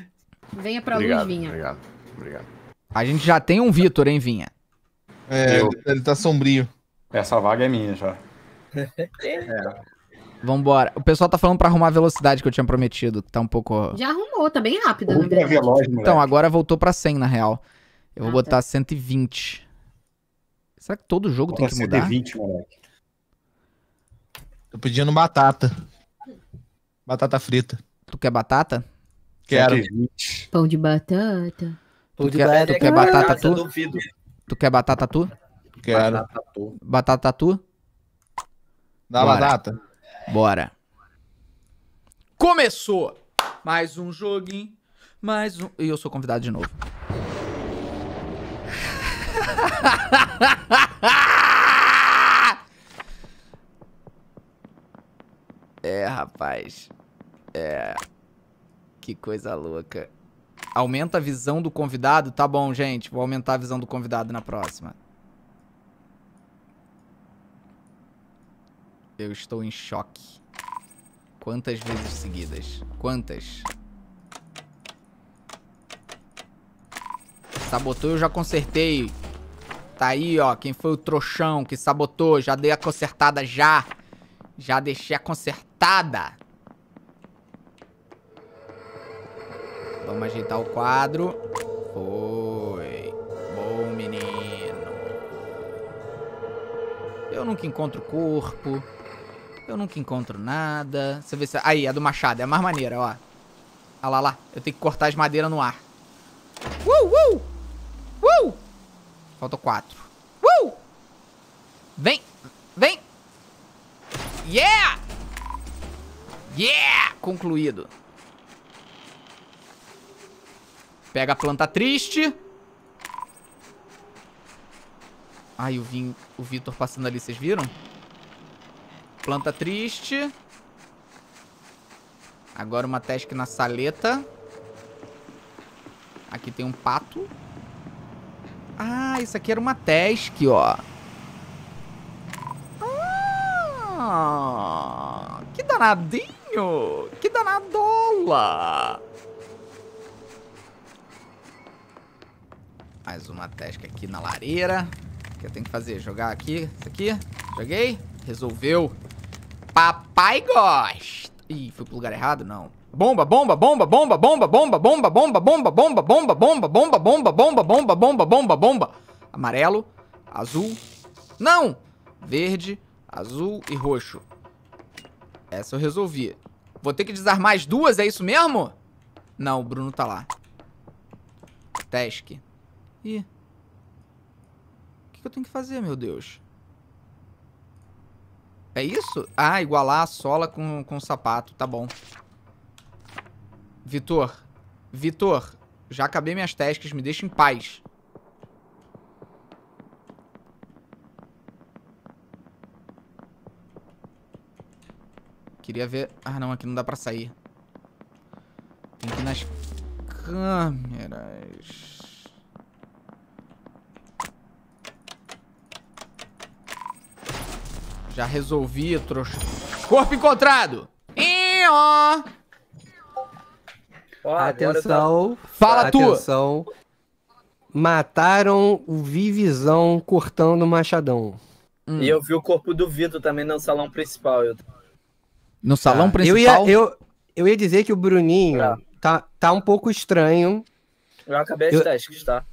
Venha pra obrigado, luz, Vinha. Obrigado, obrigado. A gente já tem um Vitor, hein, Vinha? É, tá, ele tá sombrio. Essa vaga é minha já. é. Vambora. O pessoal tá falando pra arrumar a velocidade que eu tinha prometido, que tá um pouco. Já arrumou, tá bem rápido. veloz, Então, agora voltou pra 100, na real. Eu ah, vou tá. botar tá. 120. Será que todo jogo Bota tem que mudar? 120, moleque. Tô pedindo batata. Batata frita. Tu quer batata? Quero. 120. Pão de batata. Tu, quer, tu é quer batata tu? Tu quer batata tu? Quero. Batata tu. Batata tu? Dá Bora. batata. Bora. Começou! Mais um joguinho. Mais um. E eu sou convidado de novo. É, rapaz. É. Que coisa louca aumenta a visão do convidado. Tá bom, gente, vou aumentar a visão do convidado na próxima. Eu estou em choque. Quantas vezes seguidas? Quantas? Sabotou, eu já consertei. Tá aí, ó. Quem foi o trouxão que sabotou? Já dei a consertada já. Já deixei a consertada. Vamos ajeitar o quadro. Foi. Bom, menino. Eu nunca encontro corpo. Eu nunca encontro nada. Você vê se... Aí, a do machado. É a mais maneira, ó. Olha lá, lá. Eu tenho que cortar as madeiras no ar. Uh, uh! Uh! Falta quatro. Uh! Vem! Vem! Yeah! Yeah! Concluído. Pega a planta triste. Ai, eu vi o Vitor passando ali, vocês viram? Planta triste. Agora uma task na saleta. Aqui tem um pato. Ah, isso aqui era uma task, ó. Ah, que danadinho! Que danadola! Mais uma tasca aqui na lareira. O que eu tenho que fazer? Jogar aqui, isso aqui. Joguei. Resolveu. Papai gosta. Ih, fui pro lugar errado? Não. Bomba, bomba, bomba, bomba, bomba, bomba, bomba, bomba, bomba, bomba, bomba, bomba, bomba, bomba, bomba, bomba, bomba, bomba, bomba. Amarelo, azul. Não! Verde, azul e roxo. Essa eu resolvi. Vou ter que desarmar as duas, é isso mesmo? Não, o Bruno tá lá. Task. E o que, eu tenho que fazer, meu Deus? É isso? Ah, igualar a sola com, com o sapato. Tá bom. Vitor. Vitor. Já acabei minhas tasks. Me deixa em paz. Queria ver... Ah, não. Aqui não dá pra sair. Tem que ir nas câmeras... Já resolvi, trouxa. Corpo encontrado! Ih, ó! Oh, atenção. Fala atenção. tu. Mataram o Vivizão cortando o machadão. Hum. E eu vi o corpo do Vitor também no salão principal. Eu... No salão ah, principal? Eu ia, eu, eu ia dizer que o Bruninho ah. tá, tá um pouco estranho. Eu acabei as eu... testes, tá?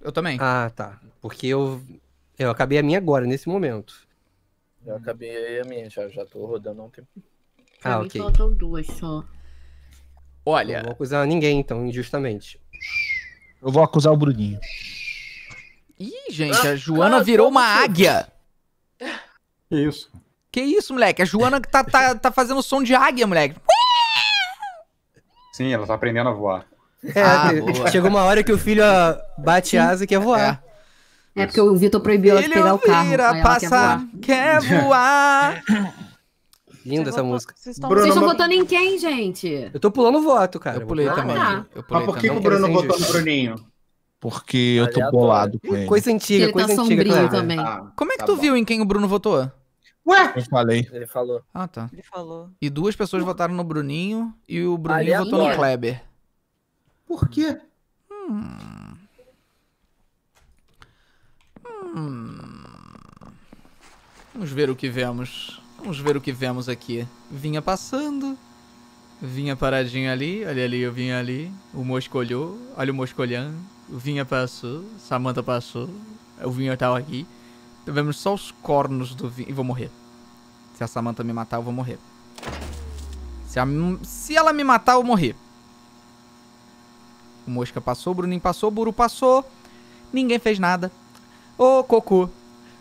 Eu também. Ah, tá. Porque eu, eu acabei a minha agora, nesse momento. Eu uhum. acabei a minha, já, já tô rodando ontem. um tempo. Ah, ok. Faltam duas só. Olha. não vou acusar ninguém, então, injustamente. Eu vou acusar o Bruninho. Ih, gente, a ah, Joana ah, virou uma águia. que Isso. Que isso, moleque? A Joana tá, tá, tá fazendo som de águia, moleque. Sim, ela tá aprendendo a voar. É, ah, chegou uma hora que o filho bate asa e quer voar. É. É porque o Vitor proibiu ela de pegar o carro. Vira, passa, quer voar. Quer voar. Linda essa votou, música. Vocês estão Bruno... votando em quem, gente? Eu tô pulando voto, cara. Eu pulei ah, também. Tá. Eu pulei Mas por que, também, o Bruno votou no Bruninho? Porque eu tô bolado com ele. Coisa antiga, ele tá coisa tá antiga. Sombrio também. Ah, Como é que tá tu bom. viu em quem o Bruno votou? Ué? Eu falei. Ele falou. Ah, tá. Ele falou. E duas pessoas votaram no Bruninho e o Bruninho Aliás, votou no Kleber. Por quê? Hum... Hum. Vamos ver o que vemos. Vamos ver o que vemos aqui. Vinha passando. Vinha paradinho ali. Olha ali, eu vinha ali. O mosco olhou. Olha o mosco olhando. O vinha passou. Samanta passou. O vinho tava aqui. vemos só os cornos do vinho. E vou morrer. Se a Samanta me matar, eu vou morrer. Se, a... Se ela me matar, eu vou morrer. O Mosca passou, o Bruninho passou, o Buru passou. Ninguém fez nada. Ô, oh, Cocô.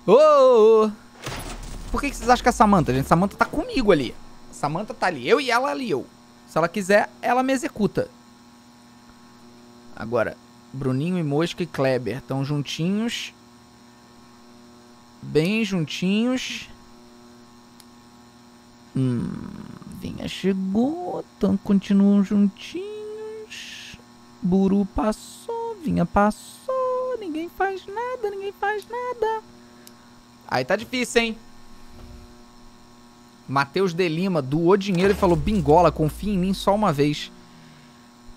Ô, oh, oh. Por que, que vocês acham que é a Samanta, gente? Samanta tá comigo ali. Samanta tá ali, eu e ela ali, eu. Se ela quiser, ela me executa. Agora, Bruninho e Mosca e Kleber estão juntinhos. Bem juntinhos. Hum, Vinha chegou, então continuam juntinhos. Buru passou, Vinha passou. Ninguém faz nada, ninguém faz nada. Aí tá difícil, hein? Matheus de Lima doou dinheiro e falou: Bingola, confia em mim só uma vez.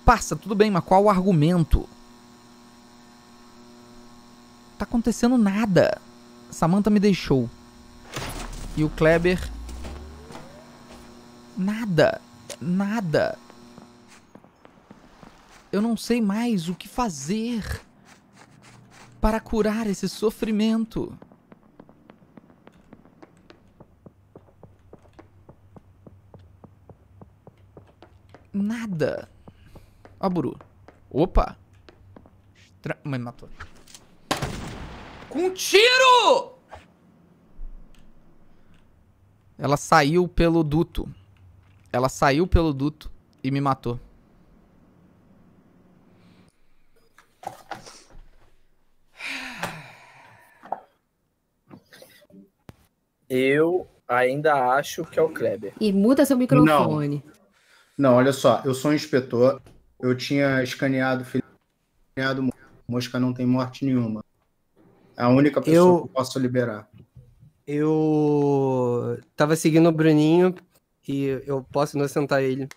Passa, tudo bem, mas qual o argumento? Tá acontecendo nada. Samantha me deixou. E o Kleber. Nada. Nada. Eu não sei mais o que fazer para curar esse sofrimento. Nada. Ó, Buru. Opa. Estra... Mas me matou. Com um tiro! Ela saiu pelo duto. Ela saiu pelo duto e me matou. Eu ainda acho que é o Kleber. E muda seu microfone. Não, Não olha só, eu sou um inspetor, eu tinha escaneado, escaneado mosca não tem morte nenhuma. É a única pessoa eu... que eu posso liberar. Eu tava seguindo o Bruninho e eu posso inocentar ele.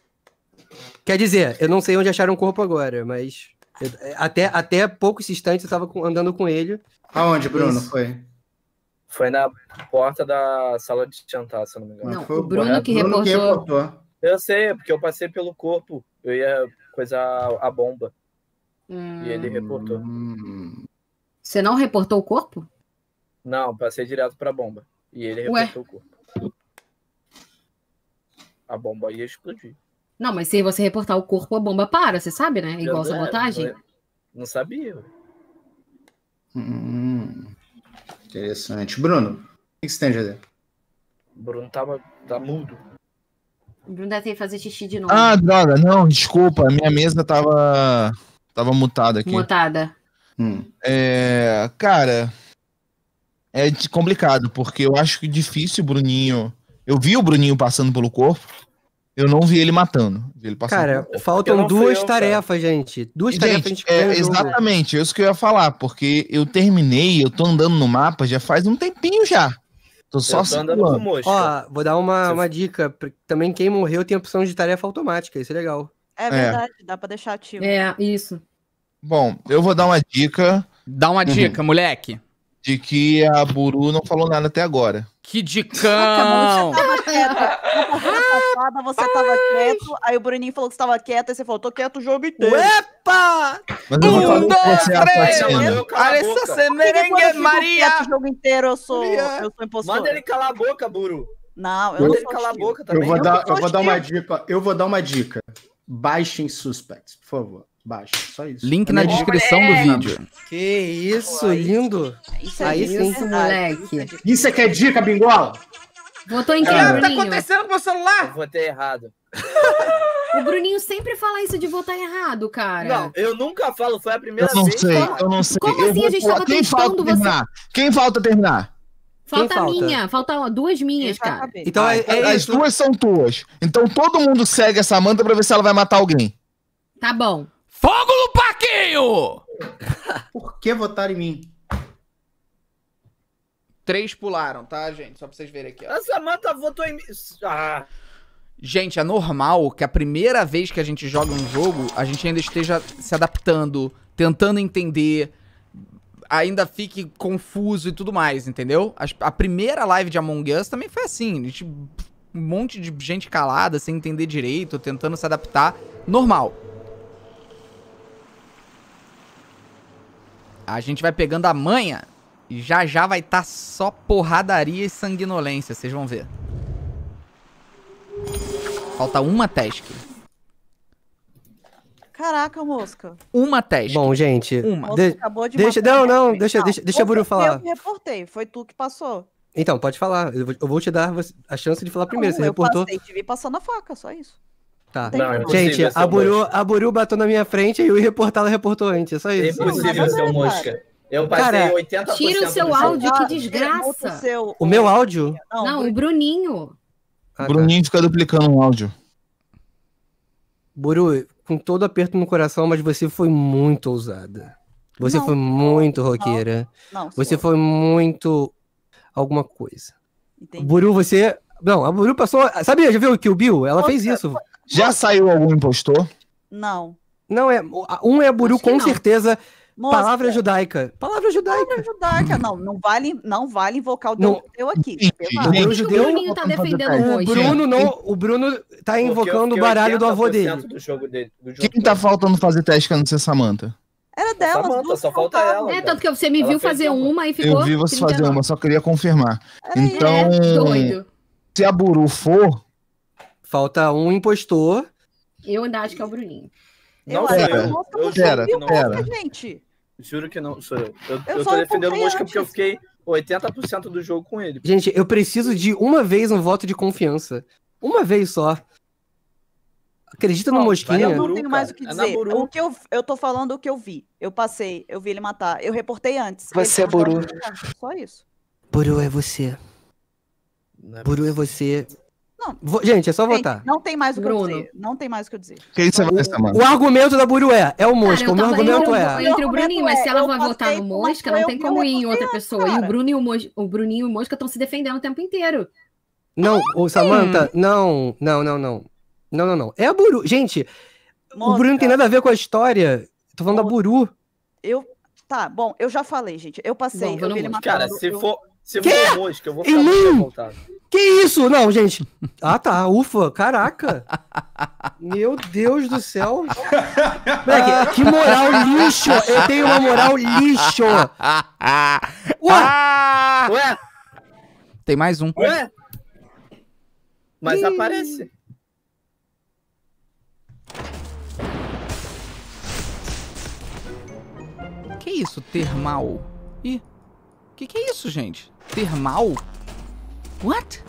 Quer dizer, eu não sei onde acharam o corpo agora, mas eu, até, até poucos instantes eu tava andando com ele. Aonde, Bruno? Foi? Foi na porta da sala de jantar, se eu não me engano. Não, foi o Bruno correto. que reportou. reportou. Eu sei, é porque eu passei pelo corpo, eu ia coisar a bomba. Hum. E ele reportou. Você não reportou o corpo? Não, passei direto pra bomba. E ele reportou Ué. o corpo. A bomba ia explodir. Não, mas se você reportar o corpo, a bomba para, você sabe, né? Igual a sabotagem. Não sabia. Hum. Interessante. Bruno, o que você tem a Bruno tá, tá mudo. O Bruno deve ter que fazer xixi de novo. Ah, droga, não, desculpa. Minha mesa tava, tava mutada aqui. Mutada. Hum. É, cara, é complicado, porque eu acho que difícil o Bruninho. Eu vi o Bruninho passando pelo corpo. Eu não vi ele matando. Vi ele Cara, faltam duas eu, tarefas, cara. gente. Duas e, tarefas gente, é, Exatamente, jogo. É isso que eu ia falar, porque eu terminei, eu tô andando no mapa já faz um tempinho já. Tô só tô andando com mosca. Ó, vou dar uma, uma dica. Também quem morreu tem opção de tarefa automática, isso é legal. É, é. verdade, é. dá pra deixar ativo. É, isso. Bom, eu vou dar uma dica. Dá uma uhum. dica, moleque de que a Buru não falou nada até agora. Que dicão! Acabou, você tava passada, você Ai. tava quieto, aí o Bruninho falou que você tava quieto, aí você falou, tô quieto o jogo inteiro. Epa! Mas eu um, dois, três! Alessa Semerengue Maria! o jogo inteiro, eu sou, eu sou impostor. Manda ele calar a boca, Buru. Não, eu, eu não sou calar a boca também. Eu vou, eu dar, eu vou dar uma dica, eu vou dar uma dica. Baixem Suspects, por favor. Baixa, só isso. Link tá na descrição do vídeo. Que isso, lindo. Isso é Aí moleque. É isso é que é dica, bingola. Botou em ah, tá Bruninho? tá acontecendo com meu celular? Eu votei errado. O Bruninho sempre fala isso de votar errado, cara. Não, eu nunca falo, foi a primeira eu vez. Sei, eu não sei, Como eu assim? a gente tava Quem falta terminar? Você... Quem falta terminar? Falta, falta? minha, falta duas minhas, cara. Então ah, é, então é as isso. duas são tuas. Então todo mundo segue essa manta pra ver se ela vai matar alguém. Tá bom no Paquinho! Por que votar em mim? Três pularam, tá, gente? Só pra vocês verem aqui. Ó. A Samanta votou em mim. Ah. Gente, é normal que a primeira vez que a gente joga um jogo, a gente ainda esteja se adaptando, tentando entender, ainda fique confuso e tudo mais, entendeu? A, a primeira live de Among Us também foi assim. Gente, um monte de gente calada, sem entender direito, tentando se adaptar. Normal. A gente vai pegando a manha e já já vai estar tá só porradaria e sanguinolência, vocês vão ver. Falta uma task. Caraca, mosca. Uma task. Bom, gente. Uma. De acabou de deixa, não, não, deixa, deixa, deixa, o Buru falar. Eu que reportei, foi tu que passou. Então, pode falar. Eu vou te dar a chance de falar não, primeiro. Você eu reportou. Eu passei, te vi passando a faca, só isso. Tá. Não, é Gente, a Buru, a Buru bateu na minha frente e o reportado reportou antes. É só é isso. É impossível, seu mosca. Eu passei Cara, 80% Tira o seu áudio, que ah, desgraça. O, seu... o meu áudio? Não, o Bruninho. Ah, tá. Bruninho fica duplicando um áudio. Buru, com todo aperto no coração, mas você foi muito ousada. Você não, foi muito roqueira. Não, não você foi muito alguma coisa. Entendi. Buru, você. Não, a Buru passou. Sabia? Já viu o Kill Bill? Ela Nossa, fez isso. Já saiu algum impostor? Não. Não, é. Um é Buru, com não. certeza. Mostra. Palavra judaica. Palavra judaica. Palavra judaica. Não, não vale, não vale invocar o Deus judeu aqui. judeu, o Bruninho tá defendendo Bruno não, o Bruno tá invocando o baralho do avô dele. Do dele do Quem tá faltando fazer teste Que não seja é Samanta? Era dela, Samanta, só falta ela. É, tanto que você me ela viu fazer uma, uma e ficou. Eu vi você fazer uma, só queria confirmar. Era então, é, doido. se a Buru for, Falta um impostor. Eu ainda acho que é o Bruninho. Não, eu, pera, eu, mosca, eu, gente. Juro que não sou eu. Eu, eu, eu tô defendendo o Mosca porque eu fiquei 80% do jogo com ele. Gente, eu preciso de uma vez um voto de confiança. Uma vez só. Acredita no Mosquinha? Eu não tenho mais o que é dizer. É o que eu, eu tô falando é o que eu vi. Eu passei, eu vi ele matar. Eu reportei antes. Você é tá Buru. Só isso. Buru é você. Buru é, é você. Não. Gente, é só votar. não tem mais o que Bruno. eu dizer. Não tem mais o que eu dizer. o, o argumento da Burué é o Mosca. o meu argumento é. Entre o Bruno e mas se é, ela vai votar no Mosca, não tem como ir em outra pessoa. E o Bruno e o, Mosca, o Bruninho e o Mosca estão se defendendo o tempo inteiro. Não, o Samanta, não, não, não, não. Não, não, não. É a Buru. Gente, Mosca. o Bruno não tem nada a ver com a história. Tô falando Mosca. da Buru. Eu. Tá, bom, eu já falei, gente. Eu passei. Bom, eu cara, se, For, se for for mosca, eu vou ficar revoltado. Que isso? Não, gente. Ah, tá. Ufa, caraca. Meu Deus do céu. Moleque, que moral lixo. Eu tenho uma moral lixo. Ué? Ah! Ué? Tem mais um. Ué? Mas Ih. aparece. Que isso, termal? Ih, que que é isso, gente? Termal? What?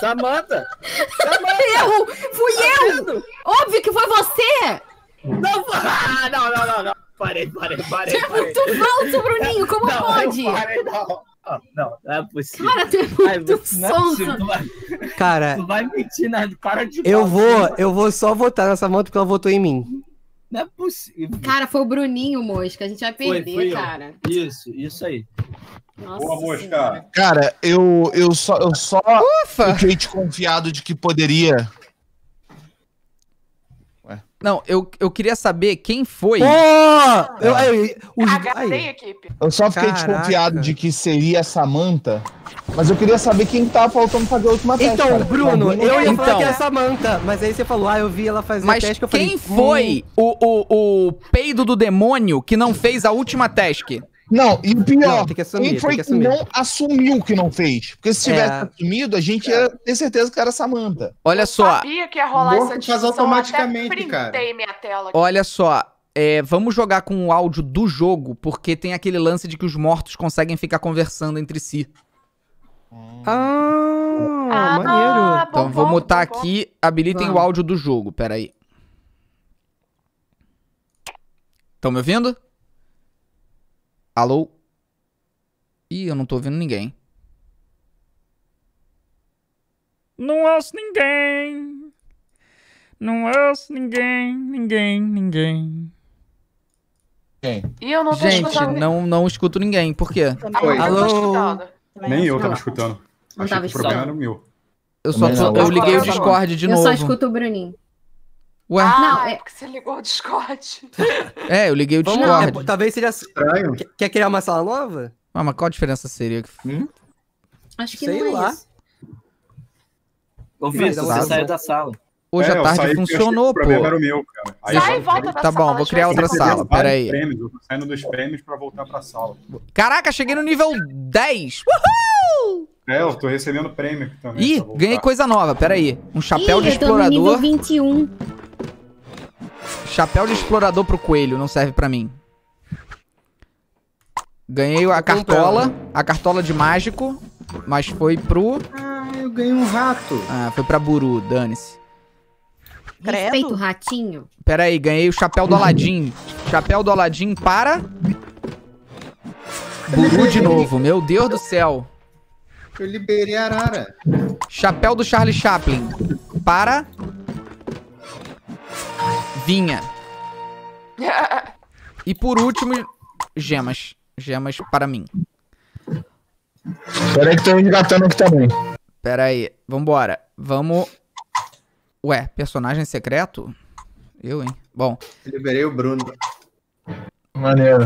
Samanta! Samanta! Eu! Fui tá eu! Vendo? Óbvio que foi você! Não, ah, não, não, não, não. Parei, parei, parei. Você é muito falso, Bruninho, como não, pode? Não, parei, não. Ah, não, não, é possível. Cara, tu é muito Ai, é tu Cara, tu vai mentir na né? Para de Eu vou, eu vou só votar nessa moto porque ela votou em mim. Não é possível. Cara, foi o Bruninho, Mosca. A gente vai perder, foi, foi cara. Eu. Isso, isso aí. Nossa Cara, eu, eu só, eu só Ufa. fiquei desconfiado de que poderia. Ué. Não, eu, eu queria saber quem foi. Oh! Eu, ah. eu, eu, Eu só fiquei Caraca. desconfiado de que seria a Samanta. Mas eu queria saber quem tá faltando fazer a última teste. Então, cara. Bruno, eu ia então. falar que era é a Samanta, mas aí você falou, ah, eu vi ela fazer mas teste que eu falei. Quem foi hum. o, o, o peido do demônio que não fez a última teste? Não, e o pior, não, assumir, que não assumiu que não fez. Porque se tivesse é... assumido, a gente ia ter certeza que era Samantha. Olha só. Eu sabia que ia rolar essa discussão, automaticamente, cara. Olha só, é, vamos jogar com o áudio do jogo, porque tem aquele lance de que os mortos conseguem ficar conversando entre si. Ah, ah, ah maneiro. então tá bom, vou mutar aqui, habilitem o áudio do jogo, peraí. Estão me ouvindo? Alô? Ih, eu não tô ouvindo ninguém. Não ouço ninguém. Não ouço ninguém, ninguém, ninguém. E eu não tô Gente, escutando. não, não escuto ninguém. Por quê? Oi. Alô? Nem eu tava escutando. Não Achei tava que o problema escutando. era meu. Eu só eu liguei o Discord de novo. Eu só escuto o Bruninho. Ué, ah, não, é, é porque você ligou o Discord. é, eu liguei o Discord. lá, é, talvez seja. Estranho. Quer, criar uma sala nova? Ah, mas qual a diferença seria? Hum? Acho que Sei não é lá. isso. Ô, Vitor, você saiu da sala. Hoje é, tarde funcionou, pô. O problema era o meu, cara. Aí Sai e volta pra Tá sala, bom, vou criar outra sala, peraí. Prêmios, eu tô saindo dos prêmios pra voltar pra sala. Caraca, cheguei no nível 10. Uhul! É, eu tô recebendo prêmio também. Ih, ganhei coisa nova, Pera aí. Um chapéu Ih, de explorador. Eu tô no nível 21. Chapéu de explorador pro coelho, não serve pra mim. Ganhei a cartola, a cartola de mágico, mas foi pro... Ah, eu ganhei um rato. Ah, foi pra Buru, dane-se. Respeito, ratinho. Pera aí, ganhei o chapéu do Aladim. Chapéu do Aladim para... Buru de novo, meu Deus do céu. Eu liberei a arara. Chapéu do Charlie Chaplin para vinha. E por último, gemas. Gemas para mim. espera aí que estou engatando aqui também. Pera aí, vambora. Vamos... Ué, personagem secreto? Eu, hein? Bom. Liberei o Bruno. Maneiro.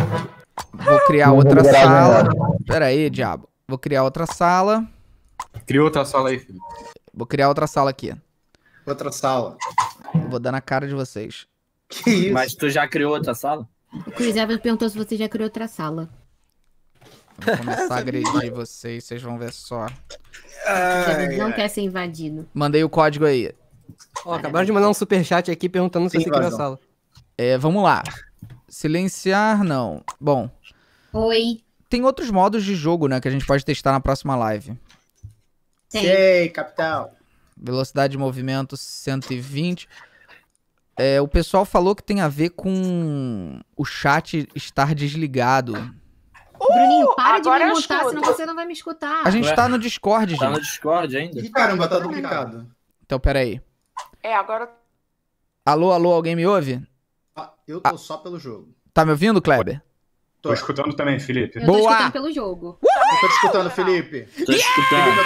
Vou criar outra sala. Nada. Pera aí, diabo. Vou criar outra sala. Cria outra sala aí, filho. Vou criar outra sala aqui. Outra sala. Eu vou dar na cara de vocês. Que isso? Mas tu já criou outra sala? O Chris Evans perguntou se você já criou outra sala. vou começar a agredir vocês, vocês vão ver só. Ai, não ai. quer ser invadido. Mandei o código aí. Ó, acabaram de mandar um superchat aqui perguntando se você criou a sala. É, vamos lá. Silenciar, não. Bom. Oi. Tem outros modos de jogo, né, que a gente pode testar na próxima live. Tem. Sei, capitão. Velocidade de movimento 120. É, o pessoal falou que tem a ver com o chat estar desligado. Uh, Bruninho, para de me mutar, senão você não vai me escutar. A gente Ué, tá no Discord, gente. Tá no Discord ainda. Caramba, tá duplicado. Então, peraí. É, agora. Alô, alô, alguém me ouve? Ah, eu ah. tô ah. só pelo jogo. Tá me ouvindo, Kleber? Tô, escutando também, Felipe. Eu Boa! tô escutando pelo jogo. Uhul! Eu tô te escutando, Felipe. Tô escutando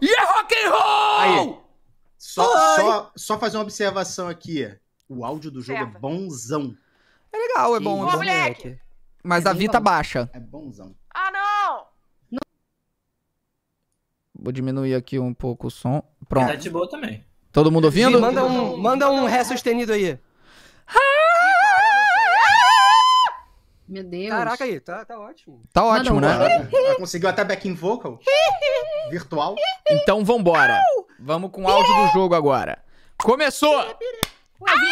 e é rock and roll! Aí, só, só, só, fazer uma observação aqui. O áudio do jogo é bonzão. É legal, é bom. Ô, é moleque. moleque. Mas é a vida baixa. É bonzão. Ah, não! Vou diminuir aqui um pouco o som. Pronto. É, de boa também. Todo mundo ouvindo? Sim, manda um, manda um ré sustenido aí. Ah! Meu Deus. Caraca aí, tá, tá ótimo. Tá ótimo, Nada, né? Ela, conseguiu até backing vocal virtual. Então vambora. Vamos com o áudio do jogo agora. Começou! Ué,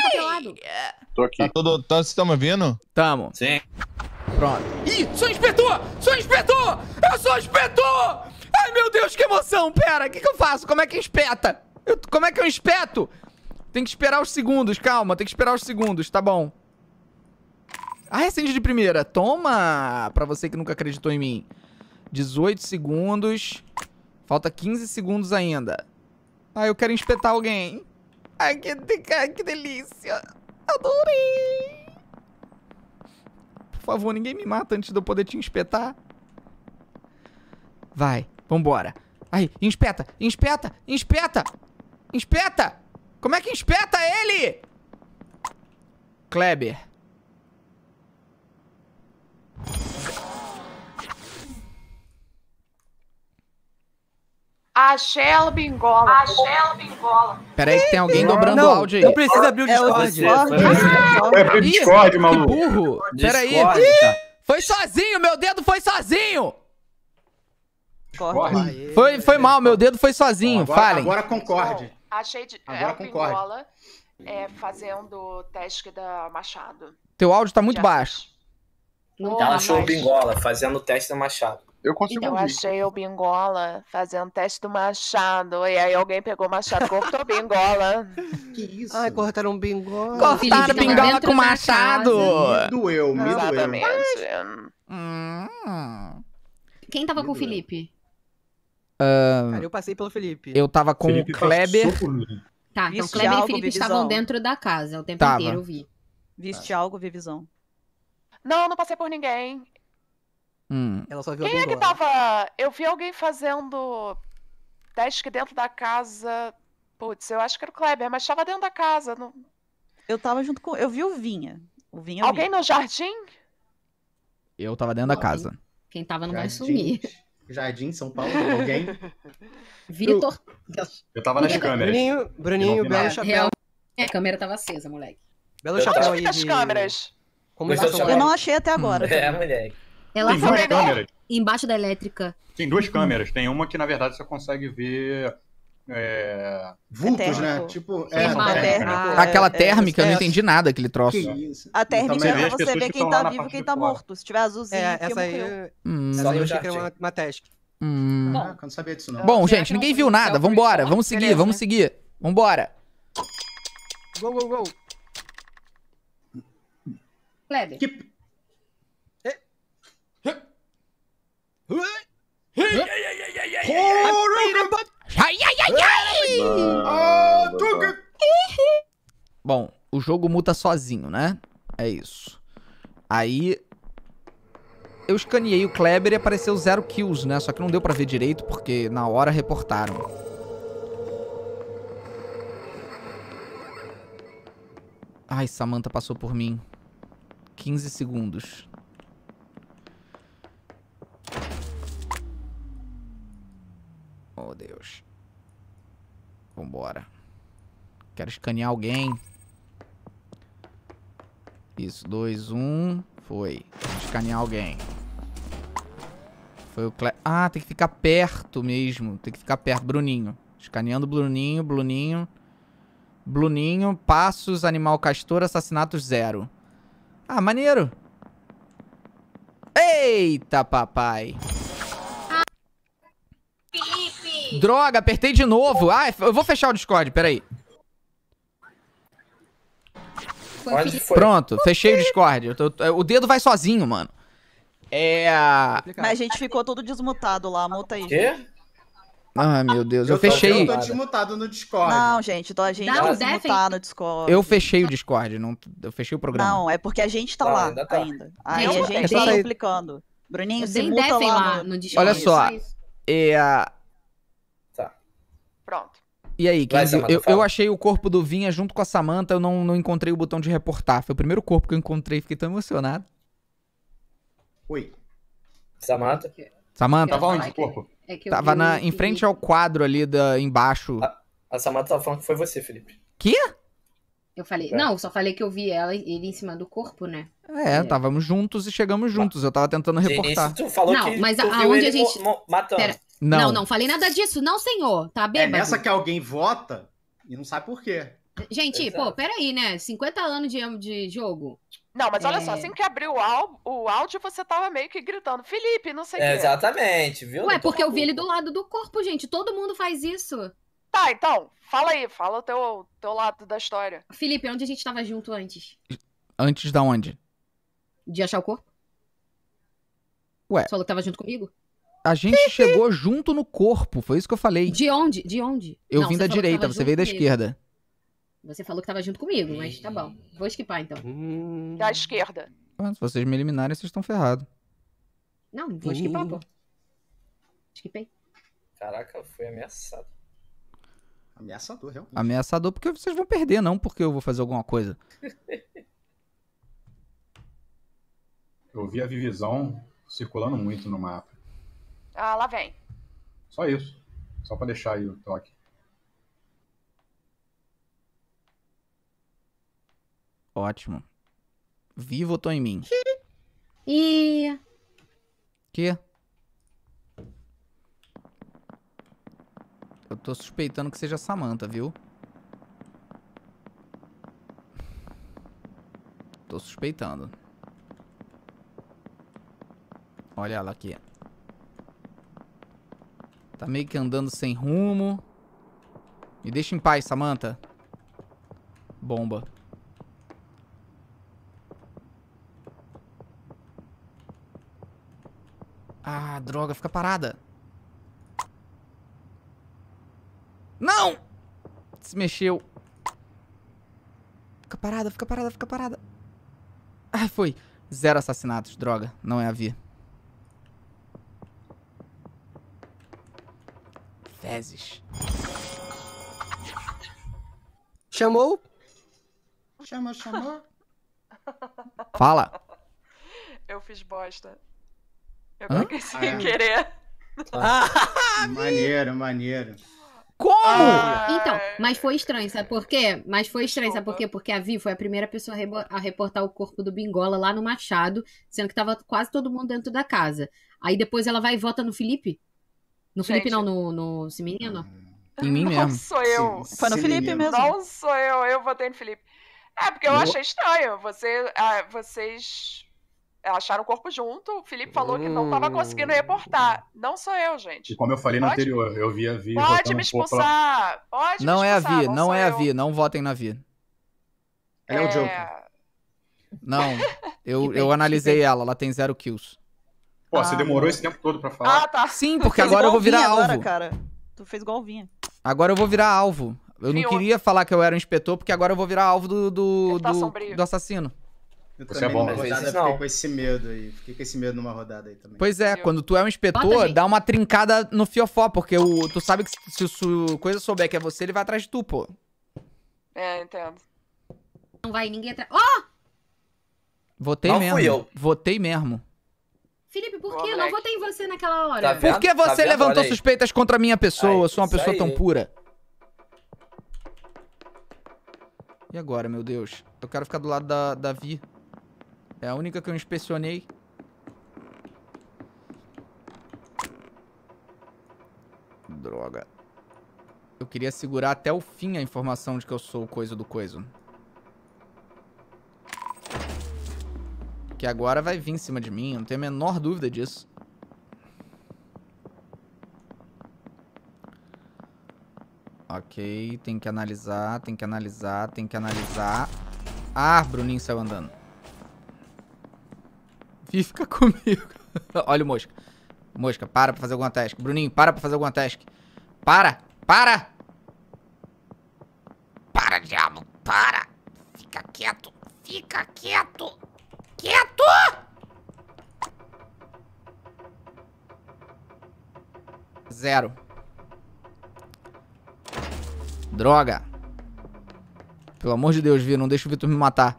tá pelado. É. Tô aqui. Tá todo, tá, vocês estão me ouvindo? Tamo. Sim. Pronto. Ih, sou inspetor! Sou inspetor! Eu sou inspetor! Ai, meu Deus, que emoção! Pera, o que, que eu faço? Como é que espeta? Eu, como é que eu espeto? Tem que esperar os segundos, calma, tem que esperar os segundos, tá bom. A acende de primeira. Toma! Pra você que nunca acreditou em mim. 18 segundos. Falta 15 segundos ainda. Ah, eu quero espetar alguém. Ai, que, que delícia. Adorei. Por favor, ninguém me mata antes de eu poder te espetar. Vai, vambora. Aí, inspeta, inspeta, inspeta. Inspeta! Como é que inspeta ele? Kleber. A Shell Bingola. A Shell Bingola. Peraí que tem alguém dobrando o áudio aí. Eu preciso abrir o Discord. É o Discord, né? é, o Discord maluco. Que burro. Peraí. Foi sozinho, meu dedo foi sozinho. Corre. Foi, foi mal, meu dedo foi sozinho. Agora, Falem. Agora concorde. Então, achei de, agora concorde. Bingola é, fazendo o teste da Machado. Teu áudio tá muito baixo. Não, Ela tá, achou o Bingola fazendo o teste da Machado. Eu consigo então, ouvir. achei o Bingola fazendo teste do machado. E aí alguém pegou o machado, cortou o Bingola. Que isso? Ai, cortaram o Bingola. Cortaram o Bingola com o machado. Me doeu, me Exatamente. doeu. Exatamente. Hum. Quem tava me com o Felipe? Uh, Cara, eu passei pelo Felipe. Eu tava com Felipe o Kleber. Tá, então Viste Kleber e Felipe estavam dentro da casa o tempo tava. inteiro, eu vi. Viste algo algo, visão Não, não passei por ninguém. Hum. Ela só viu Quem é que tava. Eu vi alguém fazendo teste dentro da casa. Putz, eu acho que era o Kleber, mas tava dentro da casa. Não... Eu tava junto com. Eu vi o Vinha. O Vinha alguém no jardim? Eu tava dentro da casa. Quem, tava não jardim, vai sumir. Jardim, São Paulo, alguém? Vitor. Eu, tava nas câmeras. Bruninho, Bruninho Belo Chapéu. a câmera tava acesa, moleque. Belo eu Chapéu aí. De... as câmeras? Como eu não achei até agora. É, moleque. Ela é tem duas é câmeras. Embaixo da elétrica. Tem duas câmeras. Tem uma que, na verdade, você consegue ver é... Vultos, né? Tipo, é, térmica. Né? É, Aquela térmica, eu não entendi nada aquele troço. A térmica é pra você ver quem tá vivo e quem tá morto. Se tiver azulzinho, é, essa aí, essa hum. aí eu achei que era uma, uma teste. Hum. Bom, ah, não sabia disso, não. Bom, gente, ninguém viu nada. Vambora, vamos seguir, vamos seguir. Vambora. Go, go, go. Kleber. Que... Bom, o jogo muta sozinho, né? É isso. Aí eu escaneei o Kleber e apareceu zero kills, né? Só que não deu pra ver direito, porque na hora reportaram. Ai, Samantha passou por mim. 15 segundos. Deus. Vambora. Quero escanear alguém. Isso, dois, um. Foi. Escanear alguém. Foi o Cle... Ah, tem que ficar perto mesmo. Tem que ficar perto. Bruninho. Escaneando Bruninho, Bruninho. Bruninho, passos, animal castor, assassinato zero. Ah, maneiro. Eita, papai. Droga, apertei de novo. Ah, eu vou fechar o Discord, peraí. foi? Pronto, fechei o Discord. Tô, o dedo vai sozinho, mano. É. Mas a gente ficou todo desmutado lá, multa aí. Quê? Ah, meu Deus, eu, eu fechei. Eu tô desmutado no Discord. Não, gente, tô, a gente não tá desmutar no Discord. Eu fechei o Discord, não, eu fechei o programa. Não, é porque a gente tá ah, lá ainda. Tá. ainda. Aí eu a gente é tá dei... Bruninho, eu se muta lá, lá no, no Discord. Olha só, é, Pronto. E aí, Kenzie, eu, eu, achei o corpo do Vinha junto com a Samanta, eu não, não encontrei o botão de reportar. Foi o primeiro corpo que eu encontrei, fiquei tão emocionado. Oi. Samanta? É Samanta? Tava onde o corpo? É Tava na, em frente ao quadro ali da, embaixo. A, a Samanta tava falando que foi você, Felipe. Quê? Eu falei, é. não, só falei que eu vi ela ele em cima do corpo, né? É, é. távamos juntos e chegamos juntos. Eu tava tentando reportar. Gente, tu falou não, que mas tu aonde a gente. Matando. Pera, não. não, não falei nada disso, não, senhor. Tá é bêbado. É nessa que alguém vota e não sabe por quê. Gente, Exato. pô, peraí, né? 50 anos de, de jogo. Não, mas olha é... só, assim que abriu o, áudio, o áudio, você tava meio que gritando, Felipe, não sei o é, Exatamente, viu? Ué, porque eu vi ele do lado do corpo, gente. Todo mundo faz isso. Tá, então, fala aí, fala o teu, teu lado da história. Felipe, onde a gente tava junto antes? Antes da onde? De achar o corpo? Ué. Você falou que tava junto comigo? A gente chegou junto no corpo, foi isso que eu falei. De onde? De onde? Eu Não, vim da direita, você veio da esquerda. Você falou que tava junto comigo, mas tá bom. Vou esquipar então. Hum. Da esquerda. Ah, Se vocês me eliminarem, vocês estão ferrados. Não, vou esquipar, pô. Esquipei. Caraca, eu fui ameaçado. Ameaçador, realmente. Ameaçador porque vocês vão perder, não porque eu vou fazer alguma coisa. Eu vi a divisão circulando muito no mapa. Ah, lá vem. Só isso. Só para deixar aí o toque. Ótimo. Vivo tô em mim. E. Que? Eu tô suspeitando que seja Samantha, viu? Tô suspeitando. Olha ela aqui. Tá meio que andando sem rumo. Me deixa em paz, Samantha. Bomba. Ah, droga, fica parada. Não! Se mexeu. Fica parada, fica parada, fica parada. Ah, foi. Zero assassinatos, droga. Não é a via. fezes. Chamou? Chamou, chamou? Fala. Eu fiz bosta. Eu Hã? sem ah, é. querer. Ah, maneiro, maneiro. Como? Ah, então, é. mas foi estranho, sabe por quê? Mas foi estranho, sabe por quê? Porque a Vi foi a primeira pessoa a reportar o corpo do Bingola lá no Machado, sendo que tava quase todo mundo dentro da casa. Aí depois ela vai e vota no Felipe. No Felipe, Gente. não, no, no esse menino. Ah, em mim mesmo. Não sou eu. Foi no Felipe menino. mesmo. Não sou eu, eu votei no Felipe. É, porque eu, eu... achei estranho. Você, ah, vocês acharam o corpo junto, o Felipe falou que não estava conseguindo hum. reportar. Não sou eu, gente. E como eu falei pode... no anterior, eu vi a Vi. Pode me expulsar! pra... Pode não me expulsar, é a Vi, não, não é a Vi, não votem na Vi. É, é o Joker. Não, eu, eu analisei ela, ela tem zero kills. Pô, ah. você demorou esse tempo todo pra falar. Ah, tá. Sim, porque agora eu vou virar alvo. Agora, cara. Tu fez golvinha. Agora eu vou virar alvo. Eu não queria falar que eu era um inspetor, porque agora eu vou virar alvo do, do, tá do, do assassino. Eu Você também é bom. numa rodada fiquei não. com esse medo aí. Fiquei com esse medo numa rodada aí também. Pois é, quando tu é um inspetor, dá uma trincada no fiofó, porque o, tu sabe que se, o coisa souber que é você, ele vai atrás de tu, pô. É, entendo. Não vai ninguém atrás. Ó! Oh! Votei não mesmo. Fui eu. Votei mesmo. Felipe, por que eu não votei em você naquela hora? Tá por que você tá levantou suspeitas contra a minha pessoa? Aí, eu sou uma pessoa aí. tão pura. E agora, meu Deus? Eu quero ficar do lado da, da Vi. É a única que eu inspecionei. Droga. Eu queria segurar até o fim a informação de que eu sou o coisa do coisa. Que agora vai vir em cima de mim, eu não tenho a menor dúvida disso. Ok, tem que analisar, tem que analisar, tem que analisar. Ah, Bruninho saiu andando. Vi, fica comigo. Olha o Mosca. Mosca, para pra fazer alguma task. Bruninho, para pra fazer alguma task. Para! Para! Para, diabo, para! Fica quieto, fica quieto! Quieto! Zero. Droga. Pelo amor de Deus, Vi, não deixa o Vitor me matar.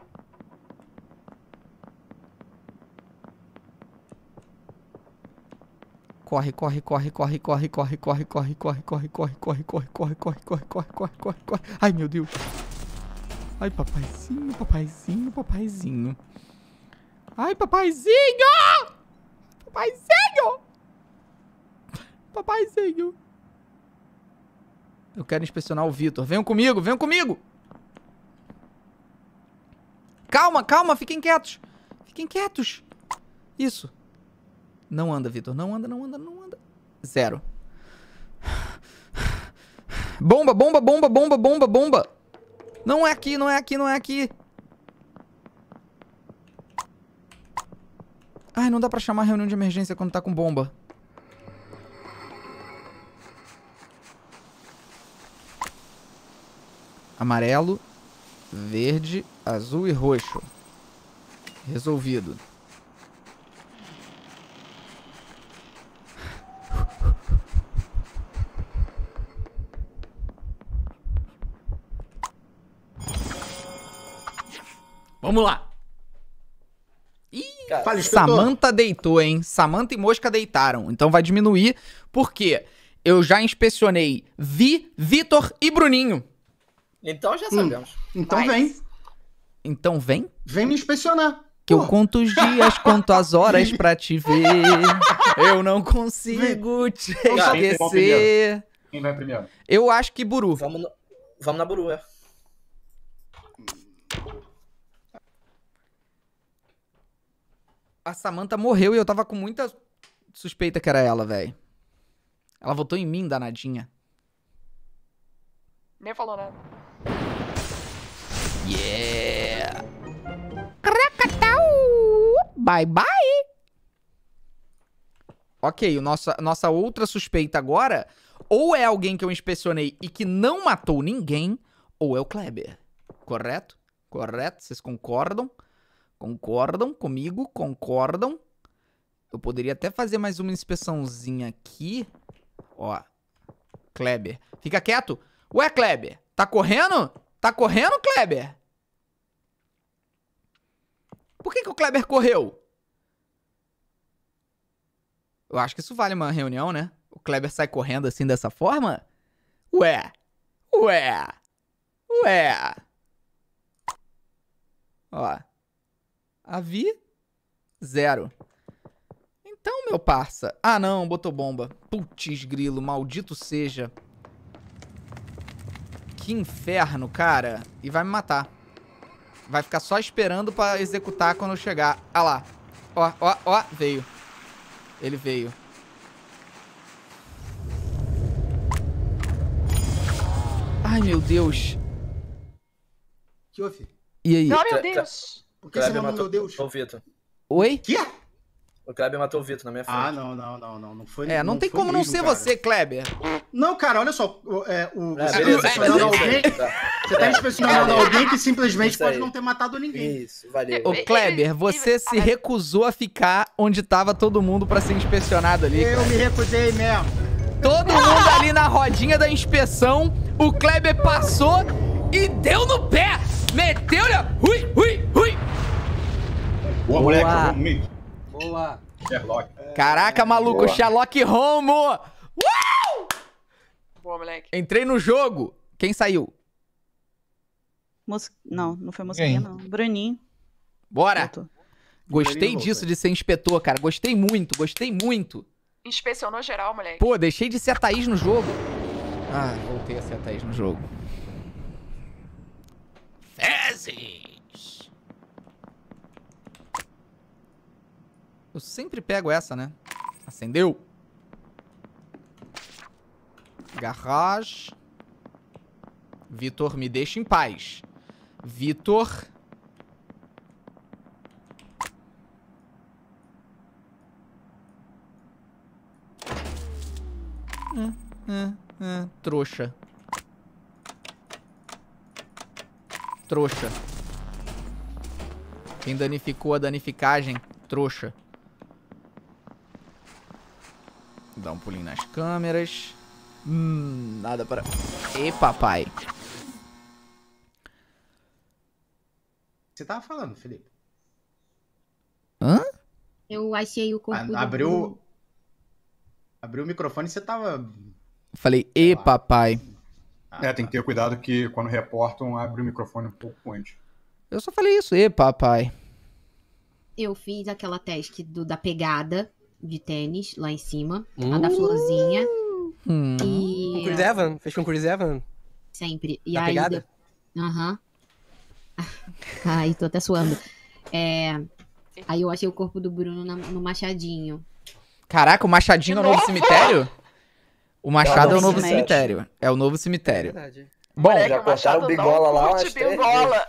corre, corre, corre, corre, corre, corre, corre, corre, corre, corre, corre, corre, corre, corre, corre, corre, corre, corre, corre, corre. Ai, meu Deus. Ai, papaizinho, papaizinho, papaizinho. Ai, papaizinho! Papaizinho! Papaizinho. Eu quero inspecionar o Vitor. Venham comigo, venham comigo! Calma, calma, fiquem quietos. Fiquem quietos. Isso. Não anda, Vitor. Não anda, não anda, não anda. Zero. Bomba, bomba, bomba, bomba, bomba, bomba. Não é aqui, não é aqui, não é aqui. Ai, não dá pra chamar reunião de emergência quando tá com bomba. Amarelo, verde, azul e roxo. Resolvido. Vamos lá! Cara, Samanta deitou, hein? Samanta e Mosca deitaram. Então vai diminuir, porque eu já inspecionei Vi, Vitor e Bruninho. Então já hum, sabemos. Hum, então Mas... vem. Então vem? Vem me inspecionar. Que Pô. eu conto os dias, conto as horas pra te ver. Eu não consigo te esquecer. Quem vai primeiro? Eu acho que Buru. Vamos, no... Vamos na Buru, é. a Samantha morreu e eu tava com muita suspeita que era ela, velho. Ela votou em mim, danadinha. Nem falou nada. Yeah! Cracatau! Bye bye! Ok, nossa, nossa outra suspeita agora ou é alguém que eu inspecionei e que não matou ninguém, ou é o Kleber. Correto? Correto? Vocês concordam? Concordam comigo? Concordam? Eu poderia até fazer mais uma inspeçãozinha aqui. Ó. Kleber. Fica quieto. Ué, Kleber. Tá correndo? Tá correndo, Kleber? Por que, que o Kleber correu? Eu acho que isso vale uma reunião, né? O Kleber sai correndo assim dessa forma? Ué. Ué. Ué. Ó. Avi, zero. Então, meu parça... Ah, não, botou bomba. Putz, grilo, maldito seja. Que inferno, cara. E vai me matar. Vai ficar só esperando pra executar quando eu chegar. Ah lá. Ó, ó, ó, veio. Ele veio. Ai, meu Deus. Que houve? E aí? Não, meu Deus. Por que você matou, meu Deus? O Vitor. Oi? Que? O Kleber matou o Vitor na minha ah, frente. Ah, não, não, não, não. Não foi É, não, não tem como mesmo, não ser cara. você, Kleber. Não, cara, olha só. O, é, o, é, você tá beleza, tá inspecionando alguém. Tá. Você tá é. inspecionando alguém que simplesmente pode não ter matado ninguém. Isso, valeu. Ô, Kleber, você se recusou a ficar onde tava todo mundo pra ser inspecionado ali. Eu cara. me recusei mesmo. Todo mundo ali na rodinha da inspeção, o Kleber passou e deu no pé! meteu olha, Ui, ui, ui! Boa, Boa. moleque, Boa. Sherlock. Caraca, é, maluco, Boa. Sherlock Romo! Uau! Boa, moleque. Entrei no jogo. Quem saiu? Mos... Não, não foi Mosquinha, não. Bruninho. Bora! Gostei Bruninho disso de ser inspetor, cara. Gostei muito, gostei muito. Inspecionou geral, moleque. Pô, deixei de ser a Thaís no jogo. Ah, voltei a ser a Thaís no jogo fezes. Eu sempre pego essa, né? Acendeu. Garage. Vitor, me deixa em paz. Vitor... Hum, hum, hum, trouxa. Trouxa. Quem danificou a danificagem? Trouxa. Dá um pulinho nas câmeras. Hum, nada para... E papai. Você tava falando, Felipe. Hã? Eu achei o corpo ah, Abriu... Do... Abriu o microfone e você tava... Falei, e papai. Ah, é, tem que tá. ter cuidado que quando reportam, abre o microfone um pouco antes. Eu só falei isso, e papai. Eu fiz aquela teste do, da pegada de tênis lá em cima, uh! a da uh! florzinha. Hum. E... Com Chris Evan? Fez com Chris Evan? Sempre. E da aí pegada? Aham. De... Uhum. Ai, tô até suando. É... Aí eu achei o corpo do Bruno na... no machadinho. Caraca, o machadinho no é novo cemitério? O Machado é o novo cemitério. cemitério. É o novo cemitério. Bom, Moleque, já cortaram o bigola lá. Curte é Bingola.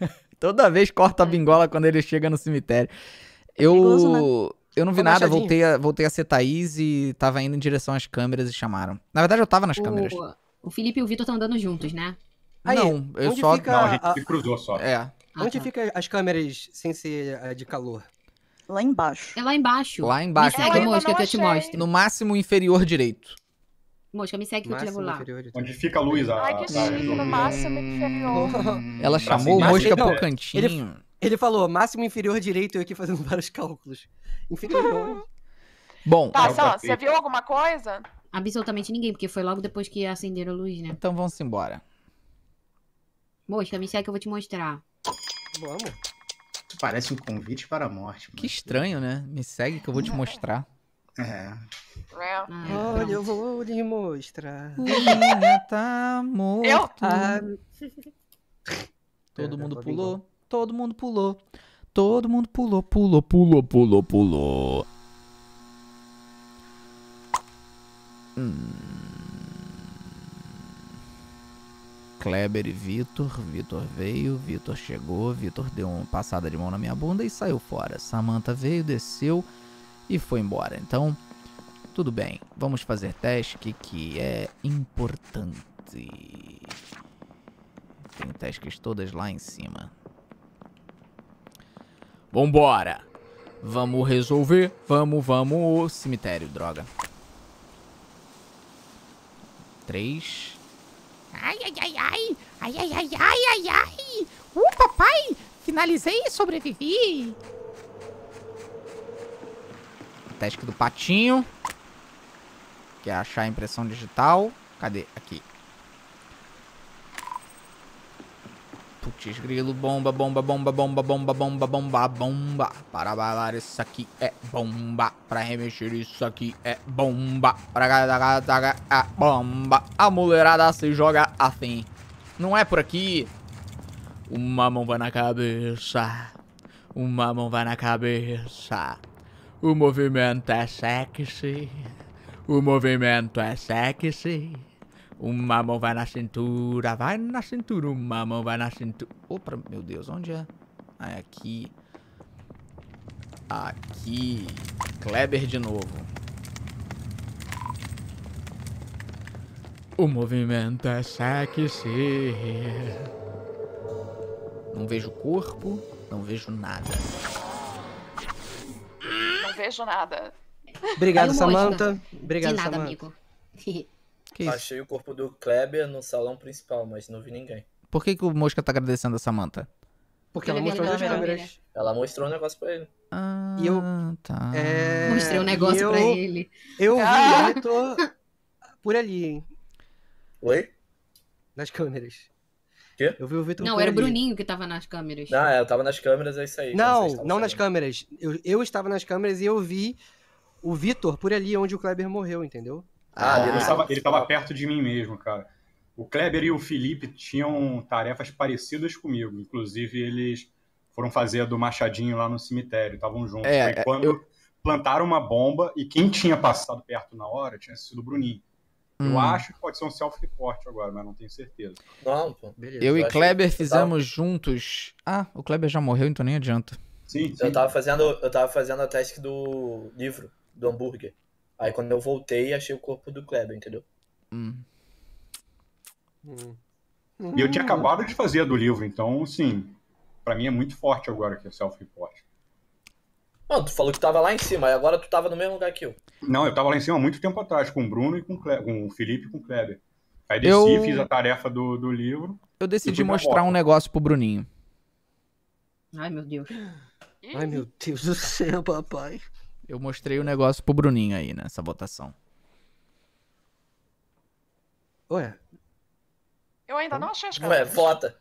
Toda vez corta a bingola quando ele chega no cemitério. É eu, Perigoso, né? eu não vi Foi nada, voltei a, voltei a ser Thaís e tava indo em direção às câmeras e chamaram. Na verdade, eu tava nas o, câmeras. O Felipe e o Vitor estão andando juntos, né? Aí, ah, não, eu só. Fica... Não, a gente se cruzou só. É. Ah, onde tá. fica as câmeras sem ser eh, de calor? Lá embaixo. É lá embaixo. Lá embaixo. Me segue, então. Mosca, que eu te mostro. No máximo inferior direito. Mosca, me segue que máximo eu te levo lá. Onde fica a luz? A, Ai, que tá, no máximo inferior. Ela chamou o Mosca pro cantinho. Ele, ele, falou, máximo inferior direito, eu aqui fazendo vários cálculos. Inferior. Bom. Tá, só, tá você viu alguma coisa? Absolutamente ninguém, porque foi logo depois que acenderam a luz, né? Então vamos embora. Mosca, me segue que eu vou te mostrar. Vamos. Parece um convite para a morte. Mano. Que estranho, né? Me segue que eu vou te mostrar. É. Hum. Olha, eu vou lhe mostrar. tá morto. Ah. Todo mundo pulou. Todo mundo pulou. Todo mundo pulou, pulou, pulou, pulou, pulou. Hum. Kleber e Vitor. Vitor veio, Vitor chegou, Vitor deu uma passada de mão na minha bunda e saiu fora. Samantha veio, desceu e foi embora. Então, tudo bem, vamos fazer teste que é importante. Tem testes todas lá em cima. Vambora! Vamos resolver. Vamos, vamos. Cemitério, droga. Três. Ai, ai, ai, ai. Ai, ai, ai, ai, ai, ai. Uh, papai. Finalizei e sobrevivi. Teste do patinho. Quer achar a impressão digital. Cadê? Aqui. Putz, grilo, bomba, bomba, bomba, bomba, bomba, bomba, bomba, bomba. Para balar isso aqui é bomba. Para remexer isso aqui é bomba. Para gata, é bomba. A mulherada se joga assim. Não é por aqui. Uma mão vai na cabeça. Uma mão vai na cabeça. O movimento é sexy. O movimento é sexy. Uma mão vai na cintura, vai na cintura, uma mão vai na cintura. Opa, meu Deus, onde é? Ah, é aqui. Aqui. Kleber de novo. O movimento é sexy. Não vejo corpo, não vejo nada. Não vejo nada. Obrigado, Samantha. Obrigado, De nada, Samantha. amigo. Que Achei o corpo do Kleber no salão principal, mas não vi ninguém. Por que, que o Mosca tá agradecendo a Samanta? Porque ela mostrou as tá câmeras. Né? Ela mostrou um negócio pra ele. Ah, e eu, tá. É... Mostrei um negócio eu, pra ele. Eu vi, ah! ele tô por ali, hein? Oi? Nas câmeras. Quê? Eu vi o Vitor. Não, era o Bruninho que tava nas câmeras. Ah, eu tava nas câmeras, é isso aí. Então não, não nas câmeras. Eu, eu estava nas câmeras e eu vi o Vitor por ali onde o Kleber morreu, entendeu? Ah, ele, estava, ele perto de mim mesmo, cara. O Kleber e o Felipe tinham tarefas parecidas comigo. Inclusive, eles foram fazer a do Machadinho lá no cemitério, estavam juntos. É, Foi é, quando eu... plantaram uma bomba e quem tinha passado perto na hora tinha sido o Bruninho. Eu hum. acho que pode ser um self-report agora, mas não tenho certeza. Não, pô, beleza. Eu, eu e Kleber tá fizemos tava... juntos. Ah, o Kleber já morreu, então nem adianta. Sim, sim. Eu tava fazendo, eu tava fazendo a teste do livro, do hambúrguer. Aí quando eu voltei, achei o corpo do Kleber, entendeu? Hum. Hum. E eu tinha acabado de fazer a do livro, então, assim, para mim é muito forte agora que é self-report. Não, tu falou que tava lá em cima, e agora tu tava no mesmo lugar que eu. Não, eu tava lá em cima há muito tempo atrás, com o Bruno e com o, com o Felipe e com o Kleber. Aí desci, eu... fiz a tarefa do, do livro. Eu decidi mostrar um negócio pro Bruninho. Ai, meu Deus. Ai, meu Deus do céu, papai. Eu mostrei o negócio pro Bruninho aí nessa né, votação. Ué. Eu ainda não achei as coisas. Ué, vota.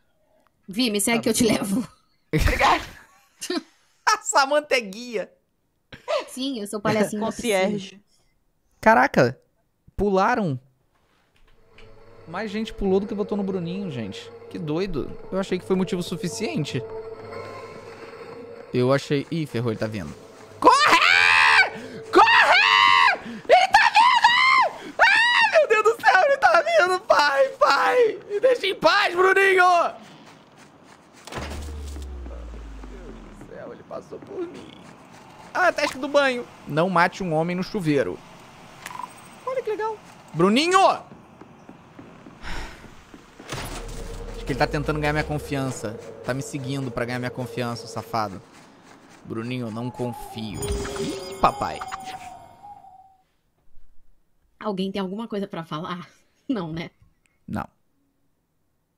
Vi, me segue ah, que eu te levo. Obrigada. Essa guia. Sim, eu sou palhacinho. Concierge. Caraca, pularam. Mais gente pulou do que votou no Bruninho, gente. Que doido. Eu achei que foi motivo suficiente. Eu achei... Ih, ferrou, ele tá vindo. em paz, Bruninho! Meu Deus do céu, ele passou por mim. Ah, teste do banho. Não mate um homem no chuveiro. Olha que legal. Bruninho! Acho que ele tá tentando ganhar minha confiança. Tá me seguindo pra ganhar minha confiança, o safado. Bruninho, não confio. Ih, papai. Alguém tem alguma coisa pra falar? Não, né? Não.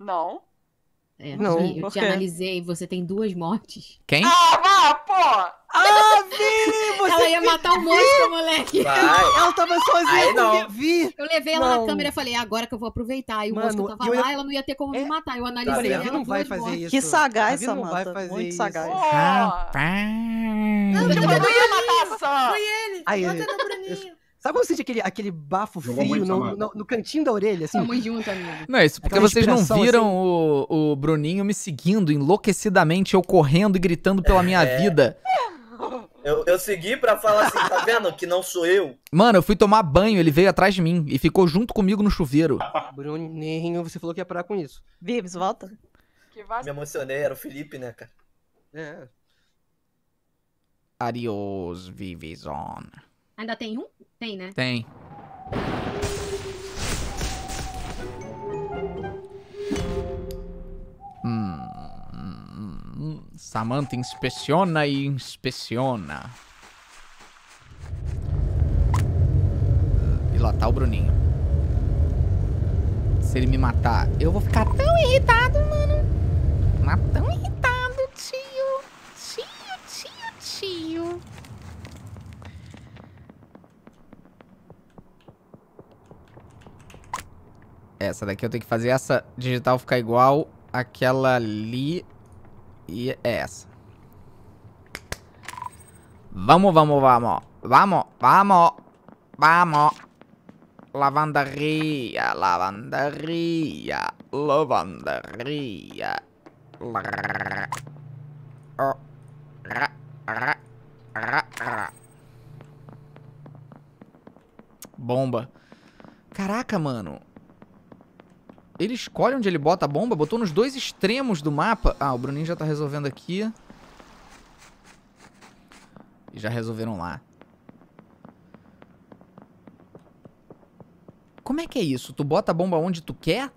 Não. É, não, eu te analisei, você tem duas mortes. Quem? Ah, vá, pô! Ah, vi! Você ela ia matar um monstro, moleque. Ela tava sozinha, Ai, não. vi. Eu levei ela não. na câmera e falei, agora que eu vou aproveitar. E o Mano, monstro tava eu... lá, ela não ia ter como me é, matar. Eu analisei Olha, ela. não vai fazer mortes. isso. Que sagaz, Samanta. Muito isso. sagaz. Oh. Rapaz. Não, não, não, não ia matar só. Foi ele. Aí, Bota no Bruninho. Sabe quando eu sente aquele, aquele bafo frio no, no, no, cantinho da orelha, assim? Tamo junto, amigo. Não, é isso porque Aquela vocês não viram assim. o, o Bruninho me seguindo enlouquecidamente, eu correndo e gritando pela minha é. vida. Eu, eu segui pra falar assim, tá vendo? Que não sou eu. Mano, eu fui tomar banho, ele veio atrás de mim e ficou junto comigo no chuveiro. Bruninho, você falou que ia parar com isso. Vives, volta. Me emocionei, era o Felipe, né, cara? É. Vives, on. Ainda tem um? Tem, né? Tem. Samanta hum, Samantha inspeciona e inspeciona. E lá tá o Bruninho. Se ele me matar, eu vou ficar tão irritado, mano. Mas tão irritado. Essa daqui eu tenho que fazer essa digital ficar igual aquela ali e é essa. Vamos, vamos, vamos. Vamos, vamos, vamos. Lavanderia, lavanderia, lavanderia. Oh. Bomba. Caraca, mano. Ele escolhe onde ele bota a bomba? Botou nos dois extremos do mapa? Ah, o Bruninho já tá resolvendo aqui. E já resolveram lá. Como é que é isso? Tu bota a bomba onde tu quer?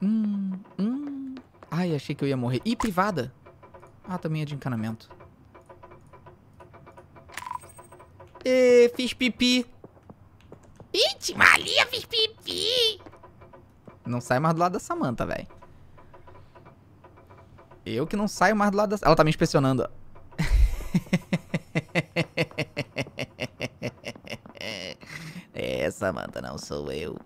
Hum, hum. Ai, achei que eu ia morrer. Ih, privada. Ah, também é de encanamento. E fiz pipi. Ih, malia, fiz pipi. Não sai mais do lado da Samanta, velho. Eu que não saio mais do lado da... Ela tá me inspecionando. é, Samanta, não sou eu.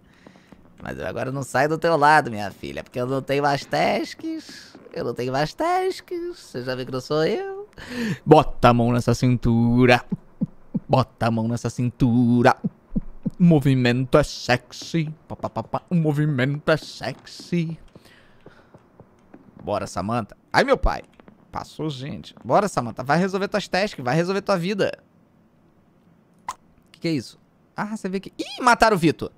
Mas eu agora não saio do teu lado, minha filha, porque eu não tenho mais tasks. Eu não tenho mais tasks. Você já viu que não sou eu? Bota a mão nessa cintura. Bota a mão nessa cintura. O movimento é sexy. O movimento é sexy. Bora, Samantha. Ai, meu pai. Passou, gente. Bora, Samantha. Vai resolver tuas tasks. Vai resolver tua vida. Que que é isso? Ah, você vê que... Ih, mataram o Vitor.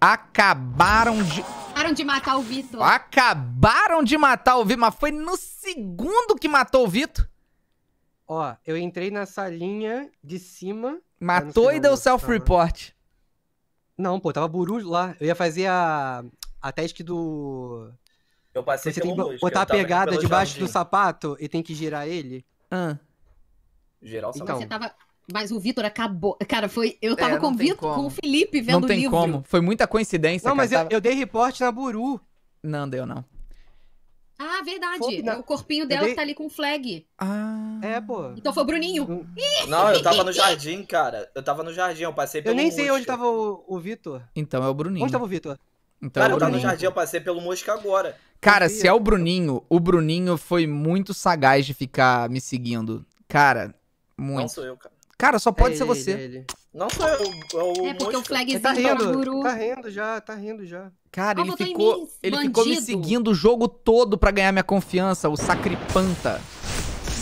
Acabaram de... Acabaram de matar o Vitor. Acabaram de matar o Vitor. Mas foi no segundo que matou o Vitor. Ó, eu entrei na salinha de cima. Matou e deu self-report. Não, pô, tava Buru lá. Eu ia fazer a, a teste do. Eu passei Você tem que botar a pegada debaixo jardim. do sapato e tem que girar ele. Ah. Girar o sapato. Então. Você tava... Mas o Vitor acabou. Cara, foi. Eu tava é, com, Vitor, com o Felipe vendo o livro. Não tem como. Foi muita coincidência. Não, cara. mas eu, eu dei reporte na Buru. Não deu, não. Ah, verdade. É o corpinho dela dei... tá ali com flag. Ah. É, pô. Então foi o Bruninho. Não, eu tava no jardim, cara. Eu tava no jardim, eu passei pelo Eu nem sei Mosca. onde tava o, o Vitor. Então é o Bruninho. Onde tava o Vitor? Então, cara, é eu tava no jardim, eu passei pelo Mosca agora. Cara, se é o Bruninho, o Bruninho foi muito sagaz de ficar me seguindo. Cara, muito. Não sou eu, cara. Cara, só pode é ser ele, você. Ele. foi é o, é o É porque o flagzinho tá rindo, guru. Tá rindo já, tá rindo já. Cara, ah, ele, ficou, mim, ele ficou me seguindo o jogo todo pra ganhar minha confiança, o sacripanta.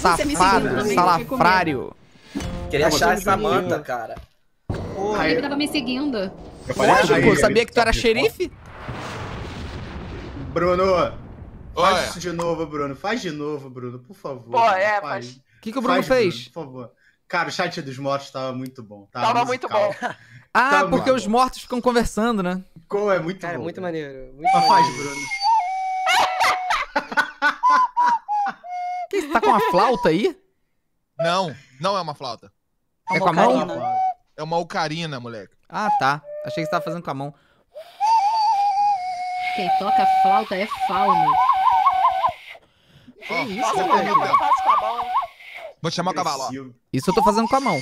Safado, salafrário. Queria achar essa manta, cara. Porra, ele tava me seguindo. Eu Lógico, aí, sabia que tu era é xerife? Bruno, faz Olha. isso de novo, Bruno. Faz de novo, Bruno, por favor. Pô, é, faz. O que, que o Bruno faz, fez? Bruno, por favor. Cara, o chat dos mortos tava muito bom. Tava, tava muito bom. ah, tava porque os mortos ficam conversando, né? é muito Cara, bom. É muito maneiro. Muito ah, faz, Bruno. que, tá com uma flauta aí? Não, não é uma flauta. É, é com a mão? É uma ocarina, moleque. Ah, tá. Achei que você tava fazendo com a mão. Quem toca flauta é fauna. Que oh, isso, mano? Eu faço com a mão. Vou chamar o cavalo, ó. Isso eu tô fazendo com a mão.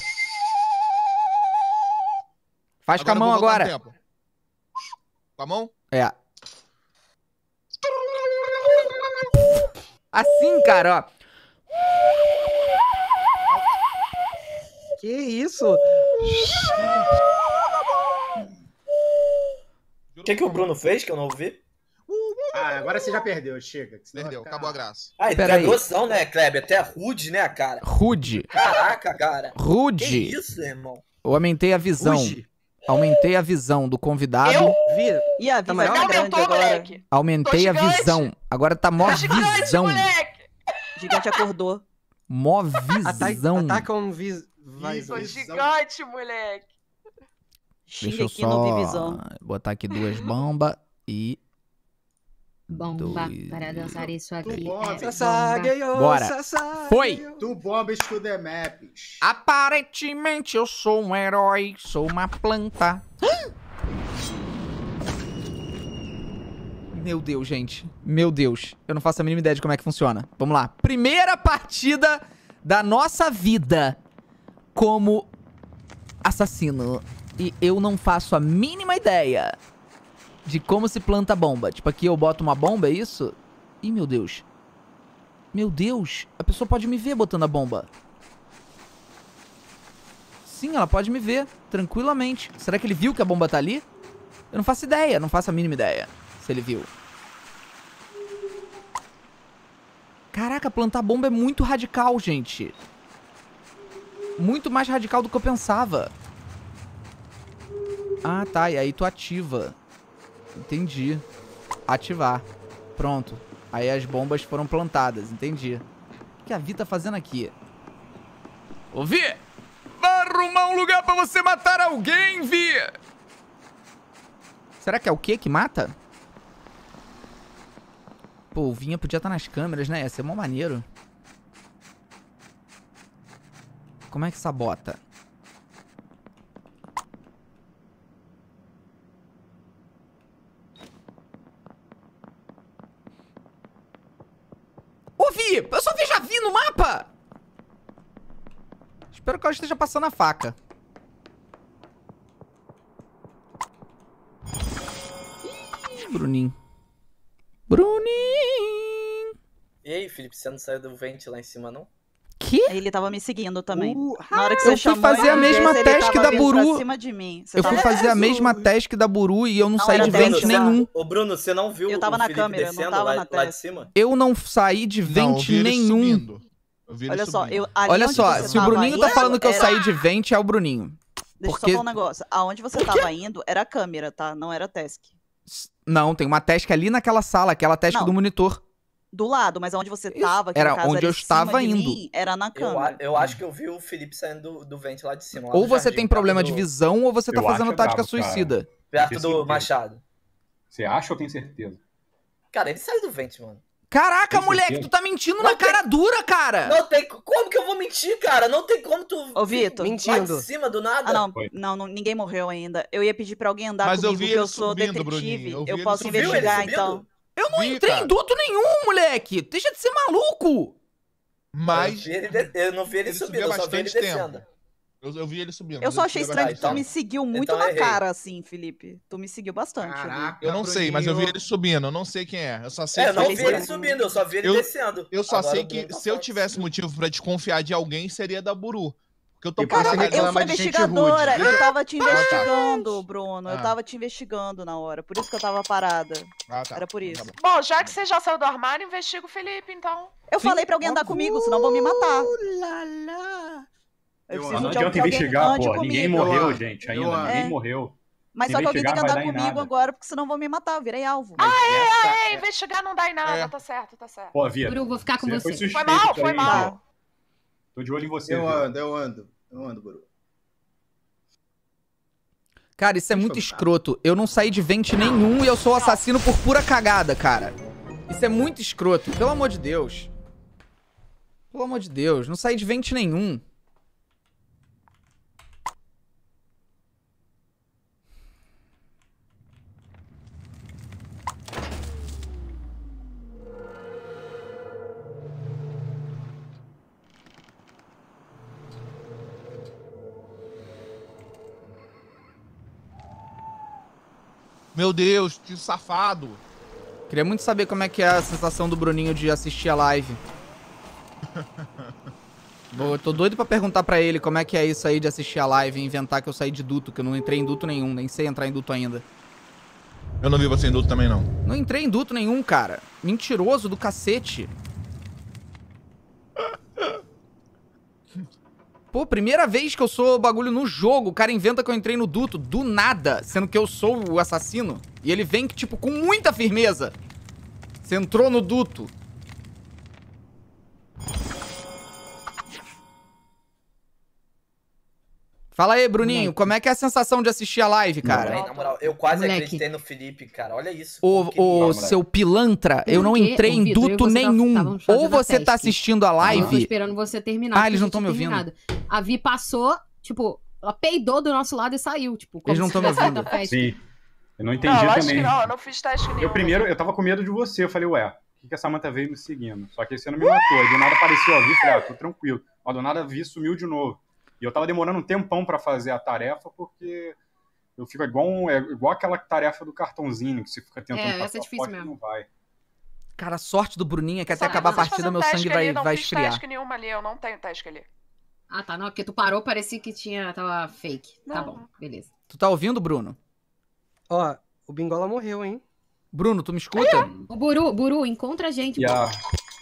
Faz agora com a mão agora. Com a mão? É. Assim, cara, ó. Que isso? O que, é que o Bruno fez que eu não ouvi? Ah, agora você já perdeu, chega. Perdeu, acabou a graça. Ah, é grossão, né, Kleber? Até rude, né, cara? Rude. Caraca, cara. Rude. Que isso, irmão? Eu aumentei a visão. Rude. Aumentei a visão do convidado. Eu vi. E a tá visão tá grande aumentou, agora. moleque. Aumentei a visão. Agora tá mó visão. Tá gigante, visão. Moleque. Gigante acordou. Mó visão. Ataca, com um vis... visão. gigante, moleque. Deixa eu só botar aqui duas bombas e Bomba dois, para dançar isso aqui. é Bora. Foi. Tu bomba escudo maps. Aparentemente eu sou um herói, sou uma planta. Meu Deus, gente. Meu Deus. Eu não faço a mínima ideia de como é que funciona. Vamos lá. Primeira partida da nossa vida como assassino. E eu não faço a mínima ideia de como se planta bomba. Tipo, aqui eu boto uma bomba, é isso? Ih, meu Deus. Meu Deus, a pessoa pode me ver botando a bomba. Sim, ela pode me ver, tranquilamente. Será que ele viu que a bomba tá ali? Eu não faço ideia, não faço a mínima ideia se ele viu. Caraca, plantar bomba é muito radical, gente. Muito mais radical do que eu pensava. Ah, tá, e aí tu ativa. Entendi. Ativar. Pronto. Aí as bombas foram plantadas, entendi. O que a Vi tá fazendo aqui? Ô, Vi! Vai arrumar um lugar pra você matar alguém, Vi! Será que é o que que mata? Pô, o Vinha podia estar tá nas câmeras, né? Ia ser mó maneiro. Como é que sabota? vou vi, Eu só vi já vi no mapa. Espero que ela esteja passando a faca. Bruninho. Bruninho! E aí, Felipe, você não saiu do vente lá em cima, não? quê? Ele tava me seguindo também. Uh, Na hora que você eu chamou, fui fazer a mesma task da Buru. eu fui fazer a mesma task da Buru e eu não, não saí de vento nenhum. Ô Bruno, você não viu eu tava o na Felipe câmera, descendo não tava lá, na lá de cima? Eu não saí de vento nenhum. Olha só, eu, Olha só, se o Bruninho tá falando que eu saí de vente é o Bruninho. Deixa Porque... eu só falar um negócio. Aonde você tava indo era a câmera, tá? Não era a task. Não, tem uma task ali naquela sala, aquela task do monitor do lado, mas onde você tava, era onde era eu estava indo. Mim, era na cama. Eu, eu, acho que eu vi o Felipe saindo do, do vento lá de cima. Lá ou você jardim, tem problema do... de visão, ou você tá eu fazendo tática bravo, suicida. Cara. Perto do certeza. Machado. Você acha ou tem certeza? Cara, ele saiu do vento, mano. Caraca, moleque, tu tá mentindo não na tem... cara dura, cara! Não tem como que eu vou mentir, cara? Não tem como tu. Ô, Vitor, mentindo. Lá de cima do nada. Ah, não, não, não, ninguém morreu ainda. Eu ia pedir pra alguém andar Mas comigo, eu vi porque eu subindo, sou detetive. Bruninho. Eu, eu posso investigar, então. Eu não Vi, entrei em duto nenhum, moleque! Deixa de ser maluco! Mas. Eu, ele, eu não vi ele, ele subindo, eu só vi ele tempo. descendo. Eu, eu, vi ele subindo. Eu só achei estranho que tu me seguiu muito então, na errei. cara, assim, Felipe. Tu me seguiu bastante. Caraca, eu não Bruninho. sei, mas eu vi ele subindo. Eu não sei quem é. Eu só sei. É, eu não vi ele subindo, eu só vi ele eu, descendo. Eu só Agora sei que tá se eu tivesse motivo para desconfiar de alguém, seria da Buru. Porque eu tô tipo, Caramba, eu sou investigadora, eu tava te ah, tá. investigando, Bruno. Ah. Eu tava te investigando na hora, por isso que eu tava parada. Ah, tá. Era por então tá isso. Tá bom. bom. já que você já saiu do armário, investiga o Felipe, então. Eu Sim. falei pra alguém andar comigo, senão vão me matar. Uh, lá, lá. Eu, eu não adianta investigar, pô. Ninguém morreu, gente, ainda. Eu, ninguém é. morreu. Mas só que alguém tem que andar comigo agora, porque senão vão me matar, eu virei alvo. Ah, aê, essa... aê, é. investigar não dá em nada, é. tá certo, tá certo. Pô, Via, Bruno, vou ficar com você. Foi, mal, foi mal. Tô de olho em você. Eu viu? ando, eu ando. Eu ando, Boru. Cara, isso é muito escroto. Eu não saí de vente nenhum e eu sou assassino por pura cagada, cara. Isso é muito escroto. Pelo amor de Deus. Pelo amor de Deus, não saí de vente nenhum. Meu Deus, que safado. Queria muito saber como é que é a sensação do Bruninho de assistir a live. Eu tô doido pra perguntar pra ele como é que é isso aí de assistir a live e inventar que eu saí de duto, que eu não entrei em duto nenhum, nem sei entrar em duto ainda. Eu não vi você em duto também, não. Não entrei em duto nenhum, cara. Mentiroso do cacete. Pô, primeira vez que eu sou bagulho no jogo. O cara inventa que eu entrei no duto do nada, sendo que eu sou o assassino. E ele vem, tipo, com muita firmeza. Você entrou no duto. Fala aí, Bruninho, Moleque. como é que é a sensação de assistir a live, cara? na moral, eu quase Moleque. acreditei no Felipe, cara. Olha isso. O, o seu pilantra, eu não entrei em duto nenhum. Ou você tá assistindo a live. Eu tô esperando você terminar. Ah, eles não estão me ouvindo. A Vi passou, tipo, ela peidou do nosso lado e saiu, tipo. eles não estão me ouvindo. Sim. Eu não entendi não, eu também. não, eu não fiz teste nenhum. Eu primeiro, eu tava com medo de você. Eu falei, ué, o que, que a Samantha veio me seguindo? Só que você não me matou. Aí do nada apareceu a Vi, falei, ah, tô tranquilo. Mas do nada a Vi sumiu de novo. E eu tava demorando um tempão para fazer a tarefa, porque eu fico igual, é, igual aquela tarefa do cartãozinho, que você fica tentando é, passar é difícil a mesmo. não vai. Cara, a sorte do Bruninho é que até acabar a partida meu sangue ali, vai, não vai fiz esfriar. Não nenhuma ali, eu não tenho teste ali. Ah, tá, não, porque tu parou, parecia que tinha, tava fake. Tá não. Tá bom, beleza. Tu tá ouvindo, Bruno? Ó, o Bingola morreu, hein? Bruno, tu me escuta? O Buru, Buru, encontra a gente. Yeah.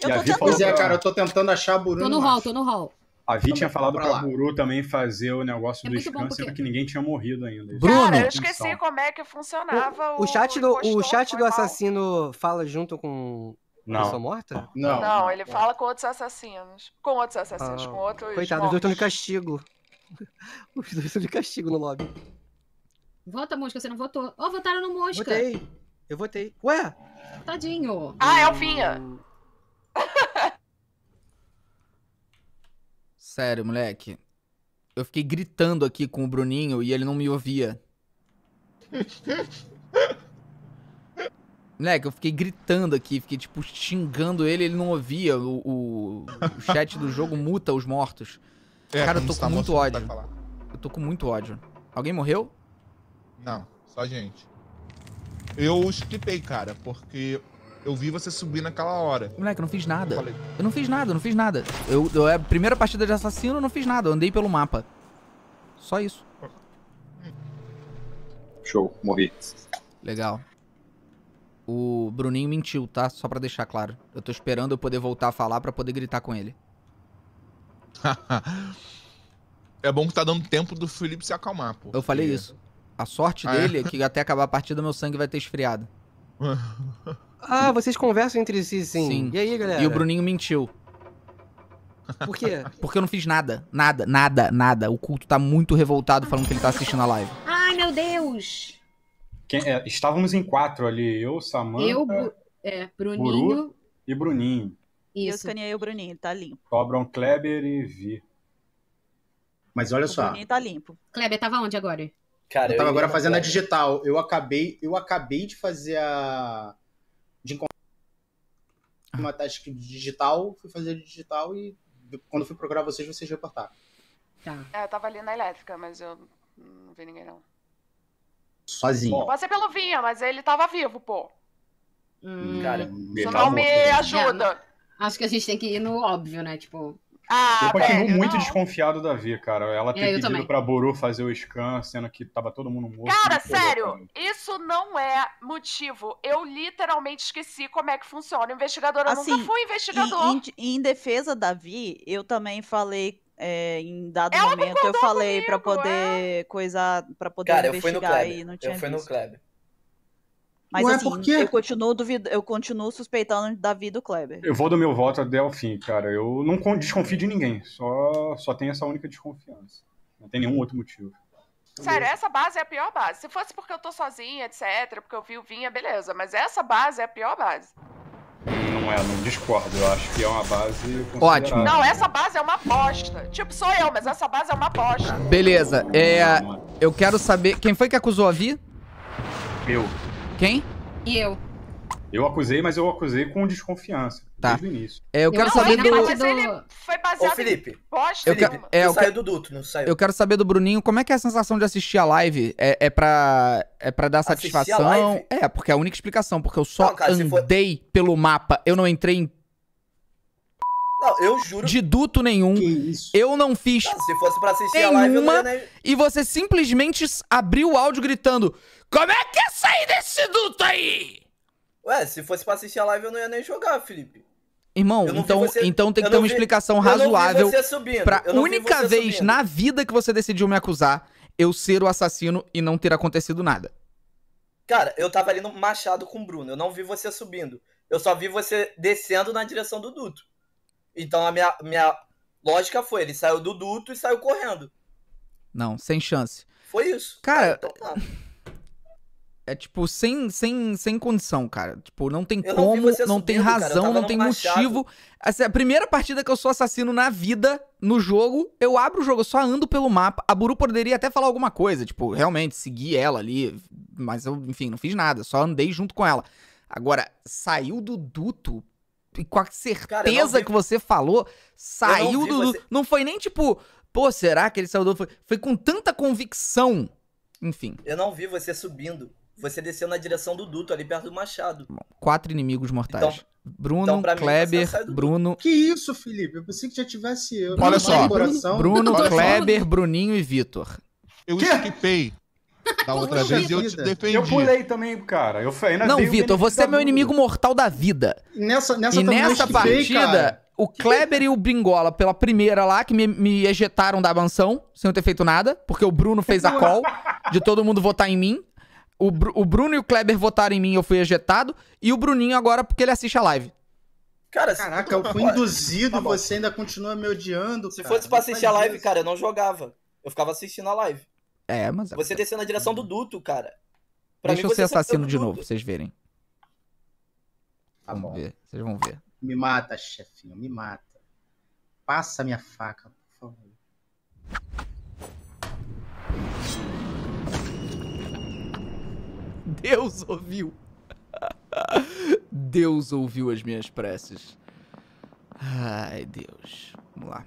Eu e tô tentando. Pois é, cara, eu tô tentando achar Buru. Tô no hall, acho. tô no hall. A Vi então tinha falado pra, pra Guru também fazer o negócio é do scan, sendo que ninguém tinha morrido ainda. Bruno! Cara, eu então. esqueci como é que funcionava o, o chat do O, chat do assassino fala junto com não. pessoa morta? Não. Não, ele fala com outros assassinos. Com outros assassinos, ah, com outros Coitado, os dois estão de castigo. Os dois estão de castigo no lobby. Vota, Mosca, você não votou. Ó, oh, votaram no Mosca. Votei. Eu votei. Ué? Tadinho. Ah, Elfinha. É Sério, moleque. Eu fiquei gritando aqui com o Bruninho e ele não me ouvia. Moleque, eu fiquei gritando aqui, fiquei, tipo, xingando ele, ele não ouvia. O, o, o chat do jogo muta os mortos. É, Cara, eu tô com muito ódio. Eu tô com muito ódio. Alguém morreu? Não, só gente. Eu skipei, cara, porque eu vi você subir naquela hora. Moleque, eu não fiz nada. Eu, não fiz nada, eu não fiz nada. Eu, eu, a é, primeira partida de assassino, eu não fiz nada. Eu andei pelo mapa. Só isso. Show, morri. Legal. O Bruninho mentiu, tá? Só pra deixar claro. Eu tô esperando eu poder voltar a falar pra poder gritar com ele. é bom que tá dando tempo do Felipe se acalmar, pô. Eu falei isso. A sorte ah, é? dele é? é que até acabar a partida meu sangue vai ter esfriado. Ah, vocês conversam entre si, sim. sim. E aí, galera? E o Bruninho mentiu. Por quê? Porque eu não fiz nada. Nada, nada, nada. O culto tá muito revoltado falando que ele tá assistindo a live. Ai, meu Deus! Quem, é, estávamos em quatro ali. Eu, Samanta, eu, é, Bruninho Buru e Bruninho. Isso. Eu escaneei o Bruninho, ele tá limpo. Sobram Kleber e Vi. Mas olha o só. O Bruninho tá limpo. Kleber, tava onde agora? Cara, eu, eu tava agora fazendo a digital. Eu acabei, eu acabei de fazer a uma task digital, fui fazer digital e quando fui procurar vocês, vocês reportaram. Tá. É, eu tava ali na elétrica, mas eu não vi ninguém não. Sozinho. Eu passei pelo Vinha, mas ele tava vivo, pô. Hum, Cara, isso hum, não tá me tá ajuda. É, acho que a gente tem que ir no óbvio, né? Tipo, ah, eu continuo muito não. desconfiado da Vi, cara. Ela é, ter pedido também. pra Boru fazer o scan, sendo que tava todo mundo morto. Cara, sério, isso não é motivo. Eu literalmente esqueci como é que funciona. Investigadora, assim, eu nunca assim, fui investigador. Em, em, em defesa da Vi, eu também falei é, em dado Ela momento eu falei para é. poder é. coisar, para poder Cara, investigar eu fui no Kleber. e não tinha. Eu fui visto. no Kleber. Mas Ué, assim, porque... eu continuo duvido, eu continuo suspeitando da vida do Kleber. Eu vou do meu voto até o fim, cara. Eu não desconfio de ninguém. Só, só tenho essa única desconfiança. Não tem nenhum outro motivo. Sério, essa base é a pior base. Se fosse porque eu tô sozinha, etc., porque eu vi o Vinha, beleza. Mas essa base é a pior base. Não é, não discordo. Eu acho que é uma base. Ótimo. Não, essa base é uma aposta. Tipo, sou eu, mas essa base é uma aposta. Beleza. É. Eu quero saber. Quem foi que acusou a Vi? Eu. Quem? E eu. Eu acusei, mas eu acusei com desconfiança. Tá. Desde o início. É, eu quero não, saber do. Mas ele foi baseado Ô, Felipe. Bosta, eu Felipe. É, eu saiu do duto, não saiu. Eu quero saber do Bruninho como é que é a sensação de assistir a live. É, é, pra, é pra dar satisfação. É, porque é a única explicação, porque eu só não, cara, andei pelo mapa. Eu não entrei em. Não, eu juro. De duto nenhum. Que isso? Eu não fiz. Não, se fosse pra assistir nenhuma, a live, eu não ia... Né? E você simplesmente abriu o áudio gritando. Como é que é sair desse duto aí? Ué, se fosse pra assistir a live eu não ia nem jogar, Felipe. Irmão, então, você, então tem que ter uma vi, explicação razoável. Pra única vez subindo. na vida que você decidiu me acusar, eu ser o assassino e não ter acontecido nada. Cara, eu tava ali no machado com o Bruno. Eu não vi você subindo. Eu só vi você descendo na direção do duto. Então a minha, minha lógica foi: ele saiu do duto e saiu correndo. Não, sem chance. Foi isso. Cara. então, tá. É tipo, sem, sem, sem condição, cara. Tipo, não tem eu como, não, subindo, tem razão, não tem motivo. é a primeira partida que eu sou assassino na vida, no jogo, eu abro o jogo, eu só ando pelo mapa. A Buru poderia até falar alguma coisa, tipo, realmente, seguir ela ali. Mas eu, enfim, não fiz nada, só andei junto com ela. Agora, saiu do duto e com a certeza cara, que você falou, saiu do duto. Você... Não foi nem tipo, pô, será que ele saiu do duto? Foi, foi com tanta convicção. Enfim. Eu não vi você subindo. Você desceu na direção do duto, ali perto do machado. Quatro inimigos mortais. Então, Bruno, então, Kleber, Bruno. Que isso, Felipe? Eu pensei que já tivesse eu. Olha só. É Bruno, Bruno Kleber, Bruninho e Vitor. Eu que? esquipei. Da outra assim, vez e eu te defendi. Eu pulei também, cara. Eu ainda Não, Vitor, você é tá meu inimigo mortal da vida. Nessa, nessa e nessa esquipei, partida, cara. o Kleber e o Bingola, pela primeira lá, que me, me ejetaram da mansão, sem eu ter feito nada, porque o Bruno fez a call de todo mundo votar em mim. O, o Bruno e o Kleber votaram em mim, eu fui ejetado. E o Bruninho agora, porque ele assiste a live. Cara, Caraca, eu fui induzido, tá você ainda continua me odiando. Se cara, fosse pra assistir a live, isso. cara, eu não jogava. Eu ficava assistindo a live. É, mas. É você desceu na direção do duto, cara. Pra Deixa mim, eu ser assassino de novo, pra vocês verem. Tá Vamos bom. ver, vocês vão ver. Me mata, chefinho, me mata. Passa minha faca, por favor. Deus ouviu. Deus ouviu as minhas preces. Ai, Deus. Vamos lá.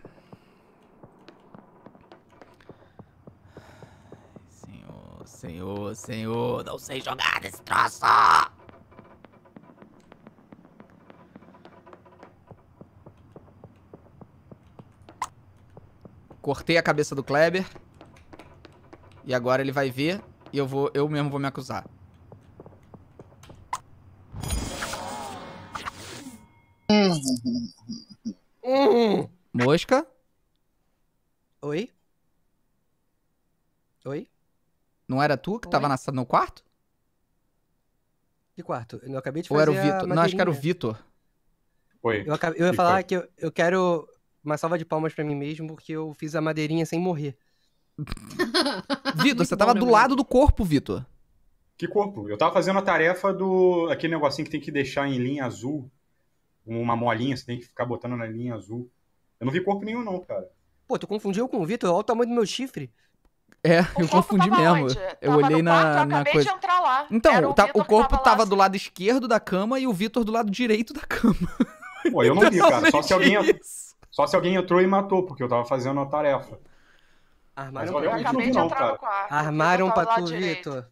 Senhor, Senhor, Senhor, não sei jogar desse troço. Cortei a cabeça do Kleber. E agora ele vai ver e eu vou eu mesmo vou me acusar. Mosca? Oi? Oi? Não era tu que Oi? tava na, no quarto? Que quarto? Eu acabei de fazer era o Vitor? Não, acho que era o Vitor. Oi. Eu, acabei, eu ia que falar foi? que eu, eu quero uma salva de palmas para mim mesmo, porque eu fiz a madeirinha sem morrer. Vitor, você tava do lado do corpo, Vitor. Que corpo? Eu tava fazendo a tarefa do. aquele negocinho que tem que deixar em linha azul uma molinha, você tem que ficar botando na linha azul. Eu não vi corpo nenhum, não, cara. Pô, tu confundiu com o Vitor? Olha o tamanho do meu chifre. É, o eu confundi mesmo. Onde? Eu tava olhei na, quarto, eu na coisa. De entrar lá. Então, o, tá, o, corpo tava, tava do assim. lado esquerdo da cama e o Vitor do lado direito da cama. Pô, eu não vi, cara. Só se alguém Só se alguém entrou e matou, porque eu tava fazendo a tarefa. Armaram mas, pra eu acabei de entrar no quarto. Armaram pra tu, Vitor.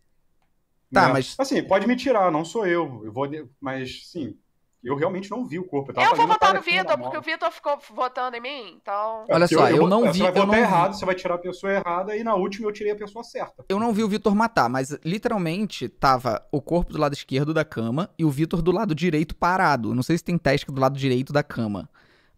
Tá, né? mas... Assim, pode me tirar, não sou eu. Eu vou... Mas, sim, eu realmente não vi o corpo. Eu, eu vou votar no Vitor, porque o Vitor ficou votando em mim, então. Olha só, eu, eu, eu não vi. Você vai votar errado, você vai tirar a pessoa errada e na última eu tirei a pessoa certa. Eu não vi o Vitor matar, mas literalmente tava o corpo do lado esquerdo da cama e o Vitor do lado direito parado. Não sei se tem teste do lado direito da cama.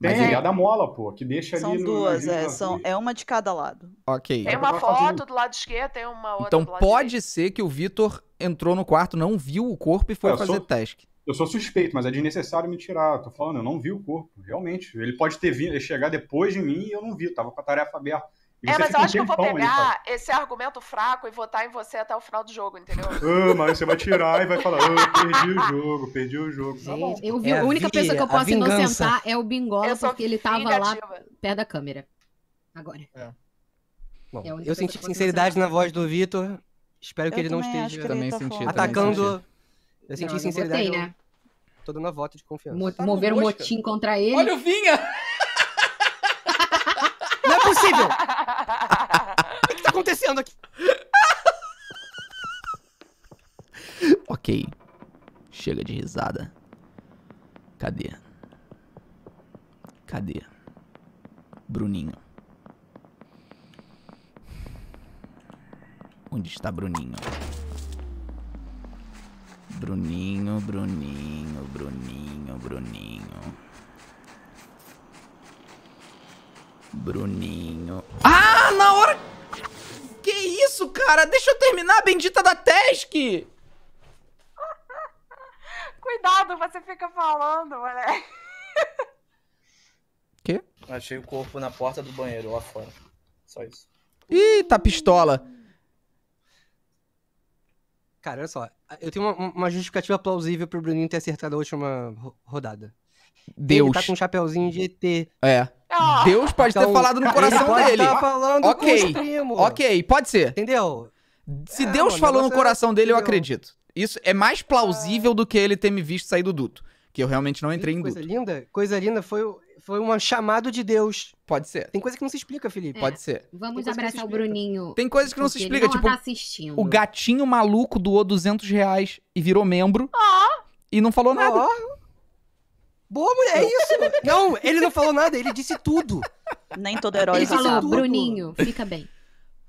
Tem, é. a da mola, pô, que deixa são ali. Duas, no... é, são duas, é uma de cada lado. Ok. É tem uma foto do lado esquerdo, tem uma outra. Então pode direito. ser que o Vitor entrou no quarto, não viu o corpo e foi é, eu fazer sou... teste eu sou suspeito, mas é desnecessário me tirar. Eu tô falando, eu não vi o corpo, realmente. Ele pode ter vindo, chegar depois de mim e eu não vi, eu tava com a tarefa aberta. É, mas eu acho que eu vou pegar esse argumento fraco e votar em você até o final do jogo, entendeu? Ah, mas você vai tirar e vai falar, oh, perdi o jogo, perdi o jogo. Gente, tá eu vi, é a única pessoa que eu posso inocentar é o Bingola, porque ele tava vingativa. lá perto da câmera. Agora. É. é bom, é eu senti sinceridade na voz do Vitor. Espero que eu ele não esteja também atacando também eu senti não, sinceridade. Eu botei, né? eu... Tô dando uma voto de confiança. Mo tá mover o motim contra ele. Olha o Vinha! não é possível! o que, que tá acontecendo aqui? ok. Chega de risada. Cadê? Cadê? Bruninho. Onde está Bruninho? Bruninho, Bruninho, Bruninho, Bruninho. Bruninho. Ah, na hora. Que isso, cara? Deixa eu terminar a bendita da Tesc! Cuidado, você fica falando, moleque. Quê? Achei o corpo na porta do banheiro, lá fora. Só isso. Ih, tá pistola. Cara, olha só. Eu tenho uma, uma justificativa plausível pro Bruninho ter acertado a última rodada. Deus. Ele tá com um chapeuzinho de ET. É. Ah! Deus pode então, ter falado no coração pode dele. Tá falando ok, ok, pode ser. Entendeu? Se é, Deus mano, falou no é coração é... dele, eu acredito. Isso é mais plausível é. do que ele ter me visto sair do duto que eu realmente não entrei em dúvida. Coisa linda, coisa linda foi, foi um chamado de Deus. Pode ser. Tem coisa que não se explica, Felipe. É. Pode ser. É, vamos abraçar o Bruninho. Tem coisas que não se explica, não tipo, tá o gatinho maluco doou 200 reais e virou membro. Oh. E não falou nada. Oh. Boa, mulher, é isso. não, ele não falou nada, ele disse tudo. Nem todo herói ele falou, tudo. Bruninho, fica bem.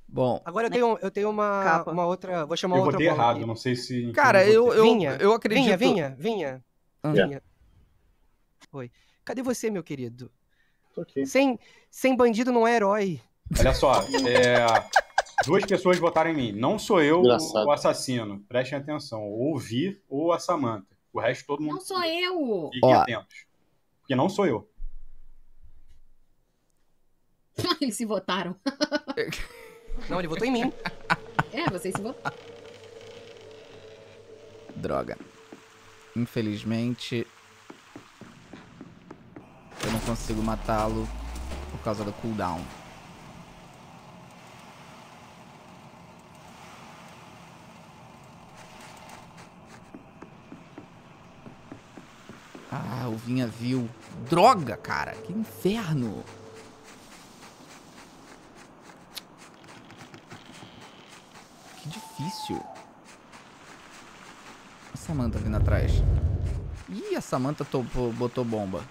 Bom. Agora eu tenho, eu tenho uma, uma outra. Vou chamar eu outra. Eu errado, aqui. não sei se. Cara, eu, eu, vinha, eu acredito. Vinha, vinha, vinha. Yeah. É. Oi. Cadê você, meu querido? Tô aqui. Sem, sem bandido não é herói. Olha só, é, duas pessoas votaram em mim. Não sou eu Engraçado. o assassino. Prestem atenção. Ou o Vir ou a Samantha. O resto todo mundo. Não sou eu! Fiquem Ó. atentos. Porque não sou eu. Eles se votaram. Não, ele votou em mim. É, vocês se votaram. Droga. Infelizmente, eu não consigo matá-lo por causa do cooldown. Ah, o Vinha viu. Droga, cara. Que inferno. Que difícil. A Samanta vindo atrás. Ih, a Samanta botou bomba.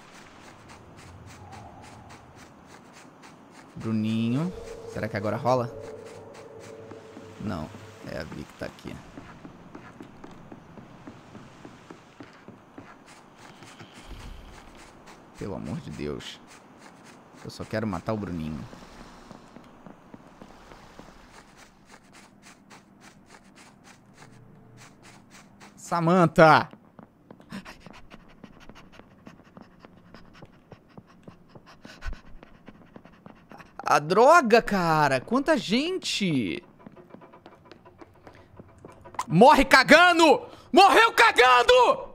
Bruninho. Será que agora rola? Não. É a Vi que tá aqui. Pelo amor de Deus. Eu só quero matar o Bruninho. Samantha! A droga, cara! Quanta gente! Morre cagando! Morreu cagando!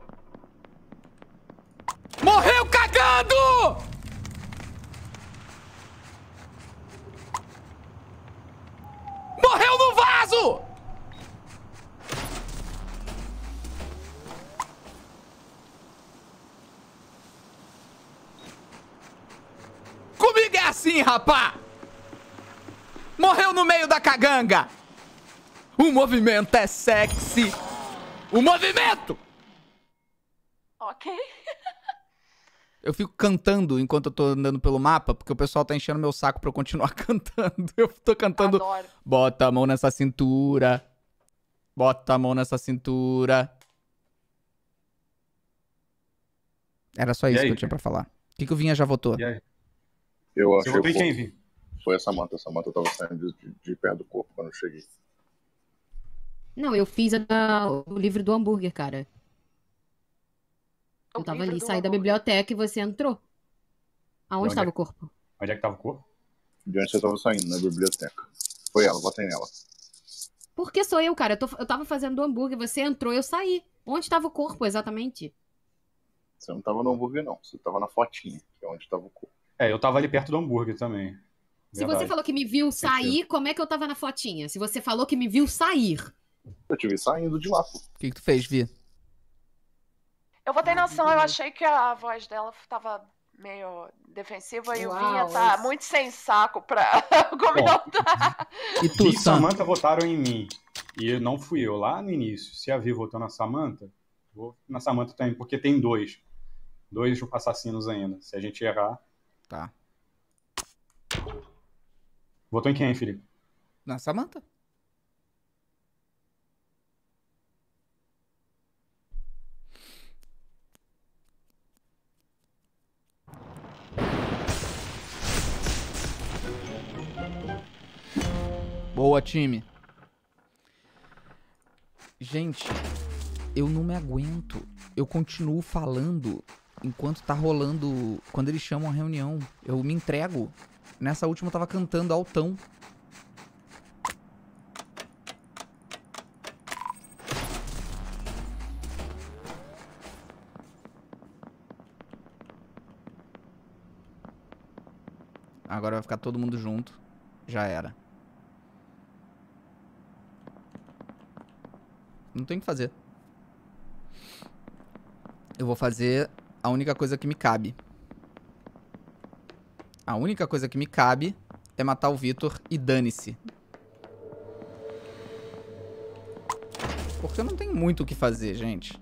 Morreu cagando! Morreu no vaso! assim, rapá? Morreu no meio da caganga. O movimento é sexy. O movimento! Ok. Eu fico cantando enquanto eu tô andando pelo mapa, porque o pessoal tá enchendo meu saco pra eu continuar cantando. Eu tô cantando. Adoro. Bota a mão nessa cintura. Bota a mão nessa cintura. Era só isso que eu tinha pra falar. O que, que o Vinha já votou? E aí? Eu Você achei votou quem, Vi? Foi a Samanta. A Samanta tava saindo de, de perto do corpo quando eu cheguei. Não, eu fiz a, o livro do hambúrguer, cara. Eu tava ali, saí da biblioteca e você entrou. Aonde é estava é? o corpo? Onde é que tava o corpo? De onde você tava saindo, na biblioteca. Foi ela, botei nela. Por que sou eu, cara? Eu, tô, eu tava fazendo hambúrguer, você entrou eu saí. Onde estava o corpo, exatamente? Você não tava no hambúrguer, não. Você tava na fotinha, que é onde estava o corpo. É, eu tava ali perto do hambúrguer também. Se você falou que me viu sair, como é que eu tava na fotinha? Se você falou que me viu sair. Eu te vi saindo de lá. O que, que tu fez, Vi? Eu vou ter noção, eu achei que a voz dela tava meio defensiva e o Vinha tá muito sem saco pra comentar. e tu, e Samanta votaram em mim. E não fui eu lá no início. Se a Vi votou na Samanta, vou na Samanta também, porque tem dois. Dois assassinos ainda. Se a gente errar, Tá. Votou em quem, Felipe? Na Samanta. Boa, time. Gente, eu não me aguento. Eu continuo falando enquanto tá rolando. Quando eles chamam a reunião, eu me entrego. Nessa última eu tava cantando altão. Agora vai ficar todo mundo junto. Já era. Não tem o que fazer. Eu vou fazer a única coisa que me cabe. A única coisa que me cabe é matar o Vitor e dane-se. Porque eu não tenho muito o que fazer, gente.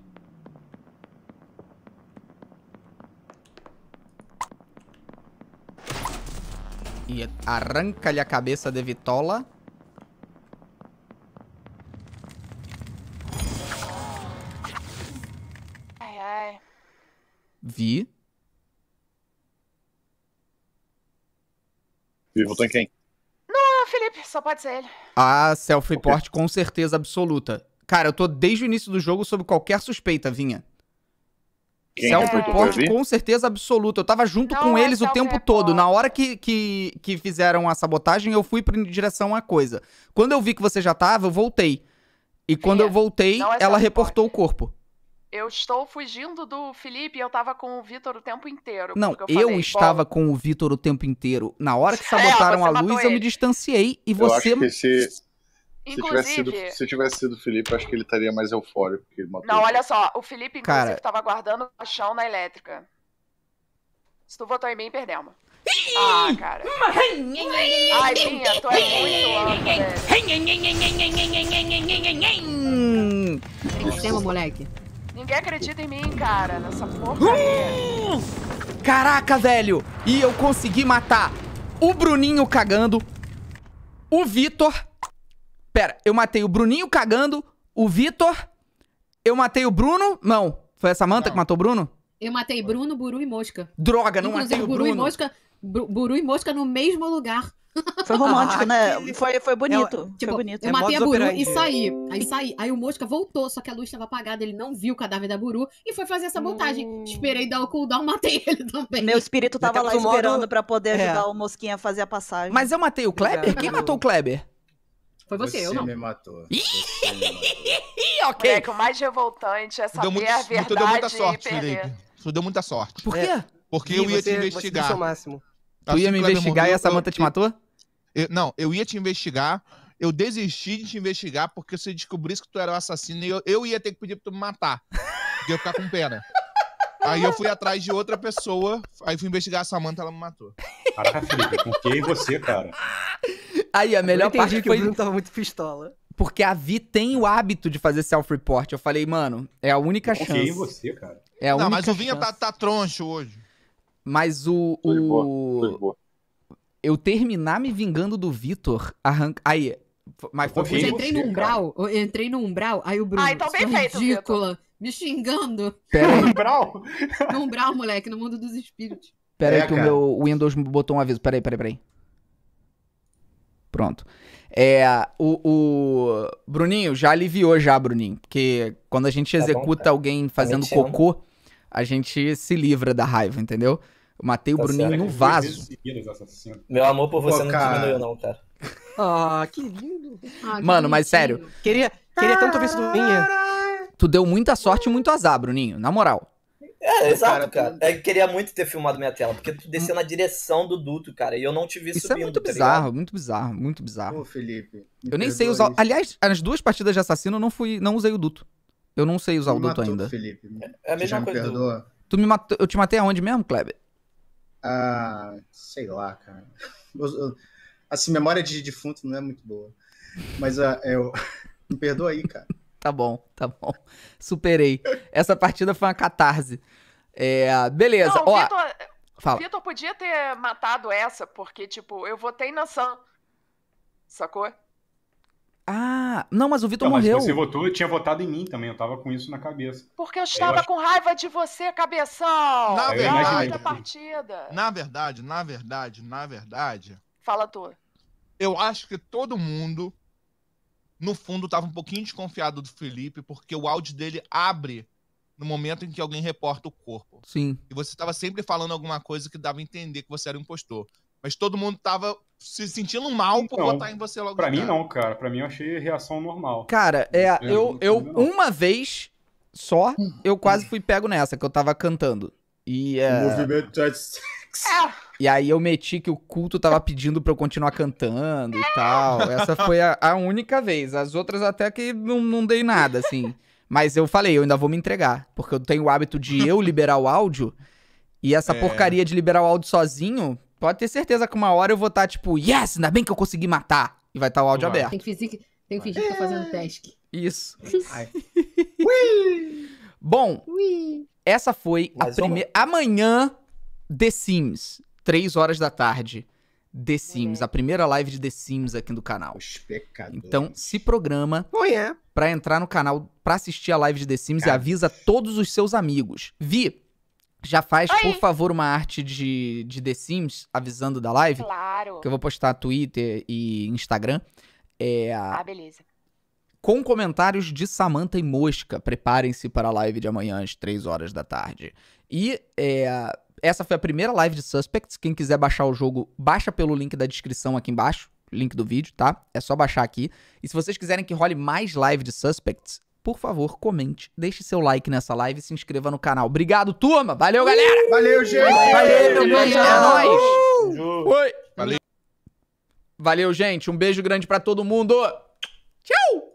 E arranca-lhe a cabeça de Vitola. ti. E votou em quem? Não, é Felipe, só pode ser ele. Ah, self-report com certeza absoluta. Cara, eu tô desde o início do jogo sob qualquer suspeita, Vinha. Self-report é... com certeza absoluta. Eu tava junto não com é eles o tempo é todo. Na hora que, que, que fizeram a sabotagem, eu fui pra, em direção à coisa. Quando eu vi que você já tava, eu voltei. E Vinha, quando eu voltei, é ela reportou o corpo. Eu estou fugindo do Felipe e eu tava com o Vitor o tempo inteiro. Não, eu, eu falei, estava com o Vitor o tempo inteiro. Na hora que sabotaram é, a luz, ele. eu me distanciei e eu você. Se, se, inclusive... tivesse sido, se tivesse sido o Felipe, acho que ele estaria mais eufórico. Que matou Não, ele. olha só, o Felipe, inclusive, Cara... tava guardando o chão na elétrica. Se tu votou em mim, perdemos. Ah, cara. Ai, Binha, tu é muito louco, velho. Sistema, moleque. Ninguém acredita em mim, cara, nessa porcaria. Hum! Caraca, velho! E eu consegui matar o Bruninho cagando, o Vitor... Pera, eu matei o Bruninho cagando, o Vitor... Eu matei o Bruno... Não, foi a Samanta que matou o Bruno? Eu matei Bruno, Buru e Mosca. Droga, não Inclusive, matei o Bruno. Buru e Mosca buru e mosca no mesmo lugar. Foi romântico, ah, né? Foi, foi é bonito. É, tipo, foi bonito. Eu é matei é a buru operante. e né? saí. Aí saí. Aí o mosca voltou, só que a luz estava apagada, ele não viu o cadáver da buru e foi fazer essa montagem. Hum. Esperei dar o cooldown, matei ele também. Meu espírito tava lá esperando modo... para poder é. ajudar é. o mosquinha a fazer a passagem. Mas eu matei o Kleber? Quem matou o Kleber? Foi você, você eu não. Me matou. Você me matou. ok. Moleque, o mais revoltante é saber muito, a verdade. Tu deu muita sorte, Felipe. Tu deu muita sorte. Por quê? Porque eu ia você, te investigar. Você o máximo. Tu assim ia me investigar e a Samanta te matou? Eu, não, eu ia te investigar, eu desisti de te investigar porque se descobrisse que tu era o assassino, eu, eu ia ter que pedir pra tu me matar. Porque eu ia ficar com pena. Aí eu fui atrás de outra pessoa, aí fui investigar a Samanta, ela me matou. Caraca, Felipe, por que é você, cara? Aí, a melhor eu parte que foi... o Bruno tava muito pistola. Porque a Vi tem o hábito de fazer self-report. Eu falei, mano, é a única eu é chance. você, cara. É a não, única mas o Vinha tá, tá troncho hoje. Mas o. o... Eu terminar me vingando do Vitor. Arranca... Aí. Mas foi eu entrei no umbral, eu entrei no umbral, aí o Bruno. Ah, então bem é feito, ridícula, me xingando. Pera no umbral? no umbral, moleque, no mundo dos espíritos. Pera é, aí que cara. o meu Windows botou um aviso. Pera aí, pera aí, pera aí. Pronto. É, o, o, Bruninho já aliviou já, Bruninho, porque quando a gente executa tá bom, alguém fazendo cocô, a gente se livra da raiva, entendeu? Eu matei o tá Bruninho no vaso. Meu amor por você Pô, cara... não diminuiu, não, cara. Ah, que lindo. Ah, que Mano, mas lindo. sério. Queria, queria tanto ver isso do Bruninho. Tu deu muita sorte e muito azar, Bruninho, na moral. É, exato, cara. É eu queria muito ter filmado minha tela, porque tu desceu na direção do duto, cara, e eu não te vi isso é subindo. é muito tá bizarro, ligado? muito bizarro, muito bizarro. Ô, Felipe. Eu nem sei usar. Isso. Aliás, as duas partidas de assassino eu não fui, não usei o duto. Eu não sei usar o duto matou, ainda. Felipe. É, é a mesma coisa. Do... Tu me matou... Eu te matei aonde mesmo, Kleber? Ah, sei lá, cara. Assim, memória de defunto não é muito boa. Mas uh, eu. Me perdoa aí, cara. tá bom, tá bom. Superei. Essa partida foi uma catarse. É, beleza. Não, Ó, Vitor, é, fala. Vitor podia ter matado essa, porque, tipo, eu votei na Sam. Sacou? Ah, não, mas o Vitor não, morreu. Mas você votou, eu tinha votado em mim também, eu tava com isso na cabeça. Porque eu estava eu com raiva de você, cabeção! Na é, verdade, da partida. Na verdade, na verdade, na verdade. Fala tu. Eu acho que todo mundo, no fundo, tava um pouquinho desconfiado do Felipe, porque o áudio dele abre no momento em que alguém reporta o corpo. Sim. E você tava sempre falando alguma coisa que dava a entender que você era um impostor. Mas todo mundo tava se sentindo mal então, por votar em você logo Pra mim cara. não, cara. Pra mim eu achei reação normal. Cara, é, eu, eu uma vez só, eu quase fui pego nessa, que eu tava cantando. E, é... Movimento é de sexo. É. E aí eu meti que o culto tava pedindo pra eu continuar cantando e tal. Essa foi a, a única vez. As outras até que não, não dei nada, assim. Mas eu falei, eu ainda vou me entregar. Porque eu tenho o hábito de eu liberar o áudio. E essa é. porcaria de liberar o áudio sozinho, Pode ter certeza que uma hora eu vou estar tá, tipo, yes, ainda bem que eu consegui matar. E vai estar tá o áudio aberto. Tem que fingir que, tem que, fingir que tô fazendo task. Isso. Bom, Ui. essa foi Mais a primeira. Amanhã, The Sims, três horas da tarde. The Sims, é. a primeira live de The Sims aqui do canal. Os pecadores. Então, se programa oh, yeah. pra entrar no canal pra assistir a live de The Sims Cara. e avisa todos os seus amigos. Vi, já faz, Oi. por favor, uma arte de, de The Sims avisando da live. Claro. Que eu vou postar Twitter e Instagram. É, ah, beleza. Com comentários de Samanta e Mosca. Preparem-se para a live de amanhã às 3 horas da tarde. E é, essa foi a primeira live de Suspects. Quem quiser baixar o jogo, baixa pelo link da descrição aqui embaixo. Link do vídeo, tá? É só baixar aqui. E se vocês quiserem que role mais live de Suspects, por favor, comente, deixe seu like nessa live e se inscreva no canal. Obrigado, turma! Valeu, galera! Uh! Valeu, gente! Valeu, meu É nóis! Oi! Valeu. Valeu, gente! Um beijo grande para todo mundo! Tchau!